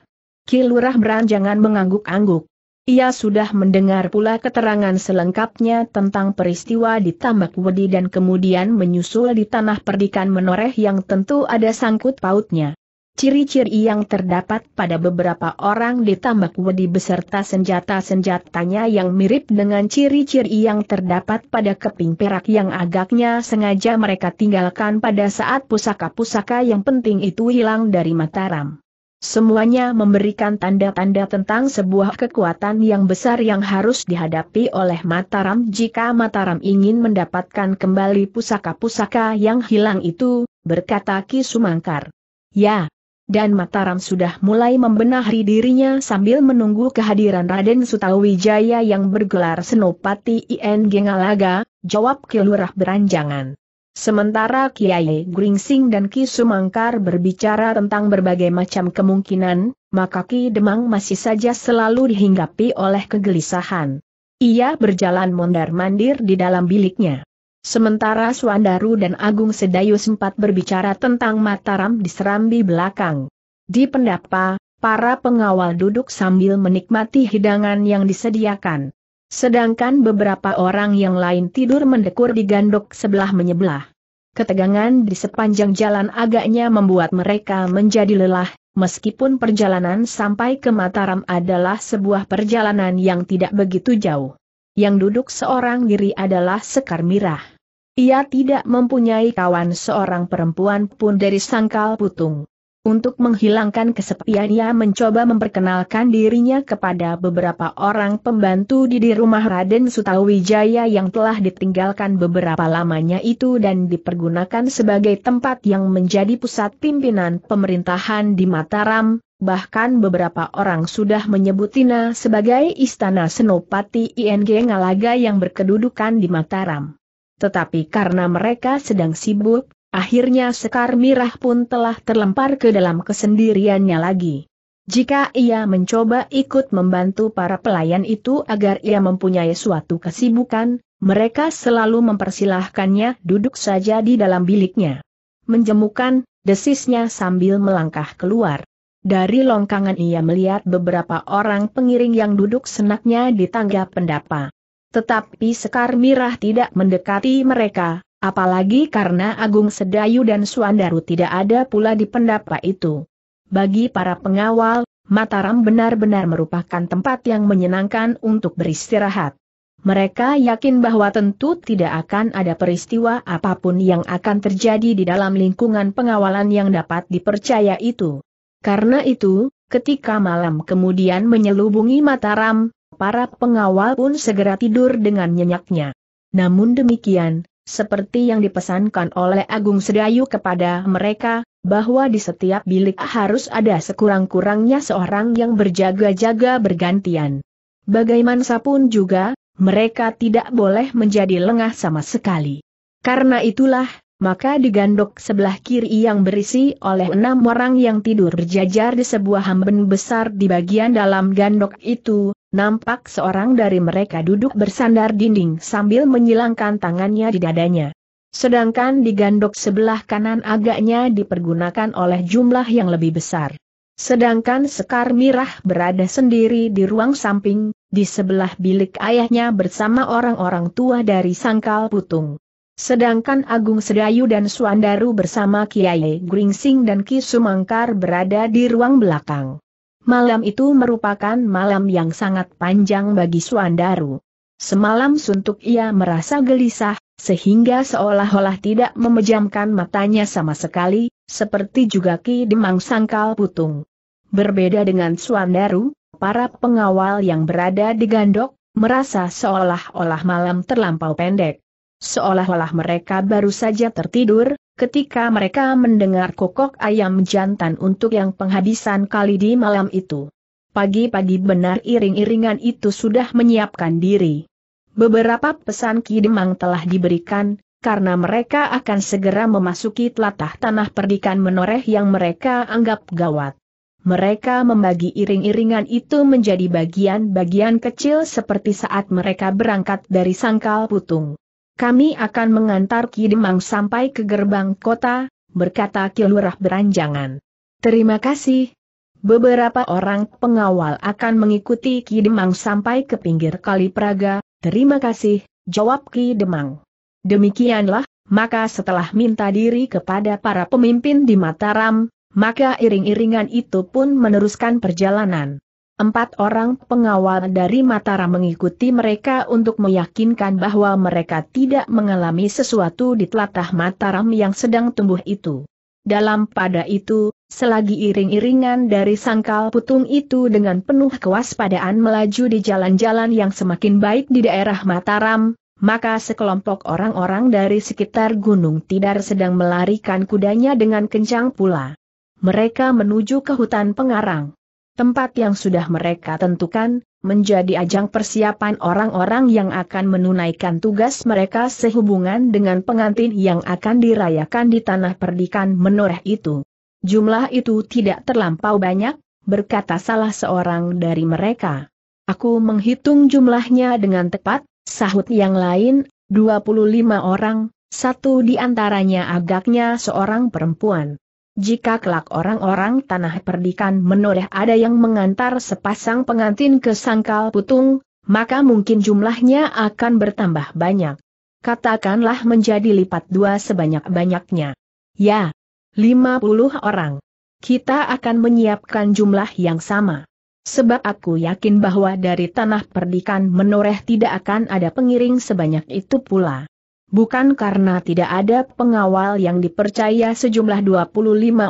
Kilurah beranjangan mengangguk-angguk. Ia sudah mendengar pula keterangan selengkapnya tentang peristiwa di Tambak Wedi dan kemudian menyusul di tanah perdikan menoreh yang tentu ada sangkut pautnya. Ciri-ciri yang terdapat pada beberapa orang ditambah wedi beserta senjata-senjatanya yang mirip dengan ciri-ciri yang terdapat pada keping perak yang agaknya sengaja mereka tinggalkan pada saat pusaka-pusaka yang penting itu hilang dari Mataram. Semuanya memberikan tanda-tanda tentang sebuah kekuatan yang besar yang harus dihadapi oleh Mataram jika Mataram ingin mendapatkan kembali pusaka-pusaka yang hilang itu, berkata Ki Sumangkar. Ya, dan Mataram sudah mulai membenahi dirinya sambil menunggu kehadiran Raden Sutawijaya yang bergelar Senopati IN Gengalaga, jawab Kilurah beranjangan. Sementara Kiai Gringsing dan Ki Sumangkar berbicara tentang berbagai macam kemungkinan, maka Ki Demang masih saja selalu dihinggapi oleh kegelisahan. Ia berjalan mondar-mandir di dalam biliknya. Sementara Suandaru dan Agung Sedayu sempat berbicara tentang Mataram di serambi belakang. Di pendapa, para pengawal duduk sambil menikmati hidangan yang disediakan. Sedangkan beberapa orang yang lain tidur mendekur di gandok sebelah menyebelah. Ketegangan di sepanjang jalan agaknya membuat mereka menjadi lelah, meskipun perjalanan sampai ke Mataram adalah sebuah perjalanan yang tidak begitu jauh. Yang duduk seorang diri adalah Sekar Mirah. Ia tidak mempunyai kawan seorang perempuan pun dari sangkal putung. Untuk menghilangkan kesepian ia mencoba memperkenalkan dirinya kepada beberapa orang pembantu di, rumah Raden Sutawijaya yang telah ditinggalkan beberapa lamanya itu dan dipergunakan sebagai tempat yang menjadi pusat pimpinan pemerintahan di Mataram, bahkan beberapa orang sudah menyebut sebagai Istana Senopati ING Ngalaga yang berkedudukan di Mataram. Tetapi karena mereka sedang sibuk, akhirnya Sekar Mirah pun telah terlempar ke dalam kesendiriannya lagi. Jika ia mencoba ikut membantu para pelayan itu agar ia mempunyai suatu kesibukan, mereka selalu mempersilahkannya duduk saja di dalam biliknya. Menjemukan, desisnya sambil melangkah keluar. Dari longkangan ia melihat beberapa orang pengiring yang duduk senaknya di tangga pendapa. Tetapi Sekar Mirah tidak mendekati mereka, apalagi karena Agung Sedayu dan Suandaru tidak ada pula di pendapa itu. Bagi para pengawal, Mataram benar-benar merupakan tempat yang menyenangkan untuk beristirahat. Mereka yakin bahwa tentu tidak akan ada peristiwa apapun yang akan terjadi di dalam lingkungan pengawalan yang dapat dipercaya itu. Karena itu, ketika malam kemudian menyelubungi Mataram, para pengawal pun segera tidur dengan nyenyaknya. Namun demikian, seperti yang dipesankan oleh Agung Sedayu kepada mereka, bahwa di setiap bilik harus ada sekurang-kurangnya seorang yang berjaga-jaga bergantian. Bagaimanapun juga, mereka tidak boleh menjadi lengah sama sekali. Karena itulah, maka digandok sebelah kiri yang berisi oleh enam orang yang tidur berjajar di sebuah hamben besar di bagian dalam gandok itu, nampak seorang dari mereka duduk bersandar dinding sambil menyilangkan tangannya di dadanya. Sedangkan di gandok sebelah kanan agaknya dipergunakan oleh jumlah yang lebih besar. Sedangkan Sekar Mirah berada sendiri di ruang samping, di sebelah bilik ayahnya bersama orang-orang tua dari Sangkal Putung. Sedangkan Agung Sedayu dan Suandaru bersama Kiai Gringsing dan Ki Sumangkar berada di ruang belakang. Malam itu merupakan malam yang sangat panjang bagi Suandaru. Semalam suntuk ia merasa gelisah, sehingga seolah-olah tidak memejamkan matanya sama sekali, seperti juga Ki Demang Sangkal Putung. Berbeda dengan Suandaru, para pengawal yang berada di gandok, merasa seolah-olah malam terlampau pendek. Seolah-olah mereka baru saja tertidur, ketika mereka mendengar kokok ayam jantan untuk yang penghabisan kali di malam itu. Pagi-pagi benar iring-iringan itu sudah menyiapkan diri. Beberapa pesan Kidemang telah diberikan, karena mereka akan segera memasuki telatah tanah perdikan menoreh yang mereka anggap gawat. Mereka membagi iring-iringan itu menjadi bagian-bagian kecil seperti saat mereka berangkat dari sangkal putung. Kami akan mengantar Ki Demang sampai ke gerbang kota, berkata Ki Lurah beranjangan. Terima kasih. Beberapa orang pengawal akan mengikuti Ki Demang sampai ke pinggir Kali Praga, terima kasih, jawab Ki Demang. Demikianlah, maka setelah minta diri kepada para pemimpin di Mataram, maka iring-iringan itu pun meneruskan perjalanan. Empat orang pengawal dari Mataram mengikuti mereka untuk meyakinkan bahwa mereka tidak mengalami sesuatu di telatah Mataram yang sedang tumbuh itu. Dalam pada itu, selagi iring-iringan dari sangkal putung itu dengan penuh kewaspadaan melaju di jalan-jalan yang semakin baik di daerah Mataram, maka sekelompok orang-orang dari sekitar Gunung Tidar sedang melarikan kudanya dengan kencang pula. Mereka menuju ke hutan pengarang. Tempat yang sudah mereka tentukan, menjadi ajang persiapan orang-orang yang akan menunaikan tugas mereka sehubungan dengan pengantin yang akan dirayakan di tanah perdikan menoreh itu. Jumlah itu tidak terlampau banyak, berkata salah seorang dari mereka. Aku menghitung jumlahnya dengan tepat, sahut yang lain, 25 orang, satu di antaranya agaknya seorang perempuan. Jika kelak orang-orang tanah perdikan Menoreh ada yang mengantar sepasang pengantin ke sangkal putung, maka mungkin jumlahnya akan bertambah banyak. Katakanlah menjadi lipat dua sebanyak-banyaknya. Ya, 50 orang. Kita akan menyiapkan jumlah yang sama. Sebab aku yakin bahwa dari tanah perdikan menoreh tidak akan ada pengiring sebanyak itu pula. Bukan karena tidak ada pengawal yang dipercaya sejumlah 25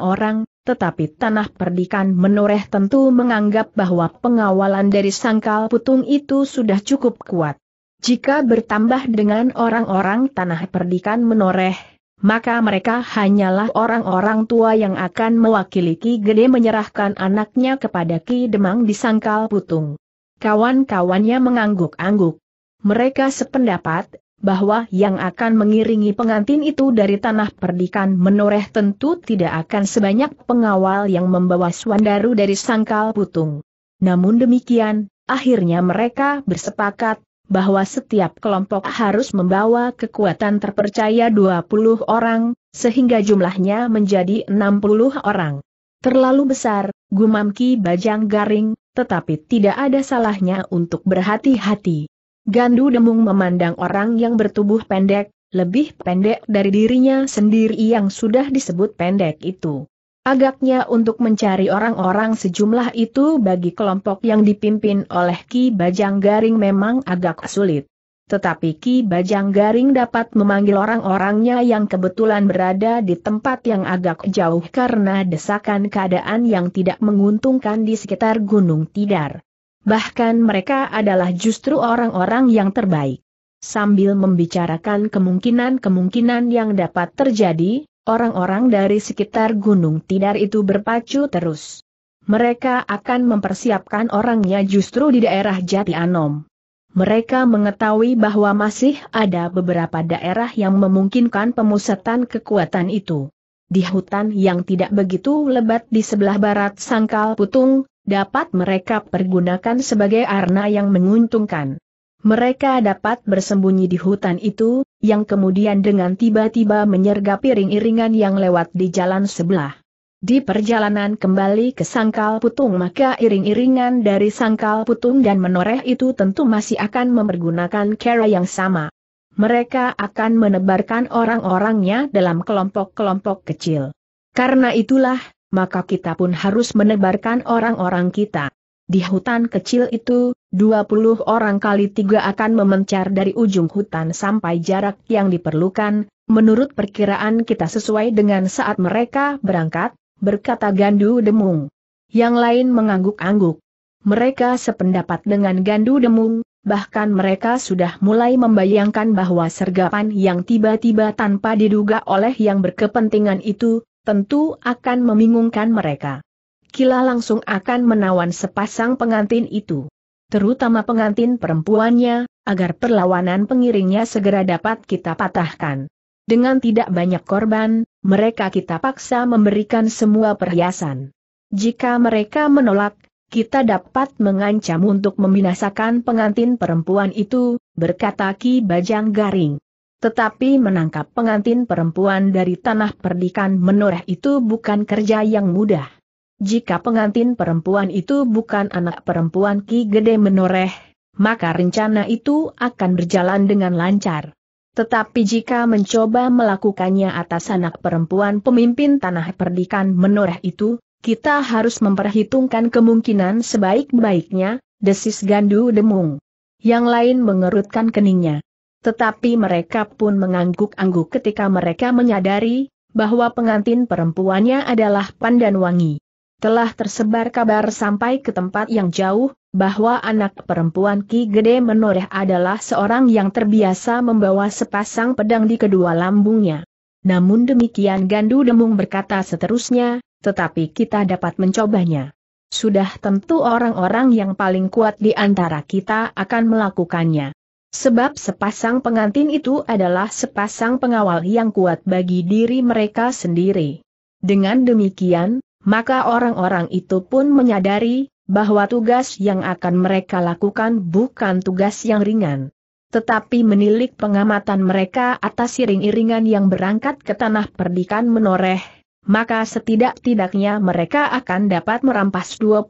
orang, tetapi tanah perdikan menoreh tentu menganggap bahwa pengawalan dari sangkal putung itu sudah cukup kuat. Jika bertambah dengan orang-orang tanah perdikan menoreh, maka mereka hanyalah orang-orang tua yang akan mewakili Ki Gede menyerahkan anaknya kepada Ki Demang di sangkal putung. Kawan-kawannya mengangguk-angguk. Mereka sependapat, bahwa yang akan mengiringi pengantin itu dari tanah perdikan menoreh tentu tidak akan sebanyak pengawal yang membawa Swandaru dari sangkal putung. Namun demikian, akhirnya mereka bersepakat bahwa setiap kelompok harus membawa kekuatan terpercaya 20 orang, sehingga jumlahnya menjadi 60 orang. Terlalu besar, gumamki Ki Bajang Garing, tetapi tidak ada salahnya untuk berhati-hati. Gandu Demung memandang orang yang bertubuh pendek, lebih pendek dari dirinya sendiri yang sudah disebut pendek itu. Agaknya untuk mencari orang-orang sejumlah itu bagi kelompok yang dipimpin oleh Ki Bajang Garing memang agak sulit. Tetapi Ki Bajang Garing dapat memanggil orang-orangnya yang kebetulan berada di tempat yang agak jauh karena desakan keadaan yang tidak menguntungkan di sekitar Gunung Tidar. Bahkan mereka adalah justru orang-orang yang terbaik. Sambil membicarakan kemungkinan-kemungkinan yang dapat terjadi, orang-orang dari sekitar Gunung Tidar itu berpacu terus. Mereka akan mempersiapkan orangnya justru di daerah Jati Anom. Mereka mengetahui bahwa masih ada beberapa daerah yang memungkinkan pemusatan kekuatan itu. Di hutan yang tidak begitu lebat di sebelah barat Sangkal Putung, dapat mereka pergunakan sebagai arna yang menguntungkan. Mereka dapat bersembunyi di hutan itu, yang kemudian dengan tiba-tiba menyergap piring-iringan yang lewat di jalan sebelah. Di perjalanan kembali ke Sangkal Putung maka iring-iringan dari Sangkal Putung dan Menoreh itu tentu masih akan mempergunakan cara yang sama. Mereka akan menebarkan orang-orangnya dalam kelompok-kelompok kecil. Karena itulah, maka kita pun harus menebarkan orang-orang kita. Di hutan kecil itu, 20 orang kali tiga akan memencar dari ujung hutan sampai jarak yang diperlukan, menurut perkiraan kita sesuai dengan saat mereka berangkat, berkata Gandu Demung. Yang lain mengangguk-angguk. Mereka sependapat dengan Gandu Demung, bahkan mereka sudah mulai membayangkan bahwa sergapan yang tiba-tiba tanpa diduga oleh yang berkepentingan itu, tentu akan membingungkan mereka. Kila langsung akan menawan sepasang pengantin itu. Terutama pengantin perempuannya, agar perlawanan pengiringnya segera dapat kita patahkan. Dengan tidak banyak korban, mereka kita paksa memberikan semua perhiasan. Jika mereka menolak, kita dapat mengancam untuk membinasakan pengantin perempuan itu, berkata Ki Bajang Garing. Tetapi menangkap pengantin perempuan dari tanah perdikan menoreh itu bukan kerja yang mudah. Jika pengantin perempuan itu bukan anak perempuan Ki Gede menoreh, maka rencana itu akan berjalan dengan lancar. Tetapi jika mencoba melakukannya atas anak perempuan pemimpin tanah perdikan menoreh itu, kita harus memperhitungkan kemungkinan sebaik-baiknya, desis Gandu Demung. Yang lain mengerutkan keningnya. Tetapi mereka pun mengangguk-angguk ketika mereka menyadari, bahwa pengantin perempuannya adalah Pandan Wangi. Telah tersebar kabar sampai ke tempat yang jauh, bahwa anak perempuan Ki Gede Menoreh adalah seorang yang terbiasa membawa sepasang pedang di kedua lambungnya. Namun demikian Gandu Demung berkata seterusnya, tetapi kita dapat mencobanya. Sudah tentu orang-orang yang paling kuat di antara kita akan melakukannya. Sebab sepasang pengantin itu adalah sepasang pengawal yang kuat bagi diri mereka sendiri. Dengan demikian, maka orang-orang itu pun menyadari bahwa tugas yang akan mereka lakukan bukan tugas yang ringan. Tetapi menilik pengamatan mereka atas iring-iringan yang berangkat ke tanah perdikan menoreh, maka setidak-tidaknya mereka akan dapat merampas 25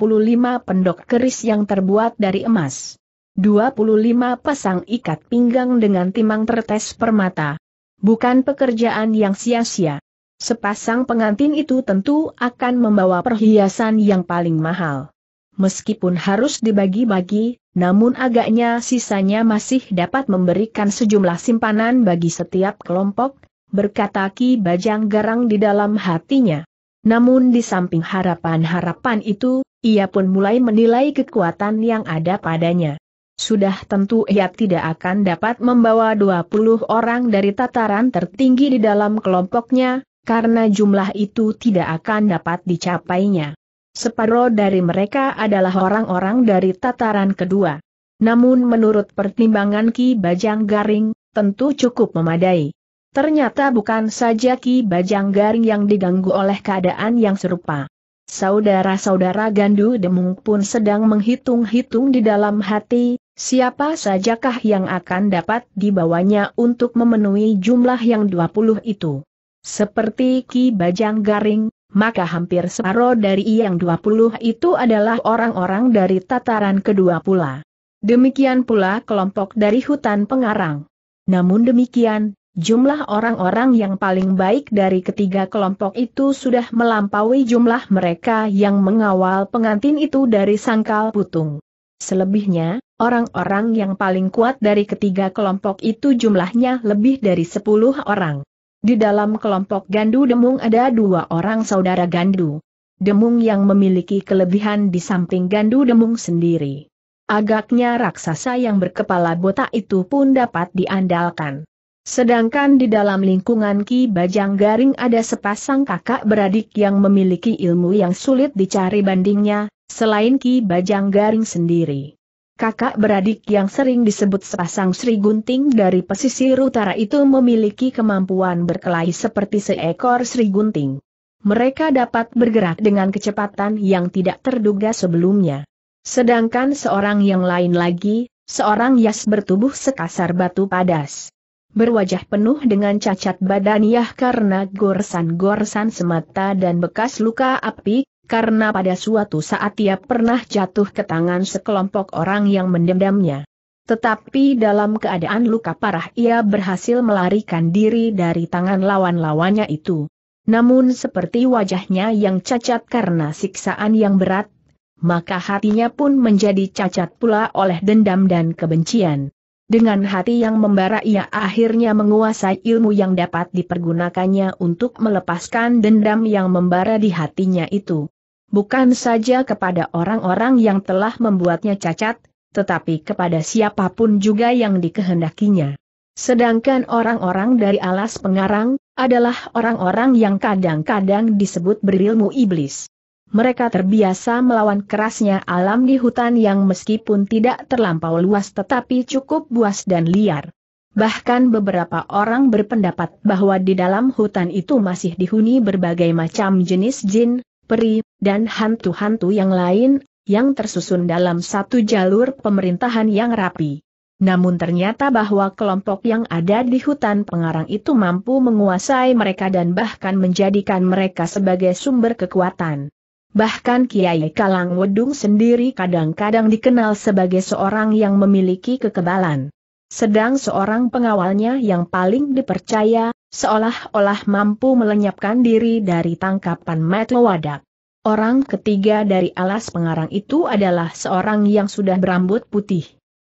pendok keris yang terbuat dari emas. 25 pasang ikat pinggang dengan timang tertes permata. Bukan pekerjaan yang sia-sia. Sepasang pengantin itu tentu akan membawa perhiasan yang paling mahal. Meskipun harus dibagi-bagi, namun agaknya sisanya masih dapat memberikan sejumlah simpanan bagi setiap kelompok, berkata Ki Bajang Garang di dalam hatinya. Namun di samping harapan-harapan itu, ia pun mulai menilai kekuatan yang ada padanya. Sudah tentu ia tidak akan dapat membawa 20 orang dari tataran tertinggi di dalam kelompoknya, karena jumlah itu tidak akan dapat dicapainya. Separuh dari mereka adalah orang-orang dari tataran kedua. Namun menurut pertimbangan Ki Bajang Garing, tentu cukup memadai. Ternyata bukan saja Ki Bajang Garing yang diganggu oleh keadaan yang serupa. Saudara-saudara Gandu Demung pun sedang menghitung-hitung di dalam hati, Siapa sajakah yang akan dapat dibawanya untuk memenuhi jumlah yang 20 itu? Seperti Ki Bajang Garing, maka hampir separuh dari yang 20 itu adalah orang-orang dari tataran kedua pula. Demikian pula kelompok dari hutan pengarang. Namun demikian, jumlah orang-orang yang paling baik dari ketiga kelompok itu sudah melampaui jumlah mereka yang mengawal pengantin itu dari sangkal putung. Selebihnya, Orang-orang yang paling kuat dari ketiga kelompok itu jumlahnya lebih dari sepuluh orang. Di dalam kelompok Gandu Demung ada dua orang saudara Gandu. Demung yang memiliki kelebihan di samping Gandu Demung sendiri. Agaknya raksasa yang berkepala botak itu pun dapat diandalkan. Sedangkan di dalam lingkungan Ki Bajang Garing ada sepasang kakak beradik yang memiliki ilmu yang sulit dicari bandingnya, selain Ki Bajang Garing sendiri kakak beradik yang sering disebut sepasang Sri Gunting dari pesisir utara itu memiliki kemampuan berkelahi seperti seekor Sri Gunting. Mereka dapat bergerak dengan kecepatan yang tidak terduga sebelumnya. Sedangkan seorang yang lain lagi, seorang Yas bertubuh sekasar batu padas. Berwajah penuh dengan cacat badaniah karena goresan-goresan semata dan bekas luka api, karena pada suatu saat ia pernah jatuh ke tangan sekelompok orang yang mendendamnya. Tetapi dalam keadaan luka parah ia berhasil melarikan diri dari tangan lawan-lawannya itu. Namun seperti wajahnya yang cacat karena siksaan yang berat, maka hatinya pun menjadi cacat pula oleh dendam dan kebencian. Dengan hati yang membara ia akhirnya menguasai ilmu yang dapat dipergunakannya untuk melepaskan dendam yang membara di hatinya itu bukan saja kepada orang-orang yang telah membuatnya cacat, tetapi kepada siapapun juga yang dikehendakinya. Sedangkan orang-orang dari alas pengarang, adalah orang-orang yang kadang-kadang disebut berilmu iblis. Mereka terbiasa melawan kerasnya alam di hutan yang meskipun tidak terlampau luas tetapi cukup buas dan liar. Bahkan beberapa orang berpendapat bahwa di dalam hutan itu masih dihuni berbagai macam jenis jin, peri, dan hantu-hantu yang lain, yang tersusun dalam satu jalur pemerintahan yang rapi. Namun ternyata bahwa kelompok yang ada di hutan pengarang itu mampu menguasai mereka dan bahkan menjadikan mereka sebagai sumber kekuatan. Bahkan Kiai Kalang Wedung sendiri kadang-kadang dikenal sebagai seorang yang memiliki kekebalan. Sedang seorang pengawalnya yang paling dipercaya, seolah-olah mampu melenyapkan diri dari tangkapan metu wadak. Orang ketiga dari alas pengarang itu adalah seorang yang sudah berambut putih.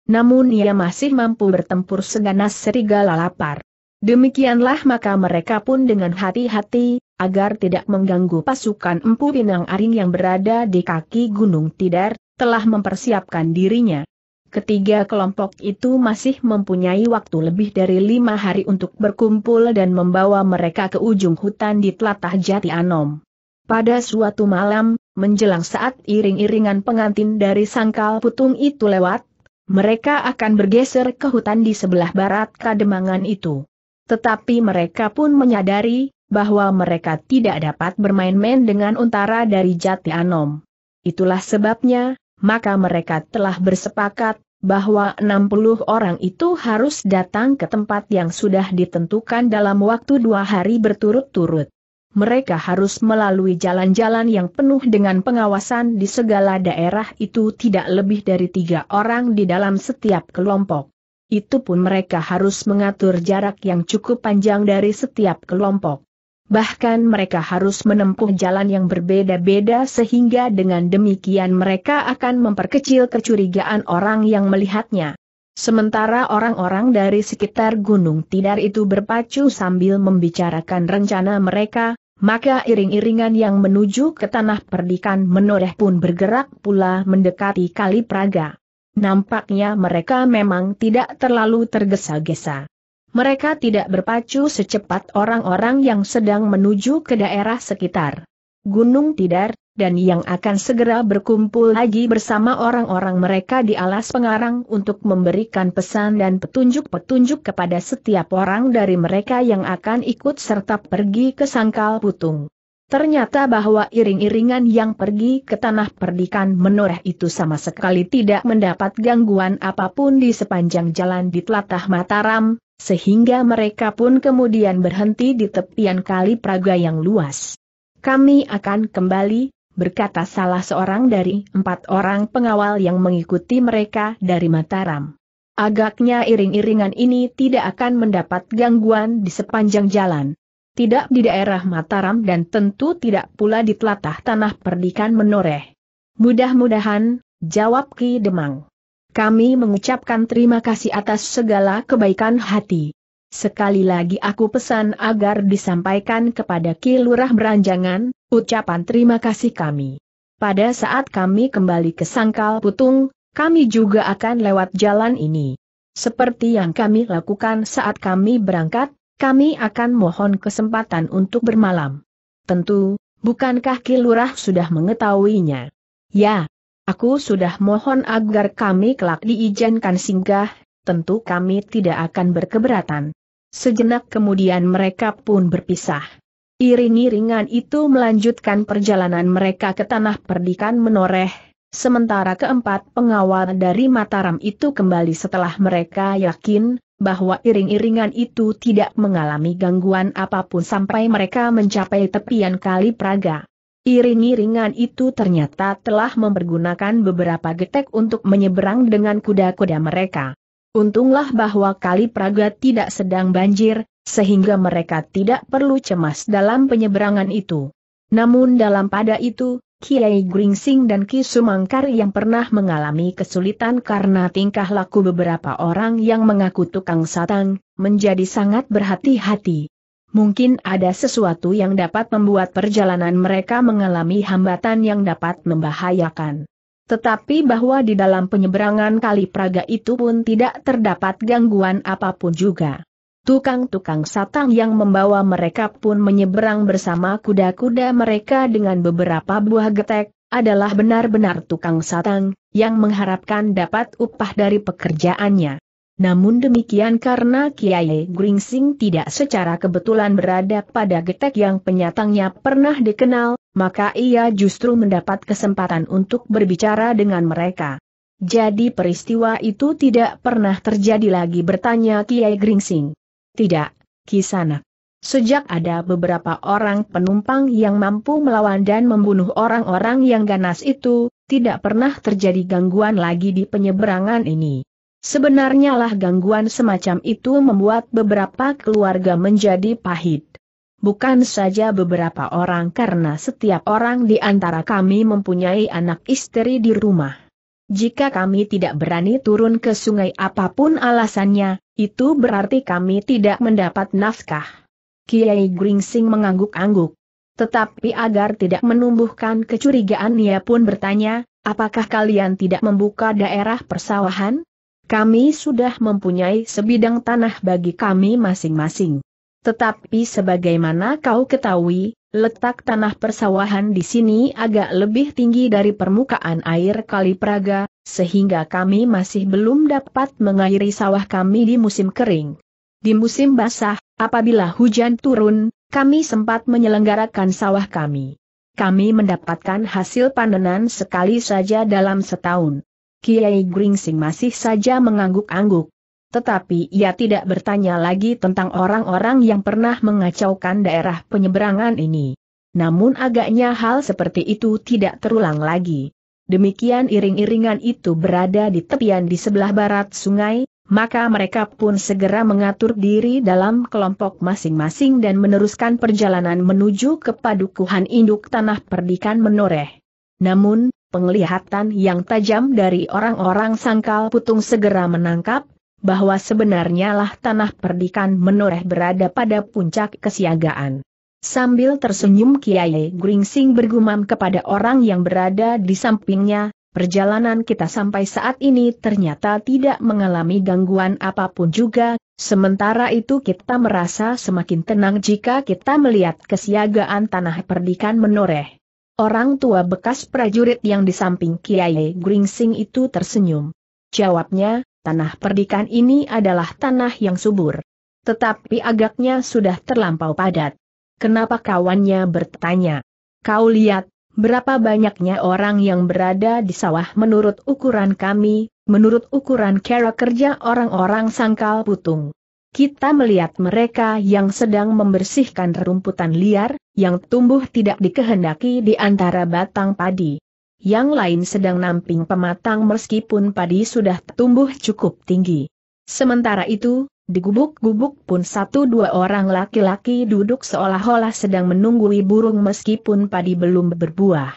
Namun ia masih mampu bertempur seganas serigala lapar. Demikianlah maka mereka pun dengan hati-hati, agar tidak mengganggu pasukan Empu Pinang Aring yang berada di kaki Gunung Tidar, telah mempersiapkan dirinya. Ketiga kelompok itu masih mempunyai waktu lebih dari lima hari untuk berkumpul dan membawa mereka ke ujung hutan di telatah Jati Anom. Pada suatu malam, menjelang saat iring-iringan pengantin dari sangkal putung itu lewat, mereka akan bergeser ke hutan di sebelah barat kademangan itu. Tetapi mereka pun menyadari, bahwa mereka tidak dapat bermain-main dengan untara dari Jati Anom. Itulah sebabnya, maka mereka telah bersepakat bahwa 60 orang itu harus datang ke tempat yang sudah ditentukan dalam waktu dua hari berturut-turut. Mereka harus melalui jalan-jalan yang penuh dengan pengawasan di segala daerah itu tidak lebih dari tiga orang di dalam setiap kelompok. Itu pun mereka harus mengatur jarak yang cukup panjang dari setiap kelompok. Bahkan mereka harus menempuh jalan yang berbeda-beda sehingga dengan demikian mereka akan memperkecil kecurigaan orang yang melihatnya. Sementara orang-orang dari sekitar Gunung Tidar itu berpacu sambil membicarakan rencana mereka, maka iring-iringan yang menuju ke tanah perdikan menoreh pun bergerak pula mendekati Kali Praga. Nampaknya mereka memang tidak terlalu tergesa-gesa. Mereka tidak berpacu secepat orang-orang yang sedang menuju ke daerah sekitar Gunung Tidar, dan yang akan segera berkumpul lagi bersama orang-orang mereka di alas pengarang untuk memberikan pesan dan petunjuk-petunjuk kepada setiap orang dari mereka yang akan ikut serta pergi ke Sangkal Putung. Ternyata bahwa iring-iringan yang pergi ke tanah perdikan menoreh itu sama sekali tidak mendapat gangguan apapun di sepanjang jalan di telatah Mataram, sehingga mereka pun kemudian berhenti di tepian kali Praga yang luas. Kami akan kembali, berkata salah seorang dari empat orang pengawal yang mengikuti mereka dari Mataram. Agaknya iring-iringan ini tidak akan mendapat gangguan di sepanjang jalan tidak di daerah Mataram dan tentu tidak pula di telatah tanah perdikan menoreh. Mudah-mudahan, jawab Ki Demang. Kami mengucapkan terima kasih atas segala kebaikan hati. Sekali lagi aku pesan agar disampaikan kepada Ki Lurah Beranjangan, ucapan terima kasih kami. Pada saat kami kembali ke Sangkal Putung, kami juga akan lewat jalan ini. Seperti yang kami lakukan saat kami berangkat, kami akan mohon kesempatan untuk bermalam. Tentu, bukankah kilurah sudah mengetahuinya? Ya, aku sudah mohon agar kami kelak diizinkan singgah, tentu kami tidak akan berkeberatan. Sejenak kemudian mereka pun berpisah. Iring-iringan itu melanjutkan perjalanan mereka ke tanah perdikan menoreh, sementara keempat pengawal dari Mataram itu kembali setelah mereka yakin bahwa iring-iringan itu tidak mengalami gangguan apapun sampai mereka mencapai tepian kali Praga. Iring-iringan itu ternyata telah mempergunakan beberapa getek untuk menyeberang dengan kuda-kuda mereka. Untunglah bahwa kali Praga tidak sedang banjir, sehingga mereka tidak perlu cemas dalam penyeberangan itu. Namun dalam pada itu, Kiai Gringsing dan Ki Sumangkar yang pernah mengalami kesulitan karena tingkah laku beberapa orang yang mengaku tukang satang, menjadi sangat berhati-hati. Mungkin ada sesuatu yang dapat membuat perjalanan mereka mengalami hambatan yang dapat membahayakan. Tetapi bahwa di dalam penyeberangan Kali Praga itu pun tidak terdapat gangguan apapun juga. Tukang-tukang satang yang membawa mereka pun menyeberang bersama kuda-kuda mereka dengan beberapa buah getek, adalah benar-benar tukang satang, yang mengharapkan dapat upah dari pekerjaannya. Namun demikian karena Kiai Gringsing tidak secara kebetulan berada pada getek yang penyatangnya pernah dikenal, maka ia justru mendapat kesempatan untuk berbicara dengan mereka. Jadi peristiwa itu tidak pernah terjadi lagi bertanya Kiai Gringsing. Tidak, kisana. Sejak ada beberapa orang penumpang yang mampu melawan dan membunuh orang-orang yang ganas itu, tidak pernah terjadi gangguan lagi di penyeberangan ini. Sebenarnya lah gangguan semacam itu membuat beberapa keluarga menjadi pahit. Bukan saja beberapa orang karena setiap orang di antara kami mempunyai anak istri di rumah. Jika kami tidak berani turun ke sungai apapun alasannya, itu berarti kami tidak mendapat nafkah. Kiai Gringsing mengangguk-angguk. Tetapi agar tidak menumbuhkan kecurigaan ia pun bertanya, apakah kalian tidak membuka daerah persawahan? Kami sudah mempunyai sebidang tanah bagi kami masing-masing. Tetapi sebagaimana kau ketahui, Letak tanah persawahan di sini agak lebih tinggi dari permukaan air Kali Praga, sehingga kami masih belum dapat mengairi sawah kami di musim kering. Di musim basah, apabila hujan turun, kami sempat menyelenggarakan sawah kami. Kami mendapatkan hasil panenan sekali saja dalam setahun. Kiai Gringsing masih saja mengangguk-angguk. Tetapi ia tidak bertanya lagi tentang orang-orang yang pernah mengacaukan daerah penyeberangan ini. Namun agaknya hal seperti itu tidak terulang lagi. Demikian iring-iringan itu berada di tepian di sebelah barat sungai, maka mereka pun segera mengatur diri dalam kelompok masing-masing dan meneruskan perjalanan menuju ke padukuhan induk tanah perdikan menoreh. Namun, penglihatan yang tajam dari orang-orang sangkal putung segera menangkap bahwa sebenarnya lah tanah perdikan menoreh berada pada puncak kesiagaan. Sambil tersenyum Kiai Gringsing bergumam kepada orang yang berada di sampingnya, Perjalanan kita sampai saat ini ternyata tidak mengalami gangguan apapun juga, sementara itu kita merasa semakin tenang jika kita melihat kesiagaan tanah perdikan menoreh. Orang tua bekas prajurit yang di samping Kiai Gringsing itu tersenyum. Jawabnya, tanah perdikan ini adalah tanah yang subur. Tetapi agaknya sudah terlampau padat. Kenapa kawannya bertanya? Kau lihat, berapa banyaknya orang yang berada di sawah menurut ukuran kami, menurut ukuran cara kerja orang-orang sangkal putung. Kita melihat mereka yang sedang membersihkan rumputan liar, yang tumbuh tidak dikehendaki di antara batang padi yang lain sedang namping pematang meskipun padi sudah tumbuh cukup tinggi. Sementara itu, di gubuk-gubuk pun satu dua orang laki-laki duduk seolah-olah sedang menunggui burung meskipun padi belum berbuah.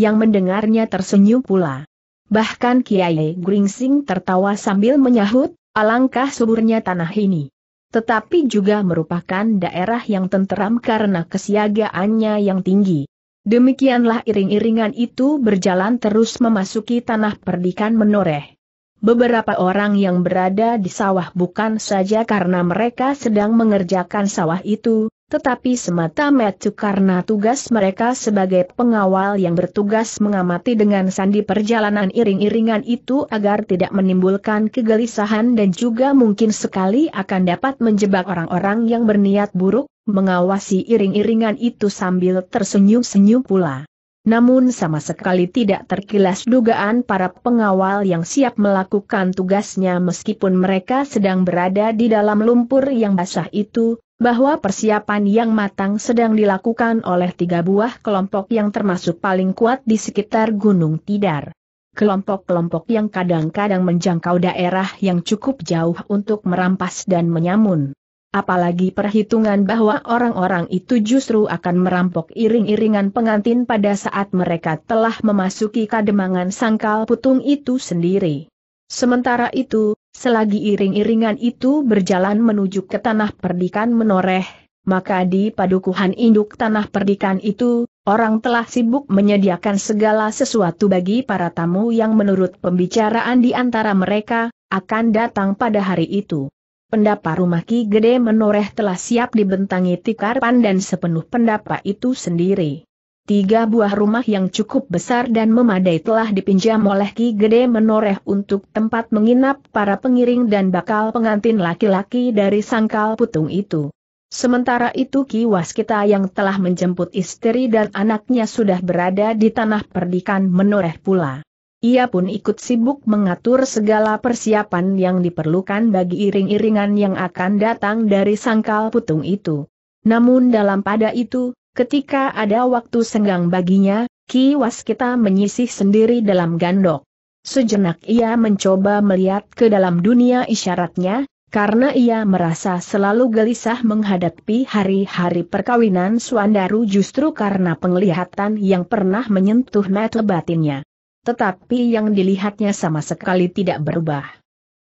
Yang mendengarnya tersenyum pula. Bahkan Kiai Gringsing tertawa sambil menyahut, alangkah suburnya tanah ini. Tetapi juga merupakan daerah yang tenteram karena kesiagaannya yang tinggi. Demikianlah iring-iringan itu berjalan terus memasuki tanah perdikan menoreh. Beberapa orang yang berada di sawah bukan saja karena mereka sedang mengerjakan sawah itu, tetapi semata-mata karena tugas mereka sebagai pengawal yang bertugas mengamati dengan sandi perjalanan iring-iringan itu agar tidak menimbulkan kegelisahan dan juga mungkin sekali akan dapat menjebak orang-orang yang berniat buruk, mengawasi iring-iringan itu sambil tersenyum-senyum pula. Namun sama sekali tidak terkilas dugaan para pengawal yang siap melakukan tugasnya meskipun mereka sedang berada di dalam lumpur yang basah itu, bahwa persiapan yang matang sedang dilakukan oleh tiga buah kelompok yang termasuk paling kuat di sekitar Gunung Tidar. Kelompok-kelompok yang kadang-kadang menjangkau daerah yang cukup jauh untuk merampas dan menyamun. Apalagi perhitungan bahwa orang-orang itu justru akan merampok iring-iringan pengantin pada saat mereka telah memasuki kademangan sangkal putung itu sendiri. Sementara itu, Selagi iring-iringan itu berjalan menuju ke tanah perdikan menoreh, maka di padukuhan induk tanah perdikan itu, orang telah sibuk menyediakan segala sesuatu bagi para tamu yang menurut pembicaraan di antara mereka, akan datang pada hari itu. Pendapa rumah Ki Gede Menoreh telah siap dibentangi tikar pandan sepenuh pendapa itu sendiri. Tiga buah rumah yang cukup besar dan memadai telah dipinjam oleh Ki Gede Menoreh untuk tempat menginap para pengiring dan bakal pengantin laki-laki dari sangkal putung itu. Sementara itu Ki Waskita yang telah menjemput istri dan anaknya sudah berada di tanah perdikan Menoreh pula. Ia pun ikut sibuk mengatur segala persiapan yang diperlukan bagi iring-iringan yang akan datang dari sangkal putung itu. Namun dalam pada itu, Ketika ada waktu senggang baginya, Ki Waskita menyisih sendiri dalam gandok. Sejenak ia mencoba melihat ke dalam dunia isyaratnya, karena ia merasa selalu gelisah menghadapi hari-hari perkawinan Suandaru justru karena penglihatan yang pernah menyentuh mata batinnya. Tetapi yang dilihatnya sama sekali tidak berubah.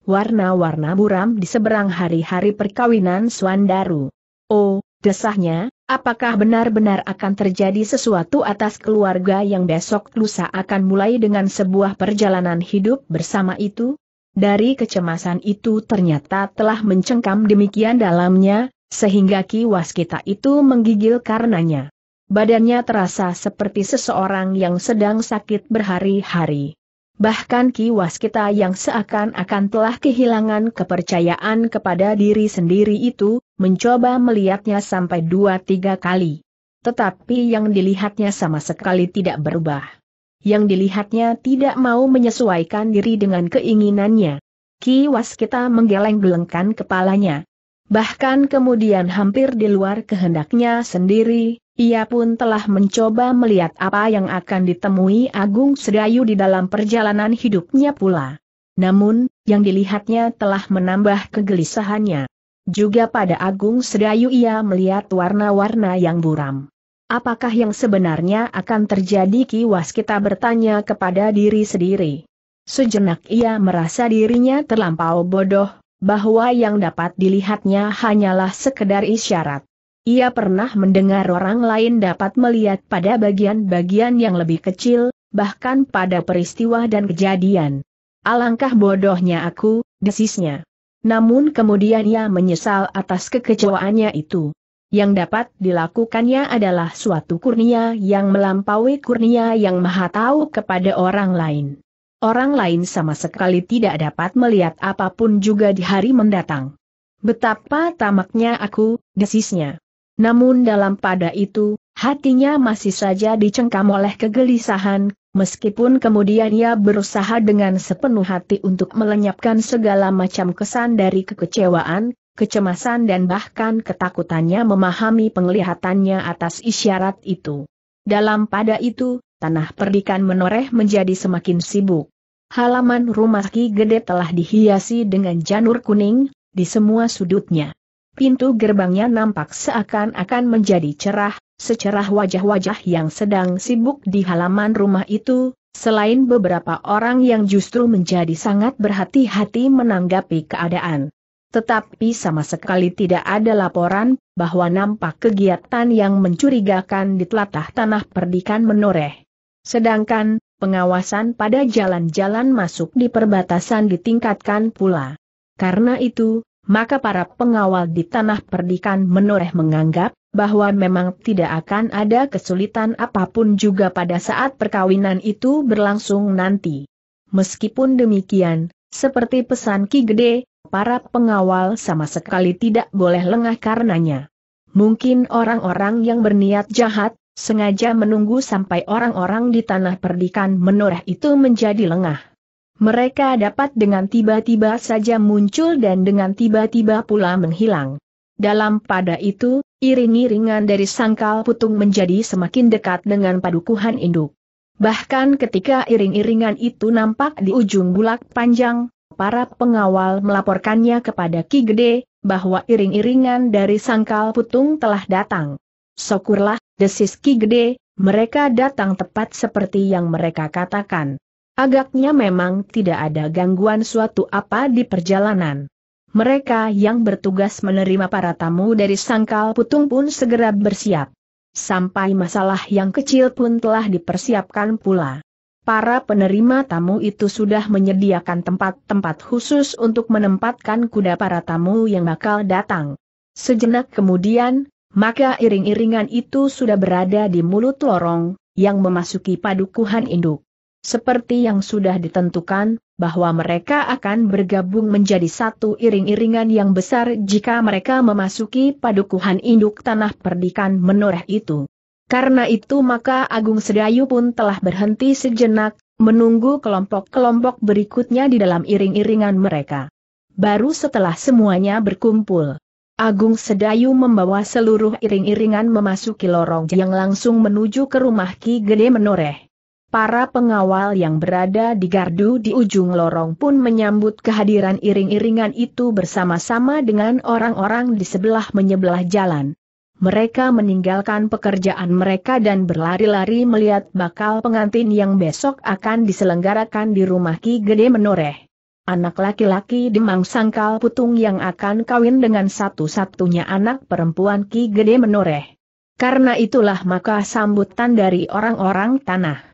Warna-warna buram di seberang hari-hari perkawinan Suandaru. Oh, Desahnya, apakah benar-benar akan terjadi sesuatu atas keluarga yang besok lusa akan mulai dengan sebuah perjalanan hidup bersama itu? Dari kecemasan itu ternyata telah mencengkam demikian dalamnya, sehingga kiwas kita itu menggigil karenanya. Badannya terasa seperti seseorang yang sedang sakit berhari-hari. Bahkan kiwas kita yang seakan-akan telah kehilangan kepercayaan kepada diri sendiri itu, mencoba melihatnya sampai dua tiga kali. Tetapi yang dilihatnya sama sekali tidak berubah. Yang dilihatnya tidak mau menyesuaikan diri dengan keinginannya. Ki Waskita menggeleng-gelengkan kepalanya. Bahkan kemudian hampir di luar kehendaknya sendiri, ia pun telah mencoba melihat apa yang akan ditemui Agung Sedayu di dalam perjalanan hidupnya pula. Namun, yang dilihatnya telah menambah kegelisahannya. Juga pada Agung Sedayu ia melihat warna-warna yang buram. Apakah yang sebenarnya akan terjadi kiwas kita bertanya kepada diri sendiri. Sejenak ia merasa dirinya terlampau bodoh, bahwa yang dapat dilihatnya hanyalah sekedar isyarat. Ia pernah mendengar orang lain dapat melihat pada bagian-bagian yang lebih kecil, bahkan pada peristiwa dan kejadian. Alangkah bodohnya aku, desisnya. Namun kemudian ia menyesal atas kekecewaannya itu. Yang dapat dilakukannya adalah suatu kurnia yang melampaui kurnia yang maha tahu kepada orang lain. Orang lain sama sekali tidak dapat melihat apapun juga di hari mendatang. Betapa tamaknya aku, desisnya. Namun dalam pada itu, hatinya masih saja dicengkam oleh kegelisahan, Meskipun kemudian ia berusaha dengan sepenuh hati untuk melenyapkan segala macam kesan dari kekecewaan, kecemasan dan bahkan ketakutannya memahami penglihatannya atas isyarat itu. Dalam pada itu, tanah perdikan menoreh menjadi semakin sibuk. Halaman rumah Ki Gede telah dihiasi dengan janur kuning, di semua sudutnya. Pintu gerbangnya nampak seakan-akan menjadi cerah, secerah wajah-wajah yang sedang sibuk di halaman rumah itu, selain beberapa orang yang justru menjadi sangat berhati-hati menanggapi keadaan. Tetapi sama sekali tidak ada laporan bahwa nampak kegiatan yang mencurigakan di telatah tanah perdikan menoreh. Sedangkan, pengawasan pada jalan-jalan masuk di perbatasan ditingkatkan pula. Karena itu, maka para pengawal di tanah perdikan menoreh menganggap bahwa memang tidak akan ada kesulitan apapun juga pada saat perkawinan itu berlangsung nanti. Meskipun demikian, seperti pesan Ki Gede, para pengawal sama sekali tidak boleh lengah karenanya. Mungkin orang-orang yang berniat jahat, sengaja menunggu sampai orang-orang di tanah perdikan menoreh itu menjadi lengah. Mereka dapat dengan tiba-tiba saja muncul dan dengan tiba-tiba pula menghilang. Dalam pada itu, iring-iringan dari sangkal putung menjadi semakin dekat dengan padukuhan induk. Bahkan ketika iring-iringan itu nampak di ujung bulak panjang, para pengawal melaporkannya kepada Ki Gede, bahwa iring-iringan dari sangkal putung telah datang. Syukurlah, desis Ki Gede, mereka datang tepat seperti yang mereka katakan. Agaknya memang tidak ada gangguan suatu apa di perjalanan. Mereka yang bertugas menerima para tamu dari sangkal putung pun segera bersiap. Sampai masalah yang kecil pun telah dipersiapkan pula. Para penerima tamu itu sudah menyediakan tempat-tempat khusus untuk menempatkan kuda para tamu yang bakal datang. Sejenak kemudian, maka iring-iringan itu sudah berada di mulut lorong, yang memasuki padukuhan induk seperti yang sudah ditentukan, bahwa mereka akan bergabung menjadi satu iring-iringan yang besar jika mereka memasuki padukuhan induk tanah perdikan menoreh itu. Karena itu maka Agung Sedayu pun telah berhenti sejenak, menunggu kelompok-kelompok berikutnya di dalam iring-iringan mereka. Baru setelah semuanya berkumpul, Agung Sedayu membawa seluruh iring-iringan memasuki lorong yang langsung menuju ke rumah Ki Gede Menoreh. Para pengawal yang berada di gardu di ujung lorong pun menyambut kehadiran iring-iringan itu bersama-sama dengan orang-orang di sebelah menyebelah jalan. Mereka meninggalkan pekerjaan mereka dan berlari-lari melihat bakal pengantin yang besok akan diselenggarakan di rumah Ki Gede Menoreh. Anak laki-laki Demang Sangkal Putung yang akan kawin dengan satu-satunya anak perempuan Ki Gede Menoreh. Karena itulah maka sambutan dari orang-orang tanah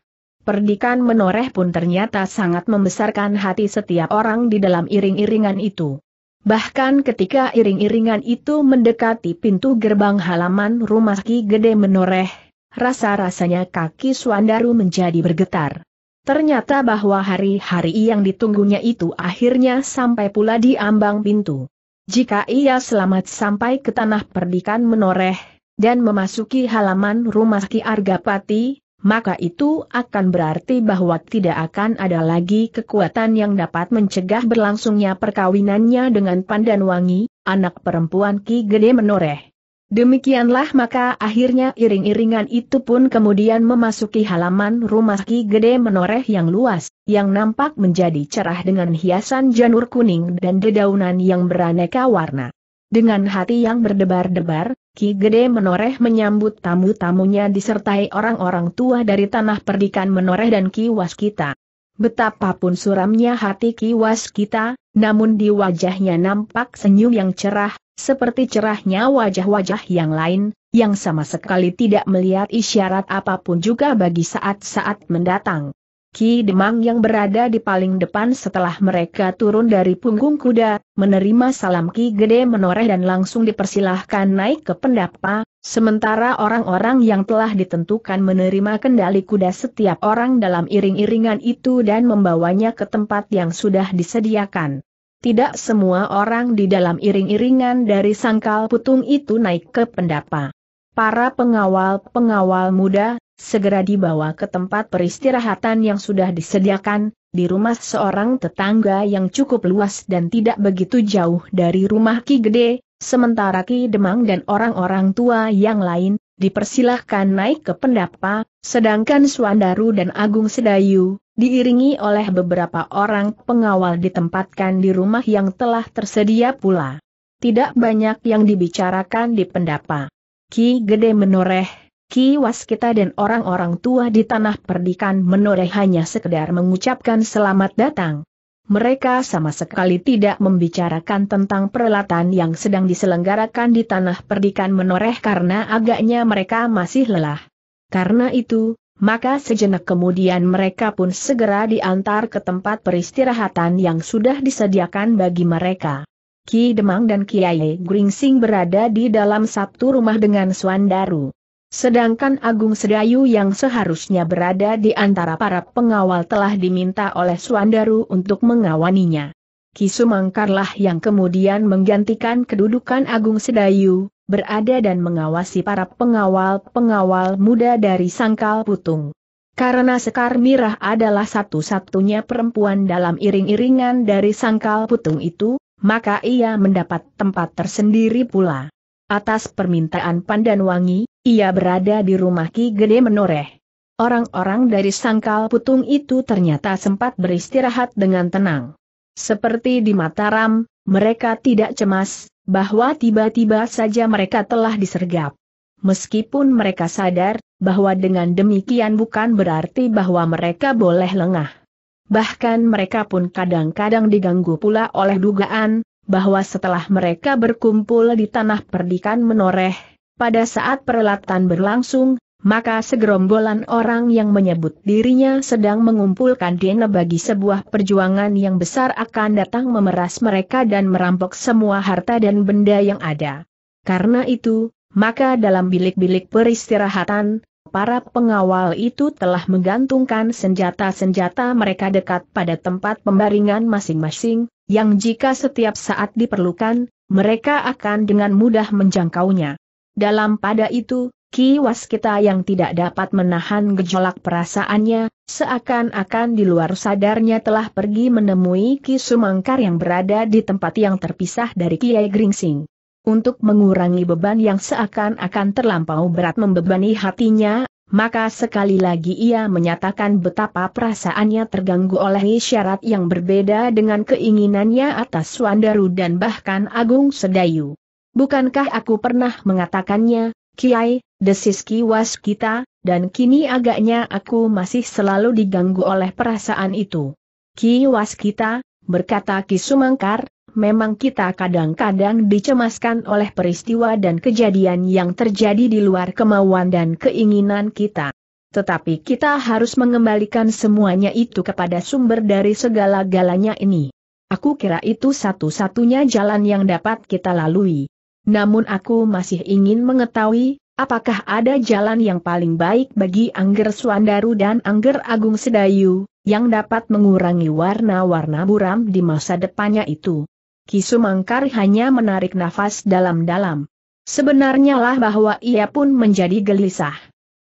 Perdikan menoreh pun ternyata sangat membesarkan hati setiap orang di dalam iring-iringan itu. Bahkan ketika iring-iringan itu mendekati pintu gerbang halaman rumah Ki Gede menoreh, rasa-rasanya kaki Suandaru menjadi bergetar. Ternyata bahwa hari-hari yang ditunggunya itu akhirnya sampai pula di ambang pintu. Jika ia selamat sampai ke tanah perdikan menoreh, dan memasuki halaman rumah Ki Argapati, maka itu akan berarti bahwa tidak akan ada lagi kekuatan yang dapat mencegah berlangsungnya perkawinannya dengan Pandan Wangi, anak perempuan Ki Gede Menoreh. Demikianlah maka akhirnya iring-iringan itu pun kemudian memasuki halaman rumah Ki Gede Menoreh yang luas, yang nampak menjadi cerah dengan hiasan janur kuning dan dedaunan yang beraneka warna. Dengan hati yang berdebar-debar, Ki Gede menoreh menyambut tamu-tamunya disertai orang-orang tua dari tanah perdikan menoreh dan Ki Waskita. Betapapun suramnya hati Ki Waskita, namun di wajahnya nampak senyum yang cerah, seperti cerahnya wajah-wajah yang lain, yang sama sekali tidak melihat isyarat apapun juga bagi saat-saat mendatang. Ki Demang yang berada di paling depan setelah mereka turun dari punggung kuda, menerima salam Ki Gede menoreh dan langsung dipersilahkan naik ke pendapa, sementara orang-orang yang telah ditentukan menerima kendali kuda setiap orang dalam iring-iringan itu dan membawanya ke tempat yang sudah disediakan. Tidak semua orang di dalam iring-iringan dari sangkal putung itu naik ke pendapa. Para pengawal-pengawal muda, segera dibawa ke tempat peristirahatan yang sudah disediakan, di rumah seorang tetangga yang cukup luas dan tidak begitu jauh dari rumah Ki Gede, sementara Ki Demang dan orang-orang tua yang lain, dipersilahkan naik ke pendapa, sedangkan Suandaru dan Agung Sedayu, diiringi oleh beberapa orang pengawal ditempatkan di rumah yang telah tersedia pula. Tidak banyak yang dibicarakan di pendapa. Ki Gede menoreh, Ki Waskita dan orang-orang tua di tanah perdikan menoreh hanya sekedar mengucapkan selamat datang. Mereka sama sekali tidak membicarakan tentang perhelatan yang sedang diselenggarakan di tanah perdikan menoreh karena agaknya mereka masih lelah. Karena itu, maka sejenak kemudian mereka pun segera diantar ke tempat peristirahatan yang sudah disediakan bagi mereka. Ki Demang dan Kiai Gringsing berada di dalam satu rumah dengan Swandaru. Sedangkan Agung Sedayu yang seharusnya berada di antara para pengawal telah diminta oleh Suandaru untuk mengawaninya. Kisumangkarlah yang kemudian menggantikan kedudukan Agung Sedayu, berada dan mengawasi para pengawal-pengawal muda dari Sangkal Putung. Karena Sekar Mirah adalah satu-satunya perempuan dalam iring-iringan dari Sangkal Putung itu, maka ia mendapat tempat tersendiri pula. Atas permintaan Pandan Wangi, ia berada di rumah Ki Gede Menoreh. Orang-orang dari sangkal putung itu ternyata sempat beristirahat dengan tenang. Seperti di Mataram, mereka tidak cemas, bahwa tiba-tiba saja mereka telah disergap. Meskipun mereka sadar, bahwa dengan demikian bukan berarti bahwa mereka boleh lengah. Bahkan mereka pun kadang-kadang diganggu pula oleh dugaan, bahwa setelah mereka berkumpul di tanah perdikan menoreh, pada saat perelatan berlangsung, maka segerombolan orang yang menyebut dirinya sedang mengumpulkan dana bagi sebuah perjuangan yang besar akan datang memeras mereka dan merampok semua harta dan benda yang ada. Karena itu, maka dalam bilik-bilik peristirahatan, para pengawal itu telah menggantungkan senjata-senjata mereka dekat pada tempat pembaringan masing-masing, yang jika setiap saat diperlukan, mereka akan dengan mudah menjangkaunya. Dalam pada itu, kiwas kita yang tidak dapat menahan gejolak perasaannya, seakan-akan di luar sadarnya telah pergi menemui Ki Sumangkar yang berada di tempat yang terpisah dari Kiai Gringsing. Untuk mengurangi beban yang seakan-akan terlampau berat membebani hatinya, maka sekali lagi ia menyatakan betapa perasaannya terganggu oleh syarat yang berbeda dengan keinginannya atas Wandaru dan bahkan Agung Sedayu. Bukankah aku pernah mengatakannya, Kiai, desis kiwas kita, dan kini agaknya aku masih selalu diganggu oleh perasaan itu. Kiwas kita, berkata Ki Sumangkar, memang kita kadang-kadang dicemaskan oleh peristiwa dan kejadian yang terjadi di luar kemauan dan keinginan kita. Tetapi kita harus mengembalikan semuanya itu kepada sumber dari segala galanya ini. Aku kira itu satu-satunya jalan yang dapat kita lalui. Namun aku masih ingin mengetahui, apakah ada jalan yang paling baik bagi Angger Suandaru dan Angger Agung Sedayu, yang dapat mengurangi warna-warna buram di masa depannya itu. Kisumangkar hanya menarik nafas dalam-dalam. Sebenarnya lah bahwa ia pun menjadi gelisah.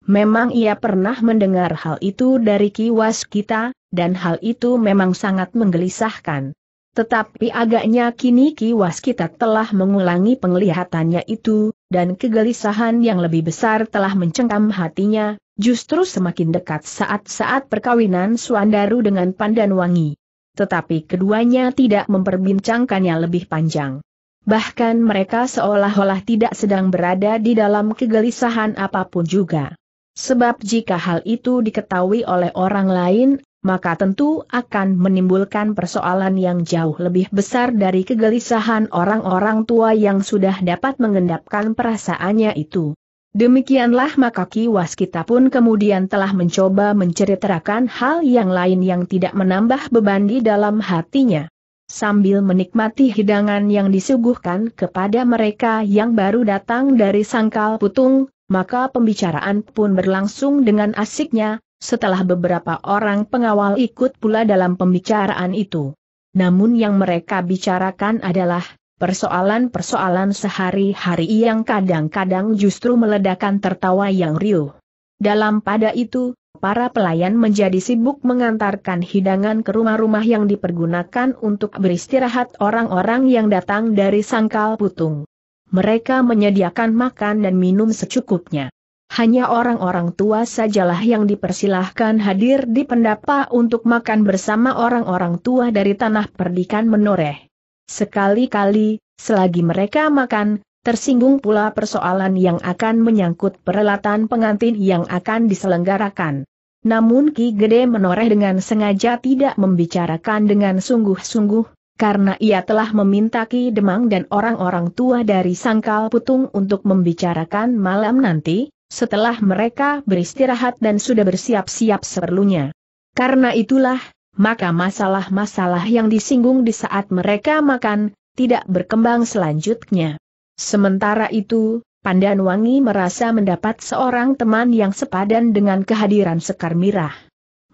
Memang ia pernah mendengar hal itu dari kiwas kita, dan hal itu memang sangat menggelisahkan. Tetapi agaknya kini Ki Waskita telah mengulangi penglihatannya itu, dan kegelisahan yang lebih besar telah mencengkam hatinya, justru semakin dekat saat-saat perkawinan Suandaru dengan Pandanwangi. Tetapi keduanya tidak memperbincangkannya lebih panjang. Bahkan mereka seolah-olah tidak sedang berada di dalam kegelisahan apapun juga. Sebab jika hal itu diketahui oleh orang lain maka tentu akan menimbulkan persoalan yang jauh lebih besar dari kegelisahan orang-orang tua yang sudah dapat mengendapkan perasaannya itu. Demikianlah maka Ki Waskita pun kemudian telah mencoba menceritakan hal yang lain yang tidak menambah beban di dalam hatinya. Sambil menikmati hidangan yang disuguhkan kepada mereka yang baru datang dari sangkal putung, maka pembicaraan pun berlangsung dengan asiknya, setelah beberapa orang pengawal ikut pula dalam pembicaraan itu. Namun yang mereka bicarakan adalah, persoalan-persoalan sehari-hari yang kadang-kadang justru meledakan tertawa yang riuh. Dalam pada itu, para pelayan menjadi sibuk mengantarkan hidangan ke rumah-rumah yang dipergunakan untuk beristirahat orang-orang yang datang dari sangkal putung. Mereka menyediakan makan dan minum secukupnya. Hanya orang-orang tua sajalah yang dipersilahkan hadir di pendapa untuk makan bersama orang-orang tua dari tanah perdikan menoreh. Sekali-kali, selagi mereka makan, tersinggung pula persoalan yang akan menyangkut perhelatan pengantin yang akan diselenggarakan. Namun Ki Gede menoreh dengan sengaja tidak membicarakan dengan sungguh-sungguh, karena ia telah meminta Ki Demang dan orang-orang tua dari Sangkal Putung untuk membicarakan malam nanti, setelah mereka beristirahat dan sudah bersiap-siap seperlunya. Karena itulah, maka masalah-masalah yang disinggung di saat mereka makan, tidak berkembang selanjutnya. Sementara itu, Pandan Wangi merasa mendapat seorang teman yang sepadan dengan kehadiran Sekar Mirah.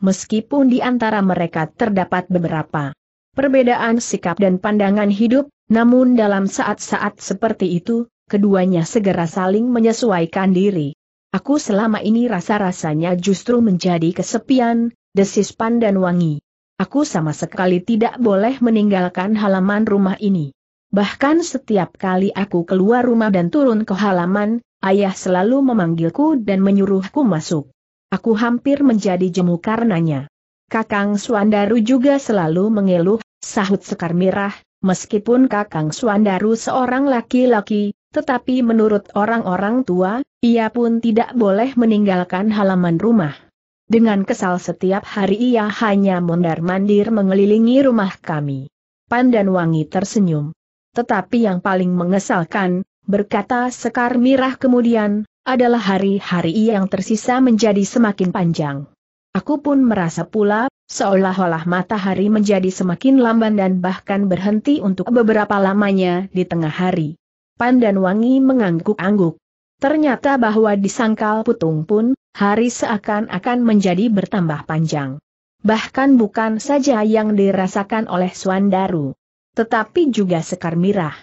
Meskipun di antara mereka terdapat beberapa perbedaan sikap dan pandangan hidup, namun dalam saat-saat seperti itu, keduanya segera saling menyesuaikan diri. Aku selama ini rasa-rasanya justru menjadi kesepian, desis pandan wangi. Aku sama sekali tidak boleh meninggalkan halaman rumah ini. Bahkan setiap kali aku keluar rumah dan turun ke halaman, ayah selalu memanggilku dan menyuruhku masuk. Aku hampir menjadi jemu karenanya. Kakang Suandaru juga selalu mengeluh, sahut Sekar Mirah, meskipun Kakang Suandaru seorang laki-laki, tetapi menurut orang-orang tua, ia pun tidak boleh meninggalkan halaman rumah. Dengan kesal setiap hari ia hanya mondar-mandir mengelilingi rumah kami. Pan dan Wangi tersenyum. Tetapi yang paling mengesalkan, berkata Sekar Mirah kemudian, adalah hari-hari yang tersisa menjadi semakin panjang. Aku pun merasa pula, seolah-olah matahari menjadi semakin lamban dan bahkan berhenti untuk beberapa lamanya di tengah hari dan Wangi mengangguk-angguk. Ternyata bahwa disangkal putung pun, hari seakan-akan menjadi bertambah panjang. Bahkan bukan saja yang dirasakan oleh Swandaru. Tetapi juga sekar mirah.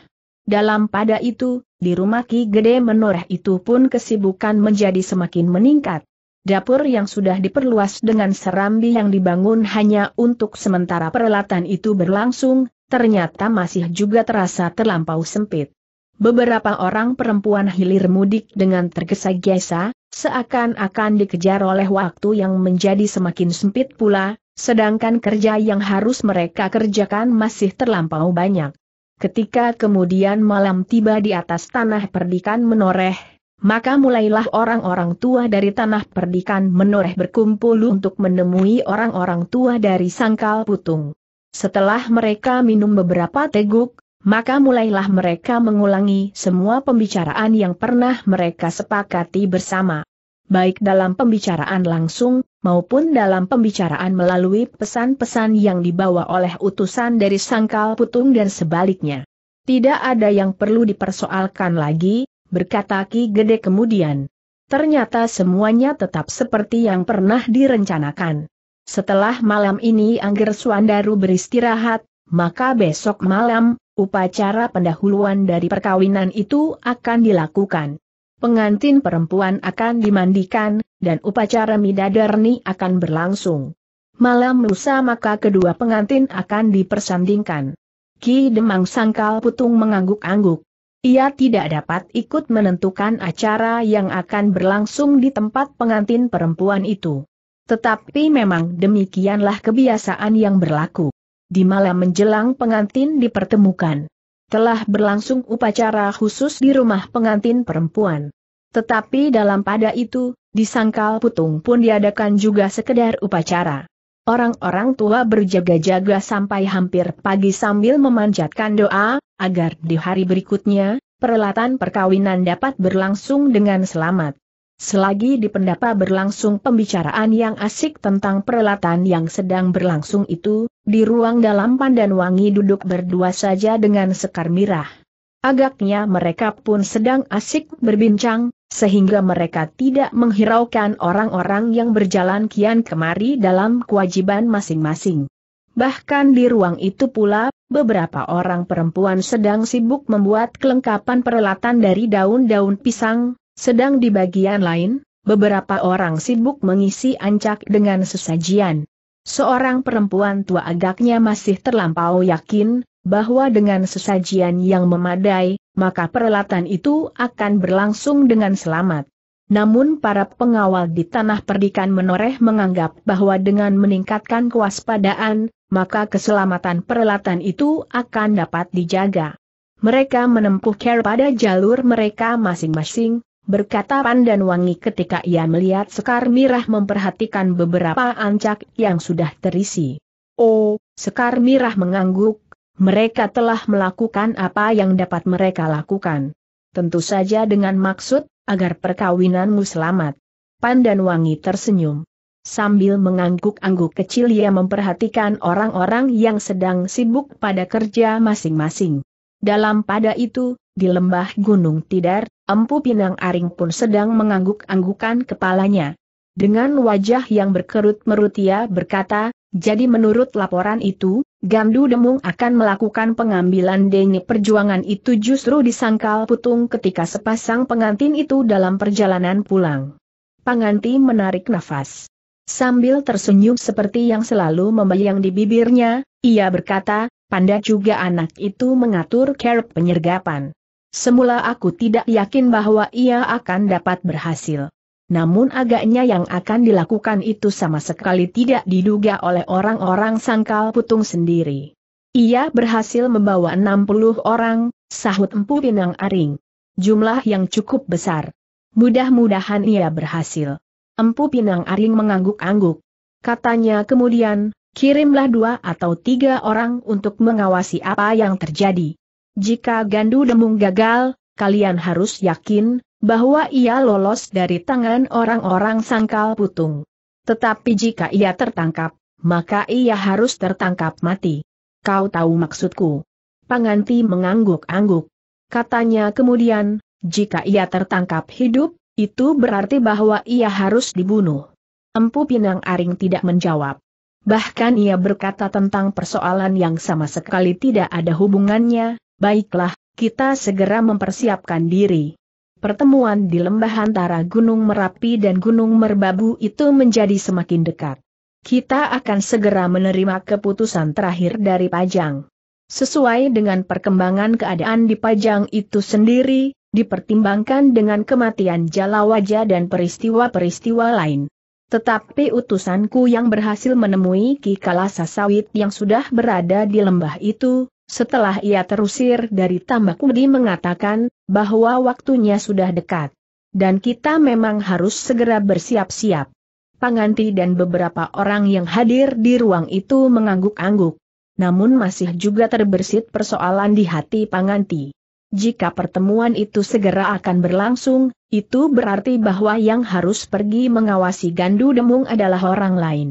Dalam pada itu, di rumah Ki Gede Menoreh itu pun kesibukan menjadi semakin meningkat. Dapur yang sudah diperluas dengan serambi yang dibangun hanya untuk sementara peralatan itu berlangsung, ternyata masih juga terasa terlampau sempit. Beberapa orang perempuan hilir mudik dengan tergesa-gesa, seakan-akan dikejar oleh waktu yang menjadi semakin sempit pula, sedangkan kerja yang harus mereka kerjakan masih terlampau banyak. Ketika kemudian malam tiba di atas tanah perdikan menoreh, maka mulailah orang-orang tua dari tanah perdikan menoreh berkumpul untuk menemui orang-orang tua dari sangkal putung. Setelah mereka minum beberapa teguk, maka mulailah mereka mengulangi semua pembicaraan yang pernah mereka sepakati bersama. Baik dalam pembicaraan langsung, maupun dalam pembicaraan melalui pesan-pesan yang dibawa oleh utusan dari sangkal putung dan sebaliknya. Tidak ada yang perlu dipersoalkan lagi, berkata Ki Gede kemudian. Ternyata semuanya tetap seperti yang pernah direncanakan. Setelah malam ini Angger Suandaru beristirahat, maka besok malam, upacara pendahuluan dari perkawinan itu akan dilakukan. Pengantin perempuan akan dimandikan, dan upacara midadarni akan berlangsung. Malam lusa maka kedua pengantin akan dipersandingkan. Ki Demang Sangkal Putung mengangguk-angguk. Ia tidak dapat ikut menentukan acara yang akan berlangsung di tempat pengantin perempuan itu. Tetapi memang demikianlah kebiasaan yang berlaku di malam menjelang pengantin dipertemukan. Telah berlangsung upacara khusus di rumah pengantin perempuan. Tetapi dalam pada itu, di sangkal putung pun diadakan juga sekedar upacara. Orang-orang tua berjaga-jaga sampai hampir pagi sambil memanjatkan doa, agar di hari berikutnya, peralatan perkawinan dapat berlangsung dengan selamat. Selagi di pendapa berlangsung pembicaraan yang asik tentang peralatan yang sedang berlangsung itu, di ruang dalam Pandan Wangi duduk berdua saja dengan sekar mirah. Agaknya mereka pun sedang asik berbincang, sehingga mereka tidak menghiraukan orang-orang yang berjalan kian kemari dalam kewajiban masing-masing. Bahkan di ruang itu pula, beberapa orang perempuan sedang sibuk membuat kelengkapan peralatan dari daun-daun pisang, sedang di bagian lain, beberapa orang sibuk mengisi ancak dengan sesajian. Seorang perempuan tua agaknya masih terlampau yakin, bahwa dengan sesajian yang memadai, maka perlatan itu akan berlangsung dengan selamat. Namun para pengawal di tanah perdikan menoreh menganggap bahwa dengan meningkatkan kewaspadaan, maka keselamatan perlatan itu akan dapat dijaga. Mereka menempuh care pada jalur mereka masing-masing, berkata Pandan Wangi ketika ia melihat Sekar Mirah memperhatikan beberapa ancak yang sudah terisi. Oh, Sekar Mirah mengangguk, mereka telah melakukan apa yang dapat mereka lakukan. Tentu saja dengan maksud, agar perkawinanmu selamat. Pandan Wangi tersenyum. Sambil mengangguk-angguk kecil ia memperhatikan orang-orang yang sedang sibuk pada kerja masing-masing. Dalam pada itu, di lembah Gunung Tidar, Empu Pinang Aring pun sedang mengangguk-anggukan kepalanya. Dengan wajah yang berkerut merut ia berkata, jadi menurut laporan itu, Gandu Demung akan melakukan pengambilan Deni perjuangan itu justru disangkal putung ketika sepasang pengantin itu dalam perjalanan pulang. Pengantin menarik nafas. Sambil tersenyum seperti yang selalu membayang di bibirnya, ia berkata, Panda juga anak itu mengatur care penyergapan. Semula aku tidak yakin bahwa ia akan dapat berhasil. Namun agaknya yang akan dilakukan itu sama sekali tidak diduga oleh orang-orang sangkal putung sendiri. Ia berhasil membawa 60 orang, sahut Empu Pinang Aring. Jumlah yang cukup besar. Mudah-mudahan ia berhasil. Empu Pinang Aring mengangguk-angguk. Katanya kemudian, kirimlah dua atau tiga orang untuk mengawasi apa yang terjadi. Jika Gandu Demung gagal, kalian harus yakin, bahwa ia lolos dari tangan orang-orang sangkal putung. Tetapi jika ia tertangkap, maka ia harus tertangkap mati. Kau tahu maksudku? Panganti mengangguk-angguk. Katanya kemudian, jika ia tertangkap hidup, itu berarti bahwa ia harus dibunuh. Empu Pinang Aring tidak menjawab. Bahkan ia berkata tentang persoalan yang sama sekali tidak ada hubungannya, Baiklah, kita segera mempersiapkan diri. Pertemuan di lembah antara Gunung Merapi dan Gunung Merbabu itu menjadi semakin dekat. Kita akan segera menerima keputusan terakhir dari Pajang. Sesuai dengan perkembangan keadaan di Pajang itu sendiri, dipertimbangkan dengan kematian Jalawaja dan peristiwa-peristiwa lain. Tetapi utusanku yang berhasil menemui Ki Kalasa Sawit yang sudah berada di lembah itu, setelah ia terusir dari tambak Udi mengatakan, bahwa waktunya sudah dekat. Dan kita memang harus segera bersiap-siap. Panganti dan beberapa orang yang hadir di ruang itu mengangguk-angguk. Namun masih juga terbersit persoalan di hati Panganti. Jika pertemuan itu segera akan berlangsung, itu berarti bahwa yang harus pergi mengawasi Gandu Demung adalah orang lain.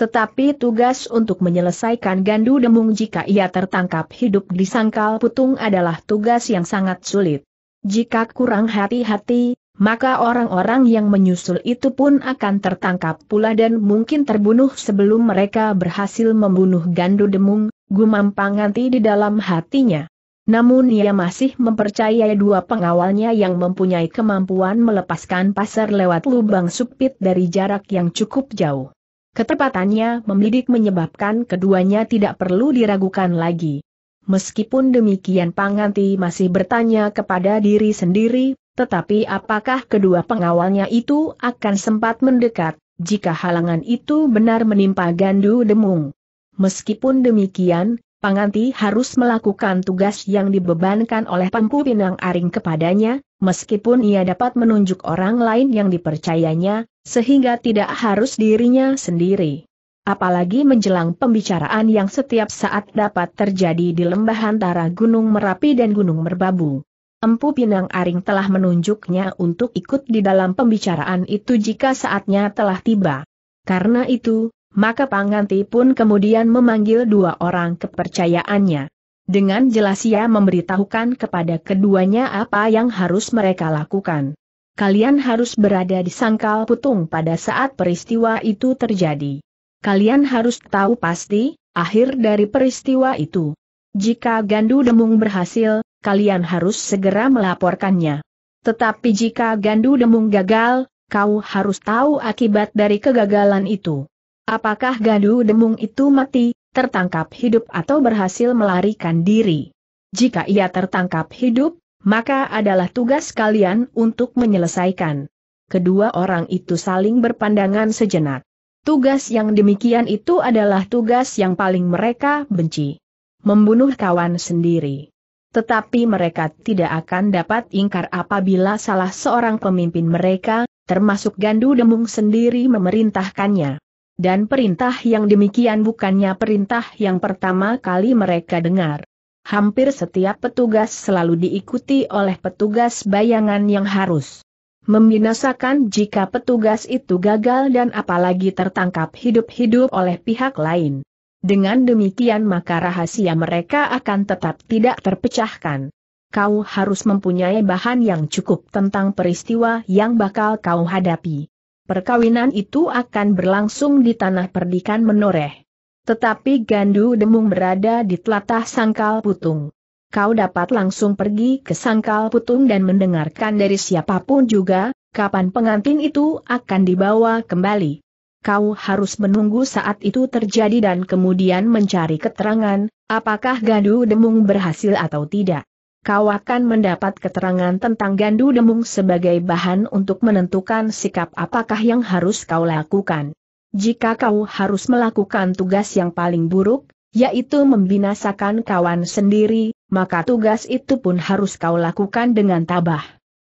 Tetapi tugas untuk menyelesaikan gandu demung jika ia tertangkap hidup di sangkal putung adalah tugas yang sangat sulit. Jika kurang hati-hati, maka orang-orang yang menyusul itu pun akan tertangkap pula dan mungkin terbunuh sebelum mereka berhasil membunuh gandu demung, gumam panganti di dalam hatinya. Namun ia masih mempercayai dua pengawalnya yang mempunyai kemampuan melepaskan pasar lewat lubang supit dari jarak yang cukup jauh. Ketepatannya membidik menyebabkan keduanya tidak perlu diragukan lagi. Meskipun demikian Panganti masih bertanya kepada diri sendiri, tetapi apakah kedua pengawalnya itu akan sempat mendekat, jika halangan itu benar menimpa Gandu Demung. Meskipun demikian, Panganti harus melakukan tugas yang dibebankan oleh Pempu Pinang Aring kepadanya, meskipun ia dapat menunjuk orang lain yang dipercayanya, sehingga tidak harus dirinya sendiri. Apalagi menjelang pembicaraan yang setiap saat dapat terjadi di lembah antara Gunung Merapi dan Gunung Merbabu. Empu Pinang Aring telah menunjuknya untuk ikut di dalam pembicaraan itu jika saatnya telah tiba. Karena itu, maka Pangganti pun kemudian memanggil dua orang kepercayaannya. Dengan jelas ia memberitahukan kepada keduanya apa yang harus mereka lakukan. Kalian harus berada di sangkal putung pada saat peristiwa itu terjadi. Kalian harus tahu pasti, akhir dari peristiwa itu. Jika Gandu Demung berhasil, kalian harus segera melaporkannya. Tetapi jika Gandu Demung gagal, kau harus tahu akibat dari kegagalan itu. Apakah gadu demung itu mati, tertangkap hidup atau berhasil melarikan diri? Jika ia tertangkap hidup, maka adalah tugas kalian untuk menyelesaikan. Kedua orang itu saling berpandangan sejenak. Tugas yang demikian itu adalah tugas yang paling mereka benci. Membunuh kawan sendiri. Tetapi mereka tidak akan dapat ingkar apabila salah seorang pemimpin mereka, termasuk Gandu Demung sendiri memerintahkannya. Dan perintah yang demikian bukannya perintah yang pertama kali mereka dengar. Hampir setiap petugas selalu diikuti oleh petugas bayangan yang harus membinasakan jika petugas itu gagal dan apalagi tertangkap hidup-hidup oleh pihak lain. Dengan demikian maka rahasia mereka akan tetap tidak terpecahkan. Kau harus mempunyai bahan yang cukup tentang peristiwa yang bakal kau hadapi perkawinan itu akan berlangsung di tanah perdikan menoreh. Tetapi Gandu Demung berada di telatah Sangkal Putung. Kau dapat langsung pergi ke Sangkal Putung dan mendengarkan dari siapapun juga, kapan pengantin itu akan dibawa kembali. Kau harus menunggu saat itu terjadi dan kemudian mencari keterangan, apakah Gandu Demung berhasil atau tidak kau akan mendapat keterangan tentang Gandu Demung sebagai bahan untuk menentukan sikap apakah yang harus kau lakukan. Jika kau harus melakukan tugas yang paling buruk, yaitu membinasakan kawan sendiri, maka tugas itu pun harus kau lakukan dengan tabah.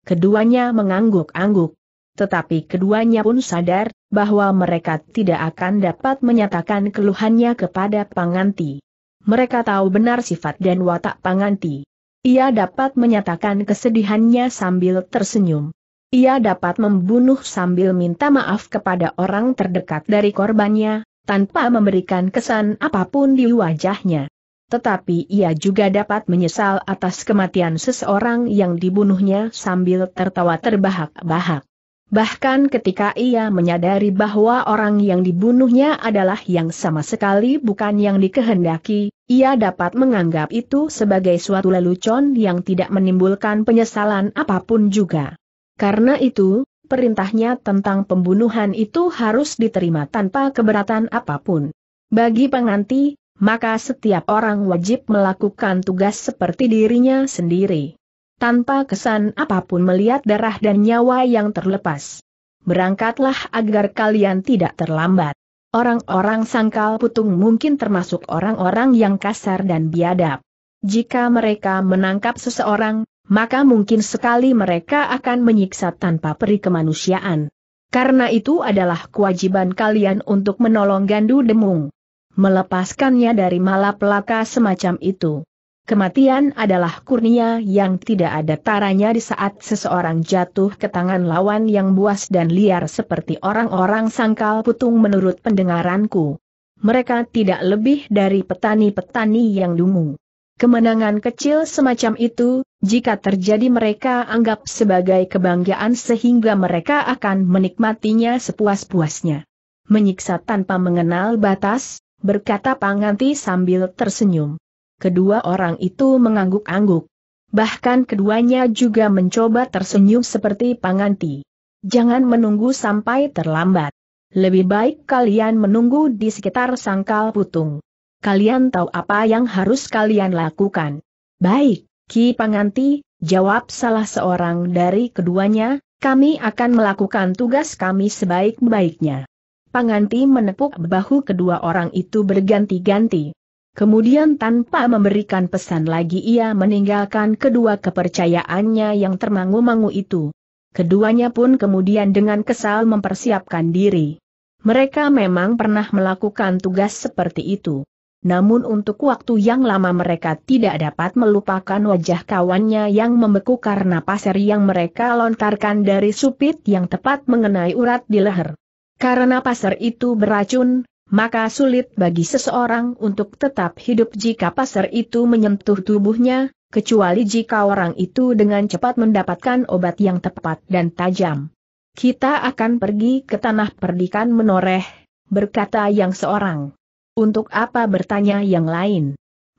Keduanya mengangguk-angguk. Tetapi keduanya pun sadar bahwa mereka tidak akan dapat menyatakan keluhannya kepada Panganti. Mereka tahu benar sifat dan watak Panganti. Ia dapat menyatakan kesedihannya sambil tersenyum. Ia dapat membunuh sambil minta maaf kepada orang terdekat dari korbannya, tanpa memberikan kesan apapun di wajahnya. Tetapi ia juga dapat menyesal atas kematian seseorang yang dibunuhnya sambil tertawa terbahak-bahak. Bahkan ketika ia menyadari bahwa orang yang dibunuhnya adalah yang sama sekali bukan yang dikehendaki, ia dapat menganggap itu sebagai suatu lelucon yang tidak menimbulkan penyesalan apapun juga. Karena itu, perintahnya tentang pembunuhan itu harus diterima tanpa keberatan apapun. Bagi penganti, maka setiap orang wajib melakukan tugas seperti dirinya sendiri. Tanpa kesan apapun melihat darah dan nyawa yang terlepas. Berangkatlah agar kalian tidak terlambat. Orang-orang sangkal putung mungkin termasuk orang-orang yang kasar dan biadab. Jika mereka menangkap seseorang, maka mungkin sekali mereka akan menyiksa tanpa peri kemanusiaan. Karena itu adalah kewajiban kalian untuk menolong Gandu Demung. Melepaskannya dari malapetaka semacam itu. Kematian adalah kurnia yang tidak ada taranya di saat seseorang jatuh ke tangan lawan yang buas dan liar seperti orang-orang sangkal putung menurut pendengaranku. Mereka tidak lebih dari petani-petani yang dungu. Kemenangan kecil semacam itu, jika terjadi mereka anggap sebagai kebanggaan sehingga mereka akan menikmatinya sepuas-puasnya. Menyiksa tanpa mengenal batas, berkata Panganti sambil tersenyum kedua orang itu mengangguk-angguk. Bahkan keduanya juga mencoba tersenyum seperti panganti. Jangan menunggu sampai terlambat. Lebih baik kalian menunggu di sekitar sangkal putung. Kalian tahu apa yang harus kalian lakukan. Baik, Ki Panganti, jawab salah seorang dari keduanya, kami akan melakukan tugas kami sebaik-baiknya. Panganti menepuk bahu kedua orang itu berganti-ganti. Kemudian tanpa memberikan pesan lagi ia meninggalkan kedua kepercayaannya yang termangu-mangu itu. Keduanya pun kemudian dengan kesal mempersiapkan diri. Mereka memang pernah melakukan tugas seperti itu. Namun untuk waktu yang lama mereka tidak dapat melupakan wajah kawannya yang membeku karena pasir yang mereka lontarkan dari supit yang tepat mengenai urat di leher. Karena pasir itu beracun, maka sulit bagi seseorang untuk tetap hidup jika pasir itu menyentuh tubuhnya, kecuali jika orang itu dengan cepat mendapatkan obat yang tepat dan tajam. Kita akan pergi ke tanah perdikan menoreh, berkata yang seorang. Untuk apa bertanya yang lain?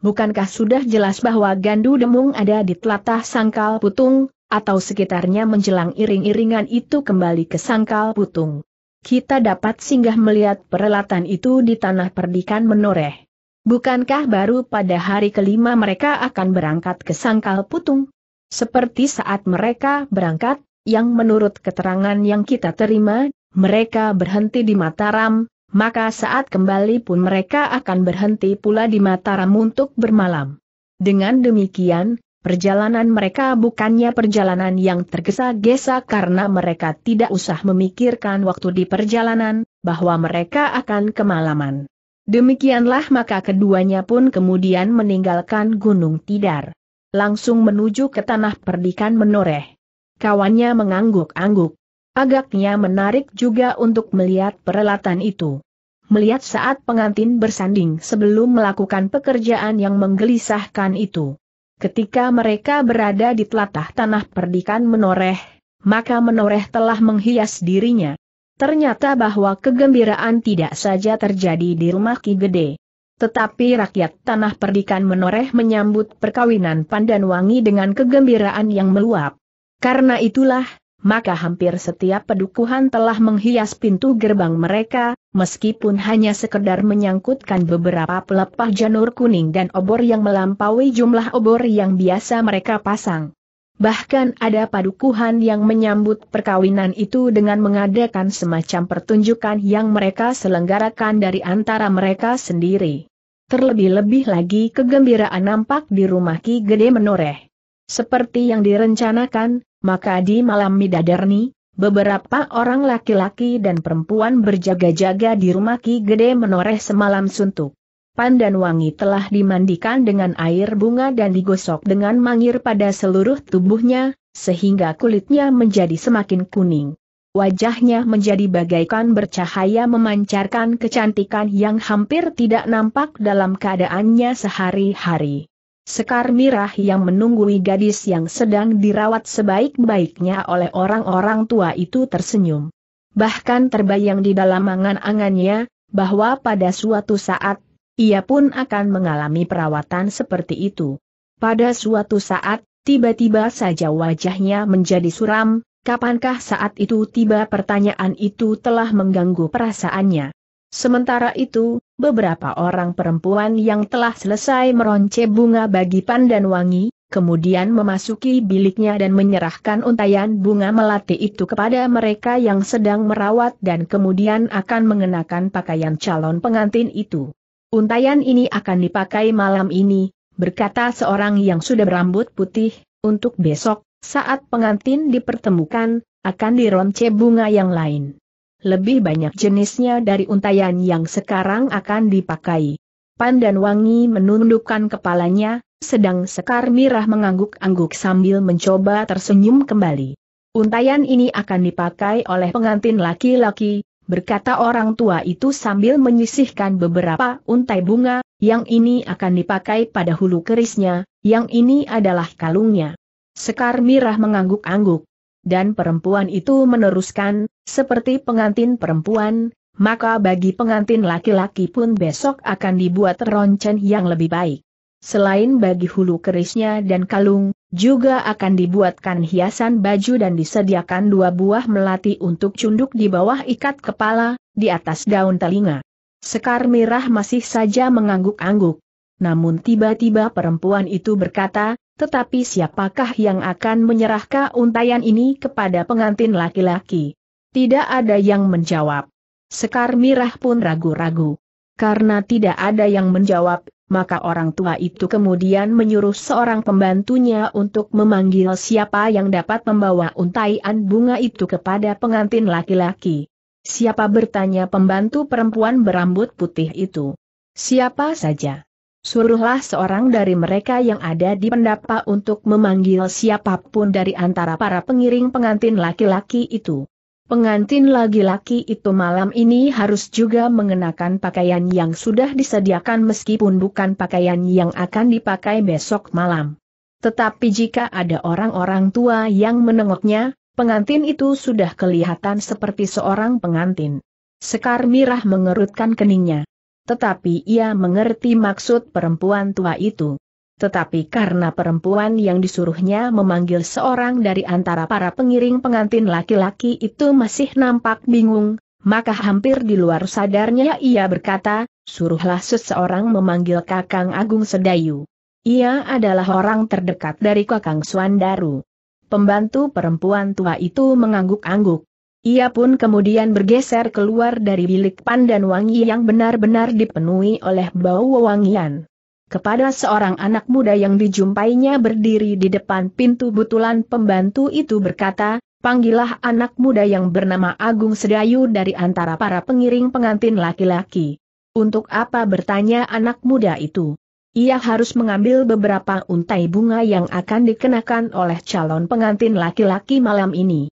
Bukankah sudah jelas bahwa Gandu Demung ada di telatah Sangkal Putung, atau sekitarnya menjelang iring-iringan itu kembali ke Sangkal Putung? kita dapat singgah melihat perelatan itu di tanah perdikan menoreh. Bukankah baru pada hari kelima mereka akan berangkat ke Sangkal Putung? Seperti saat mereka berangkat, yang menurut keterangan yang kita terima, mereka berhenti di Mataram, maka saat kembali pun mereka akan berhenti pula di Mataram untuk bermalam. Dengan demikian, Perjalanan mereka bukannya perjalanan yang tergesa-gesa karena mereka tidak usah memikirkan waktu di perjalanan, bahwa mereka akan kemalaman. Demikianlah maka keduanya pun kemudian meninggalkan Gunung Tidar. Langsung menuju ke tanah perdikan menoreh. Kawannya mengangguk-angguk. Agaknya menarik juga untuk melihat perelatan itu. Melihat saat pengantin bersanding sebelum melakukan pekerjaan yang menggelisahkan itu. Ketika mereka berada di telatah tanah perdikan menoreh, maka menoreh telah menghias dirinya. Ternyata bahwa kegembiraan tidak saja terjadi di rumah Ki Gede. Tetapi rakyat tanah perdikan menoreh menyambut perkawinan Pandan Wangi dengan kegembiraan yang meluap. Karena itulah, maka hampir setiap pedukuhan telah menghias pintu gerbang mereka, meskipun hanya sekedar menyangkutkan beberapa pelepah janur kuning dan obor yang melampaui jumlah obor yang biasa mereka pasang. Bahkan ada padukuhan yang menyambut perkawinan itu dengan mengadakan semacam pertunjukan yang mereka selenggarakan dari antara mereka sendiri. Terlebih-lebih lagi kegembiraan nampak di rumah Ki Gede menoreh. Seperti yang direncanakan, maka di malam midadarni, beberapa orang laki-laki dan perempuan berjaga-jaga di rumah Ki Gede menoreh semalam suntuk. Pandan wangi telah dimandikan dengan air bunga dan digosok dengan mangir pada seluruh tubuhnya, sehingga kulitnya menjadi semakin kuning. Wajahnya menjadi bagaikan bercahaya memancarkan kecantikan yang hampir tidak nampak dalam keadaannya sehari-hari. Sekar mirah yang menunggui gadis yang sedang dirawat sebaik-baiknya oleh orang-orang tua itu tersenyum. Bahkan terbayang di dalam angan-angannya, bahwa pada suatu saat, ia pun akan mengalami perawatan seperti itu. Pada suatu saat, tiba-tiba saja wajahnya menjadi suram, kapankah saat itu tiba pertanyaan itu telah mengganggu perasaannya. Sementara itu, beberapa orang perempuan yang telah selesai meronce bunga bagi pandan wangi, kemudian memasuki biliknya dan menyerahkan untayan bunga melati itu kepada mereka yang sedang merawat dan kemudian akan mengenakan pakaian calon pengantin itu. Untayan ini akan dipakai malam ini, berkata seorang yang sudah berambut putih, untuk besok, saat pengantin dipertemukan, akan dironce bunga yang lain lebih banyak jenisnya dari untayan yang sekarang akan dipakai. Pandan Wangi menundukkan kepalanya, sedang Sekar Mirah mengangguk-angguk sambil mencoba tersenyum kembali. Untayan ini akan dipakai oleh pengantin laki-laki, berkata orang tua itu sambil menyisihkan beberapa untai bunga, yang ini akan dipakai pada hulu kerisnya, yang ini adalah kalungnya. Sekar Mirah mengangguk-angguk, dan perempuan itu meneruskan, seperti pengantin perempuan, maka bagi pengantin laki-laki pun besok akan dibuat roncen yang lebih baik. Selain bagi hulu kerisnya dan kalung, juga akan dibuatkan hiasan baju dan disediakan dua buah melati untuk cunduk di bawah ikat kepala, di atas daun telinga. Sekar Mirah masih saja mengangguk-angguk. Namun tiba-tiba perempuan itu berkata, tetapi siapakah yang akan menyerahkan untayan ini kepada pengantin laki-laki? Tidak ada yang menjawab. Sekar Mirah pun ragu-ragu. Karena tidak ada yang menjawab, maka orang tua itu kemudian menyuruh seorang pembantunya untuk memanggil siapa yang dapat membawa untaian bunga itu kepada pengantin laki-laki. Siapa bertanya pembantu perempuan berambut putih itu? Siapa saja? Suruhlah seorang dari mereka yang ada di pendapa untuk memanggil siapapun dari antara para pengiring pengantin laki-laki itu. Pengantin laki-laki itu malam ini harus juga mengenakan pakaian yang sudah disediakan meskipun bukan pakaian yang akan dipakai besok malam. Tetapi jika ada orang-orang tua yang menengoknya, pengantin itu sudah kelihatan seperti seorang pengantin. Sekar Mirah mengerutkan keningnya. Tetapi ia mengerti maksud perempuan tua itu. Tetapi karena perempuan yang disuruhnya memanggil seorang dari antara para pengiring pengantin laki-laki itu masih nampak bingung, maka hampir di luar sadarnya ia berkata, suruhlah seseorang memanggil Kakang Agung Sedayu. Ia adalah orang terdekat dari Kakang Suandaru. Pembantu perempuan tua itu mengangguk-angguk. Ia pun kemudian bergeser keluar dari bilik pandan wangi yang benar-benar dipenuhi oleh bau wangian. Kepada seorang anak muda yang dijumpainya berdiri di depan pintu butulan pembantu itu berkata, Panggillah anak muda yang bernama Agung Sedayu dari antara para pengiring pengantin laki-laki. Untuk apa bertanya anak muda itu? Ia harus mengambil beberapa untai bunga yang akan dikenakan oleh calon pengantin laki-laki malam ini.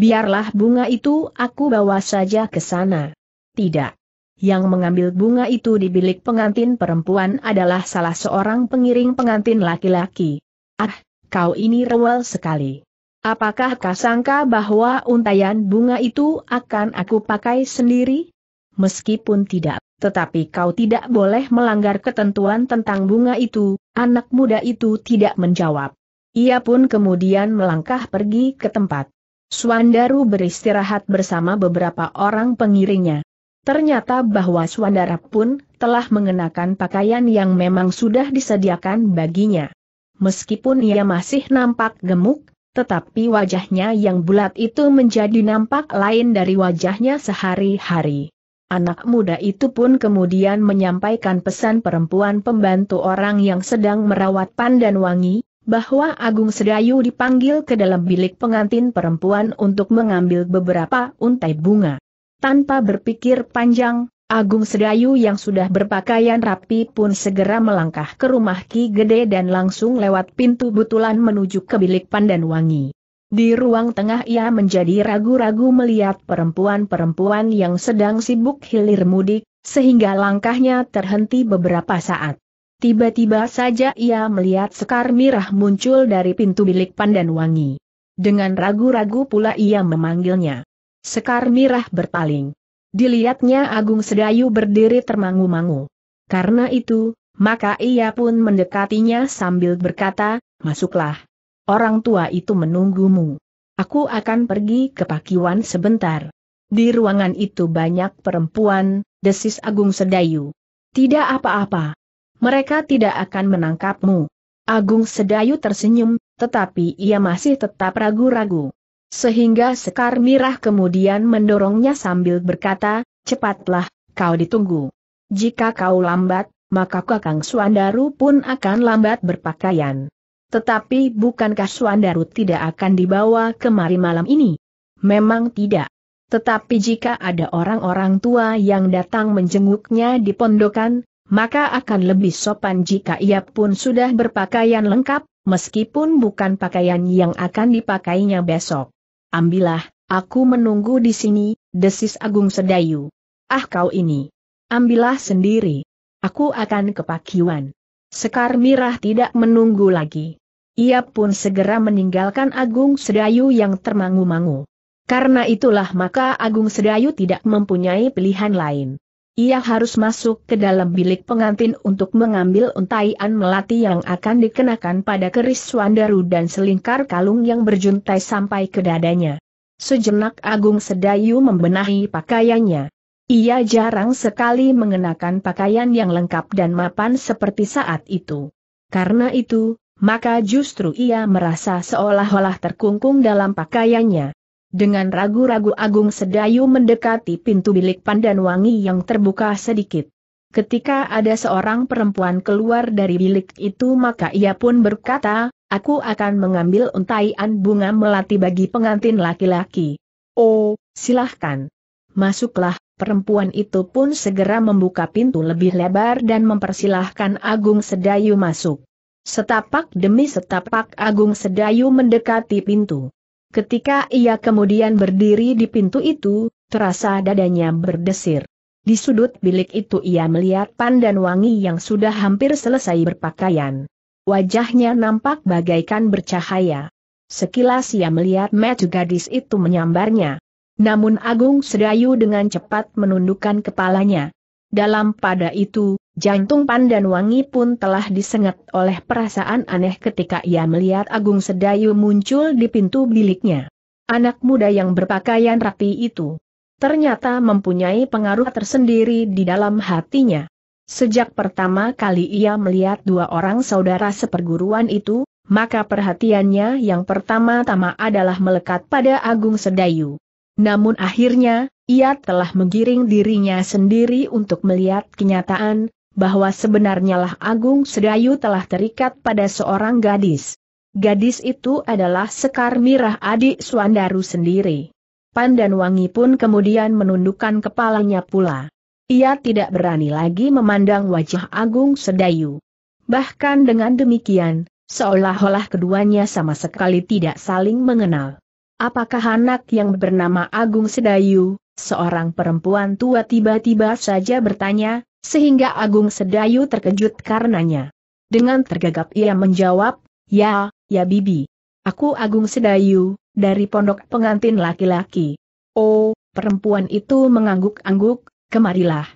Biarlah bunga itu aku bawa saja ke sana. Tidak. Yang mengambil bunga itu di bilik pengantin perempuan adalah salah seorang pengiring pengantin laki-laki. Ah, kau ini rewel sekali. Apakah kau sangka bahwa untayan bunga itu akan aku pakai sendiri? Meskipun tidak, tetapi kau tidak boleh melanggar ketentuan tentang bunga itu, anak muda itu tidak menjawab. Ia pun kemudian melangkah pergi ke tempat Swandaru beristirahat bersama beberapa orang pengiringnya. Ternyata bahwa Suandara pun telah mengenakan pakaian yang memang sudah disediakan baginya. Meskipun ia masih nampak gemuk, tetapi wajahnya yang bulat itu menjadi nampak lain dari wajahnya sehari-hari. Anak muda itu pun kemudian menyampaikan pesan perempuan pembantu orang yang sedang merawat pandan wangi, bahwa Agung Sedayu dipanggil ke dalam bilik pengantin perempuan untuk mengambil beberapa untai bunga. Tanpa berpikir panjang, Agung Sedayu yang sudah berpakaian rapi pun segera melangkah ke rumah Ki Gede dan langsung lewat pintu butulan menuju ke bilik pandan wangi. Di ruang tengah ia menjadi ragu-ragu melihat perempuan-perempuan yang sedang sibuk hilir mudik, sehingga langkahnya terhenti beberapa saat. Tiba-tiba saja ia melihat sekar mirah muncul dari pintu bilik pandan Wangi. Dengan ragu-ragu pula ia memanggilnya. Sekar mirah berpaling. Dilihatnya Agung Sedayu berdiri termangu-mangu. Karena itu, maka ia pun mendekatinya sambil berkata, masuklah. Orang tua itu menunggumu. Aku akan pergi ke Pakiwan sebentar. Di ruangan itu banyak perempuan, desis Agung Sedayu. Tidak apa-apa, mereka tidak akan menangkapmu. Agung Sedayu tersenyum, tetapi ia masih tetap ragu-ragu. Sehingga Sekar Mirah kemudian mendorongnya sambil berkata, cepatlah, kau ditunggu. Jika kau lambat, maka Kakang Suandaru pun akan lambat berpakaian. Tetapi bukankah Suandaru tidak akan dibawa kemari malam ini? Memang tidak. Tetapi jika ada orang-orang tua yang datang menjenguknya di pondokan, maka akan lebih sopan jika ia pun sudah berpakaian lengkap, meskipun bukan pakaian yang akan dipakainya besok. Ambillah, aku menunggu di sini, desis Agung Sedayu. Ah kau ini. Ambillah sendiri. Aku akan ke Pakiwan. Sekar Mirah tidak menunggu lagi. Ia pun segera meninggalkan Agung Sedayu yang termangu-mangu. Karena itulah maka Agung Sedayu tidak mempunyai pilihan lain. Ia harus masuk ke dalam bilik pengantin untuk mengambil untaian melati yang akan dikenakan pada keris Swandaru dan selingkar kalung yang berjuntai sampai ke dadanya. Sejenak Agung Sedayu membenahi pakaiannya. Ia jarang sekali mengenakan pakaian yang lengkap dan mapan seperti saat itu. Karena itu, maka justru ia merasa seolah-olah terkungkung dalam pakaiannya. Dengan ragu-ragu Agung Sedayu mendekati pintu bilik Pandan Wangi yang terbuka sedikit. Ketika ada seorang perempuan keluar dari bilik itu maka ia pun berkata, aku akan mengambil untaian bunga melati bagi pengantin laki-laki. Oh, silahkan. Masuklah, perempuan itu pun segera membuka pintu lebih lebar dan mempersilahkan Agung Sedayu masuk. Setapak demi setapak Agung Sedayu mendekati pintu. Ketika ia kemudian berdiri di pintu itu, terasa dadanya berdesir. Di sudut bilik itu ia melihat pandan wangi yang sudah hampir selesai berpakaian. Wajahnya nampak bagaikan bercahaya. Sekilas ia melihat metu gadis itu menyambarnya. Namun Agung Sedayu dengan cepat menundukkan kepalanya. Dalam pada itu, jantung pandan wangi pun telah disengat oleh perasaan aneh ketika ia melihat Agung Sedayu muncul di pintu biliknya. Anak muda yang berpakaian rapi itu ternyata mempunyai pengaruh tersendiri di dalam hatinya. Sejak pertama kali ia melihat dua orang saudara seperguruan itu, maka perhatiannya yang pertama-tama adalah melekat pada Agung Sedayu. Namun akhirnya, ia telah menggiring dirinya sendiri untuk melihat kenyataan, bahwa sebenarnya lah Agung Sedayu telah terikat pada seorang gadis. Gadis itu adalah Sekar Mirah adik Suandaru sendiri. Pandan Wangi pun kemudian menundukkan kepalanya pula. Ia tidak berani lagi memandang wajah Agung Sedayu. Bahkan dengan demikian, seolah-olah keduanya sama sekali tidak saling mengenal. Apakah anak yang bernama Agung Sedayu, seorang perempuan tua tiba-tiba saja bertanya, sehingga Agung Sedayu terkejut karenanya. Dengan tergagap ia menjawab, ya, ya bibi. Aku Agung Sedayu, dari pondok pengantin laki-laki. Oh, perempuan itu mengangguk-angguk, kemarilah.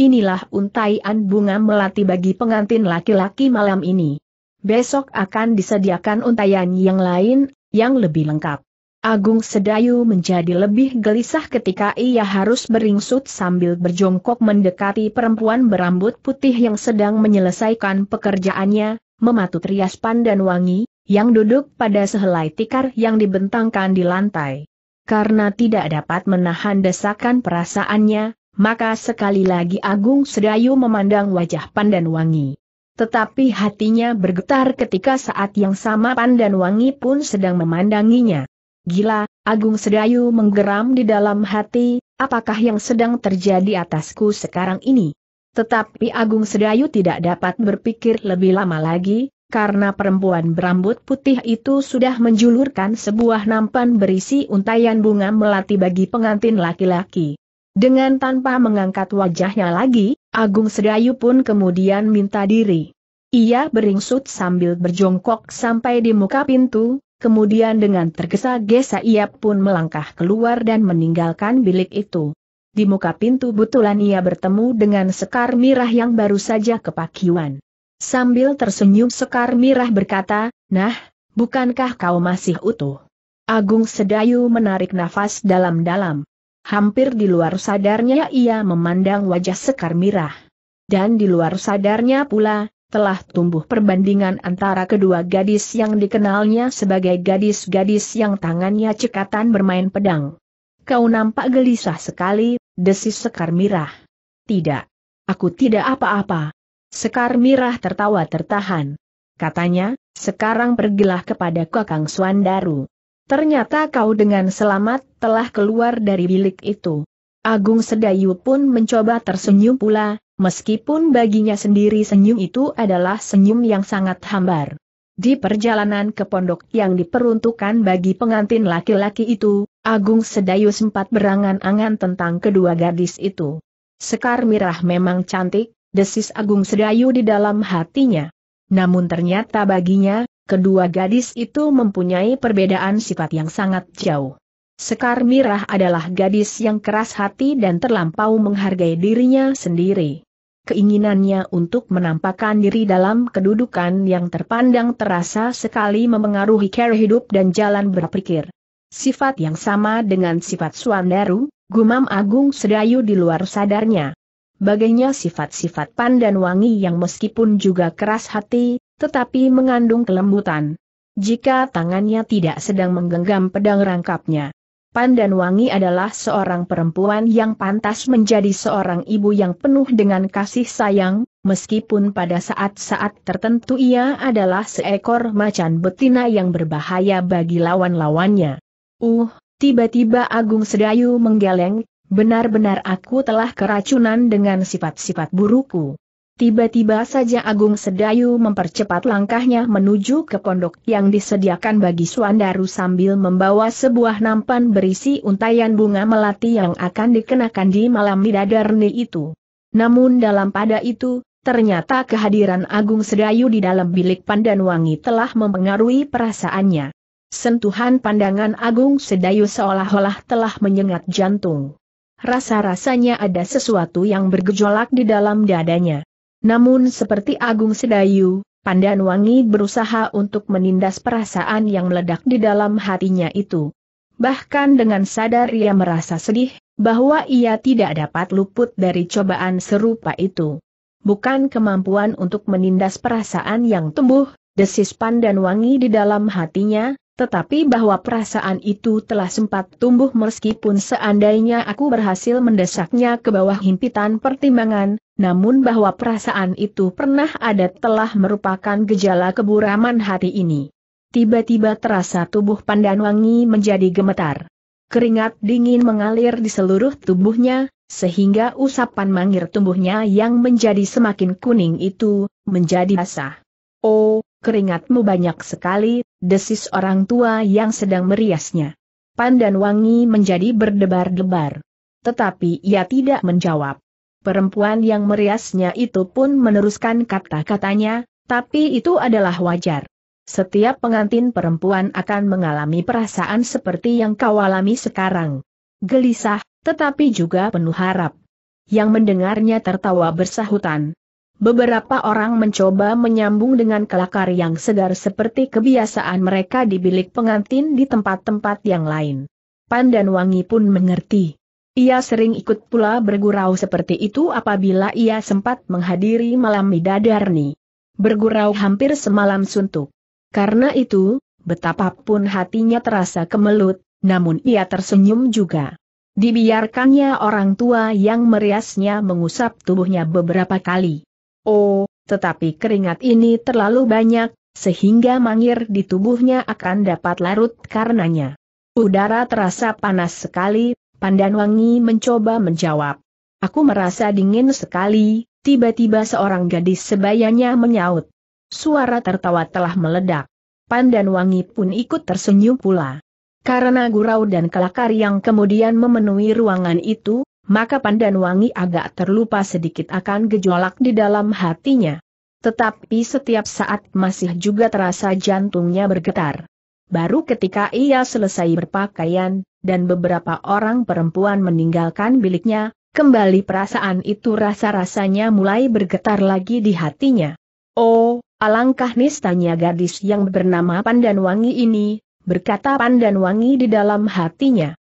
Inilah untaian bunga melati bagi pengantin laki-laki malam ini. Besok akan disediakan untayan yang lain, yang lebih lengkap. Agung Sedayu menjadi lebih gelisah ketika ia harus beringsut sambil berjongkok mendekati perempuan berambut putih yang sedang menyelesaikan pekerjaannya, mematut rias pandan wangi, yang duduk pada sehelai tikar yang dibentangkan di lantai. Karena tidak dapat menahan desakan perasaannya, maka sekali lagi Agung Sedayu memandang wajah pandan wangi. Tetapi hatinya bergetar ketika saat yang sama pandan wangi pun sedang memandanginya. Gila, Agung Sedayu menggeram di dalam hati, apakah yang sedang terjadi atasku sekarang ini? Tetapi Agung Sedayu tidak dapat berpikir lebih lama lagi, karena perempuan berambut putih itu sudah menjulurkan sebuah nampan berisi untayan bunga melati bagi pengantin laki-laki. Dengan tanpa mengangkat wajahnya lagi, Agung Sedayu pun kemudian minta diri. Ia beringsut sambil berjongkok sampai di muka pintu, Kemudian dengan tergesa-gesa ia pun melangkah keluar dan meninggalkan bilik itu. Di muka pintu butulan ia bertemu dengan Sekar Mirah yang baru saja kepakiwan. Sambil tersenyum Sekar Mirah berkata, Nah, bukankah kau masih utuh? Agung Sedayu menarik nafas dalam-dalam. Hampir di luar sadarnya ia memandang wajah Sekar Mirah. Dan di luar sadarnya pula, telah tumbuh perbandingan antara kedua gadis yang dikenalnya sebagai gadis-gadis yang tangannya cekatan bermain pedang. Kau nampak gelisah sekali, desis Sekar Mirah. Tidak. Aku tidak apa-apa. Sekar Mirah tertawa tertahan. Katanya, sekarang pergilah kepada Kakang Suandaru. Ternyata kau dengan selamat telah keluar dari bilik itu. Agung Sedayu pun mencoba tersenyum pula, meskipun baginya sendiri senyum itu adalah senyum yang sangat hambar. Di perjalanan ke pondok yang diperuntukkan bagi pengantin laki-laki itu, Agung Sedayu sempat berangan-angan tentang kedua gadis itu. Sekar Mirah memang cantik, desis Agung Sedayu di dalam hatinya. Namun ternyata baginya, kedua gadis itu mempunyai perbedaan sifat yang sangat jauh. Sekar Mirah adalah gadis yang keras hati dan terlampau menghargai dirinya sendiri. Keinginannya untuk menampakkan diri dalam kedudukan yang terpandang terasa sekali memengaruhi cara hidup dan jalan berpikir. Sifat yang sama dengan sifat Suandaru, gumam Agung Sedayu di luar sadarnya. Bagainya sifat-sifat pandan wangi yang meskipun juga keras hati, tetapi mengandung kelembutan. Jika tangannya tidak sedang menggenggam pedang rangkapnya, Pandan Wangi adalah seorang perempuan yang pantas menjadi seorang ibu yang penuh dengan kasih sayang, meskipun pada saat-saat tertentu ia adalah seekor macan betina yang berbahaya bagi lawan-lawannya. Uh, tiba-tiba Agung Sedayu menggeleng, benar-benar aku telah keracunan dengan sifat-sifat burukku. Tiba-tiba saja Agung Sedayu mempercepat langkahnya menuju ke pondok yang disediakan bagi Suandaru sambil membawa sebuah nampan berisi untayan bunga melati yang akan dikenakan di malam midadarni itu. Namun dalam pada itu, ternyata kehadiran Agung Sedayu di dalam bilik pandan wangi telah mempengaruhi perasaannya. Sentuhan pandangan Agung Sedayu seolah-olah telah menyengat jantung. Rasa-rasanya ada sesuatu yang bergejolak di dalam dadanya. Namun seperti Agung Sedayu, Pandan Wangi berusaha untuk menindas perasaan yang meledak di dalam hatinya itu. Bahkan dengan sadar ia merasa sedih, bahwa ia tidak dapat luput dari cobaan serupa itu. Bukan kemampuan untuk menindas perasaan yang tumbuh, desis Pandan Wangi di dalam hatinya, tetapi bahwa perasaan itu telah sempat tumbuh meskipun seandainya aku berhasil mendesaknya ke bawah himpitan pertimbangan, namun bahwa perasaan itu pernah ada telah merupakan gejala keburaman hati ini. Tiba-tiba terasa tubuh Pandanwangi menjadi gemetar. Keringat dingin mengalir di seluruh tubuhnya, sehingga usapan mangir tubuhnya yang menjadi semakin kuning itu, menjadi basah. Oh, keringatmu banyak sekali, desis orang tua yang sedang meriasnya. Pandanwangi menjadi berdebar-debar. Tetapi ia tidak menjawab. Perempuan yang meriasnya itu pun meneruskan kata-katanya, tapi itu adalah wajar. Setiap pengantin perempuan akan mengalami perasaan seperti yang kau alami sekarang. Gelisah, tetapi juga penuh harap. Yang mendengarnya tertawa bersahutan. Beberapa orang mencoba menyambung dengan kelakar yang segar seperti kebiasaan mereka di bilik pengantin di tempat-tempat yang lain. Pandan Wangi pun mengerti. Ia sering ikut pula bergurau seperti itu apabila ia sempat menghadiri malam midadarni. Bergurau hampir semalam suntuk. Karena itu, betapapun hatinya terasa kemelut, namun ia tersenyum juga. Dibiarkannya orang tua yang meriasnya mengusap tubuhnya beberapa kali. Oh, tetapi keringat ini terlalu banyak, sehingga mangir di tubuhnya akan dapat larut karenanya. Udara terasa panas sekali, Pandanwangi mencoba menjawab. Aku merasa dingin sekali, tiba-tiba seorang gadis sebayanya menyaut. Suara tertawa telah meledak. Pandanwangi pun ikut tersenyum pula. Karena gurau dan kelakar yang kemudian memenuhi ruangan itu, maka Pandanwangi agak terlupa sedikit akan gejolak di dalam hatinya. Tetapi setiap saat masih juga terasa jantungnya bergetar. Baru ketika ia selesai berpakaian, dan beberapa orang perempuan meninggalkan biliknya, kembali perasaan itu rasa-rasanya mulai bergetar lagi di hatinya. Oh, alangkah nistanya gadis yang bernama Pandanwangi ini, berkata Pandanwangi di dalam hatinya.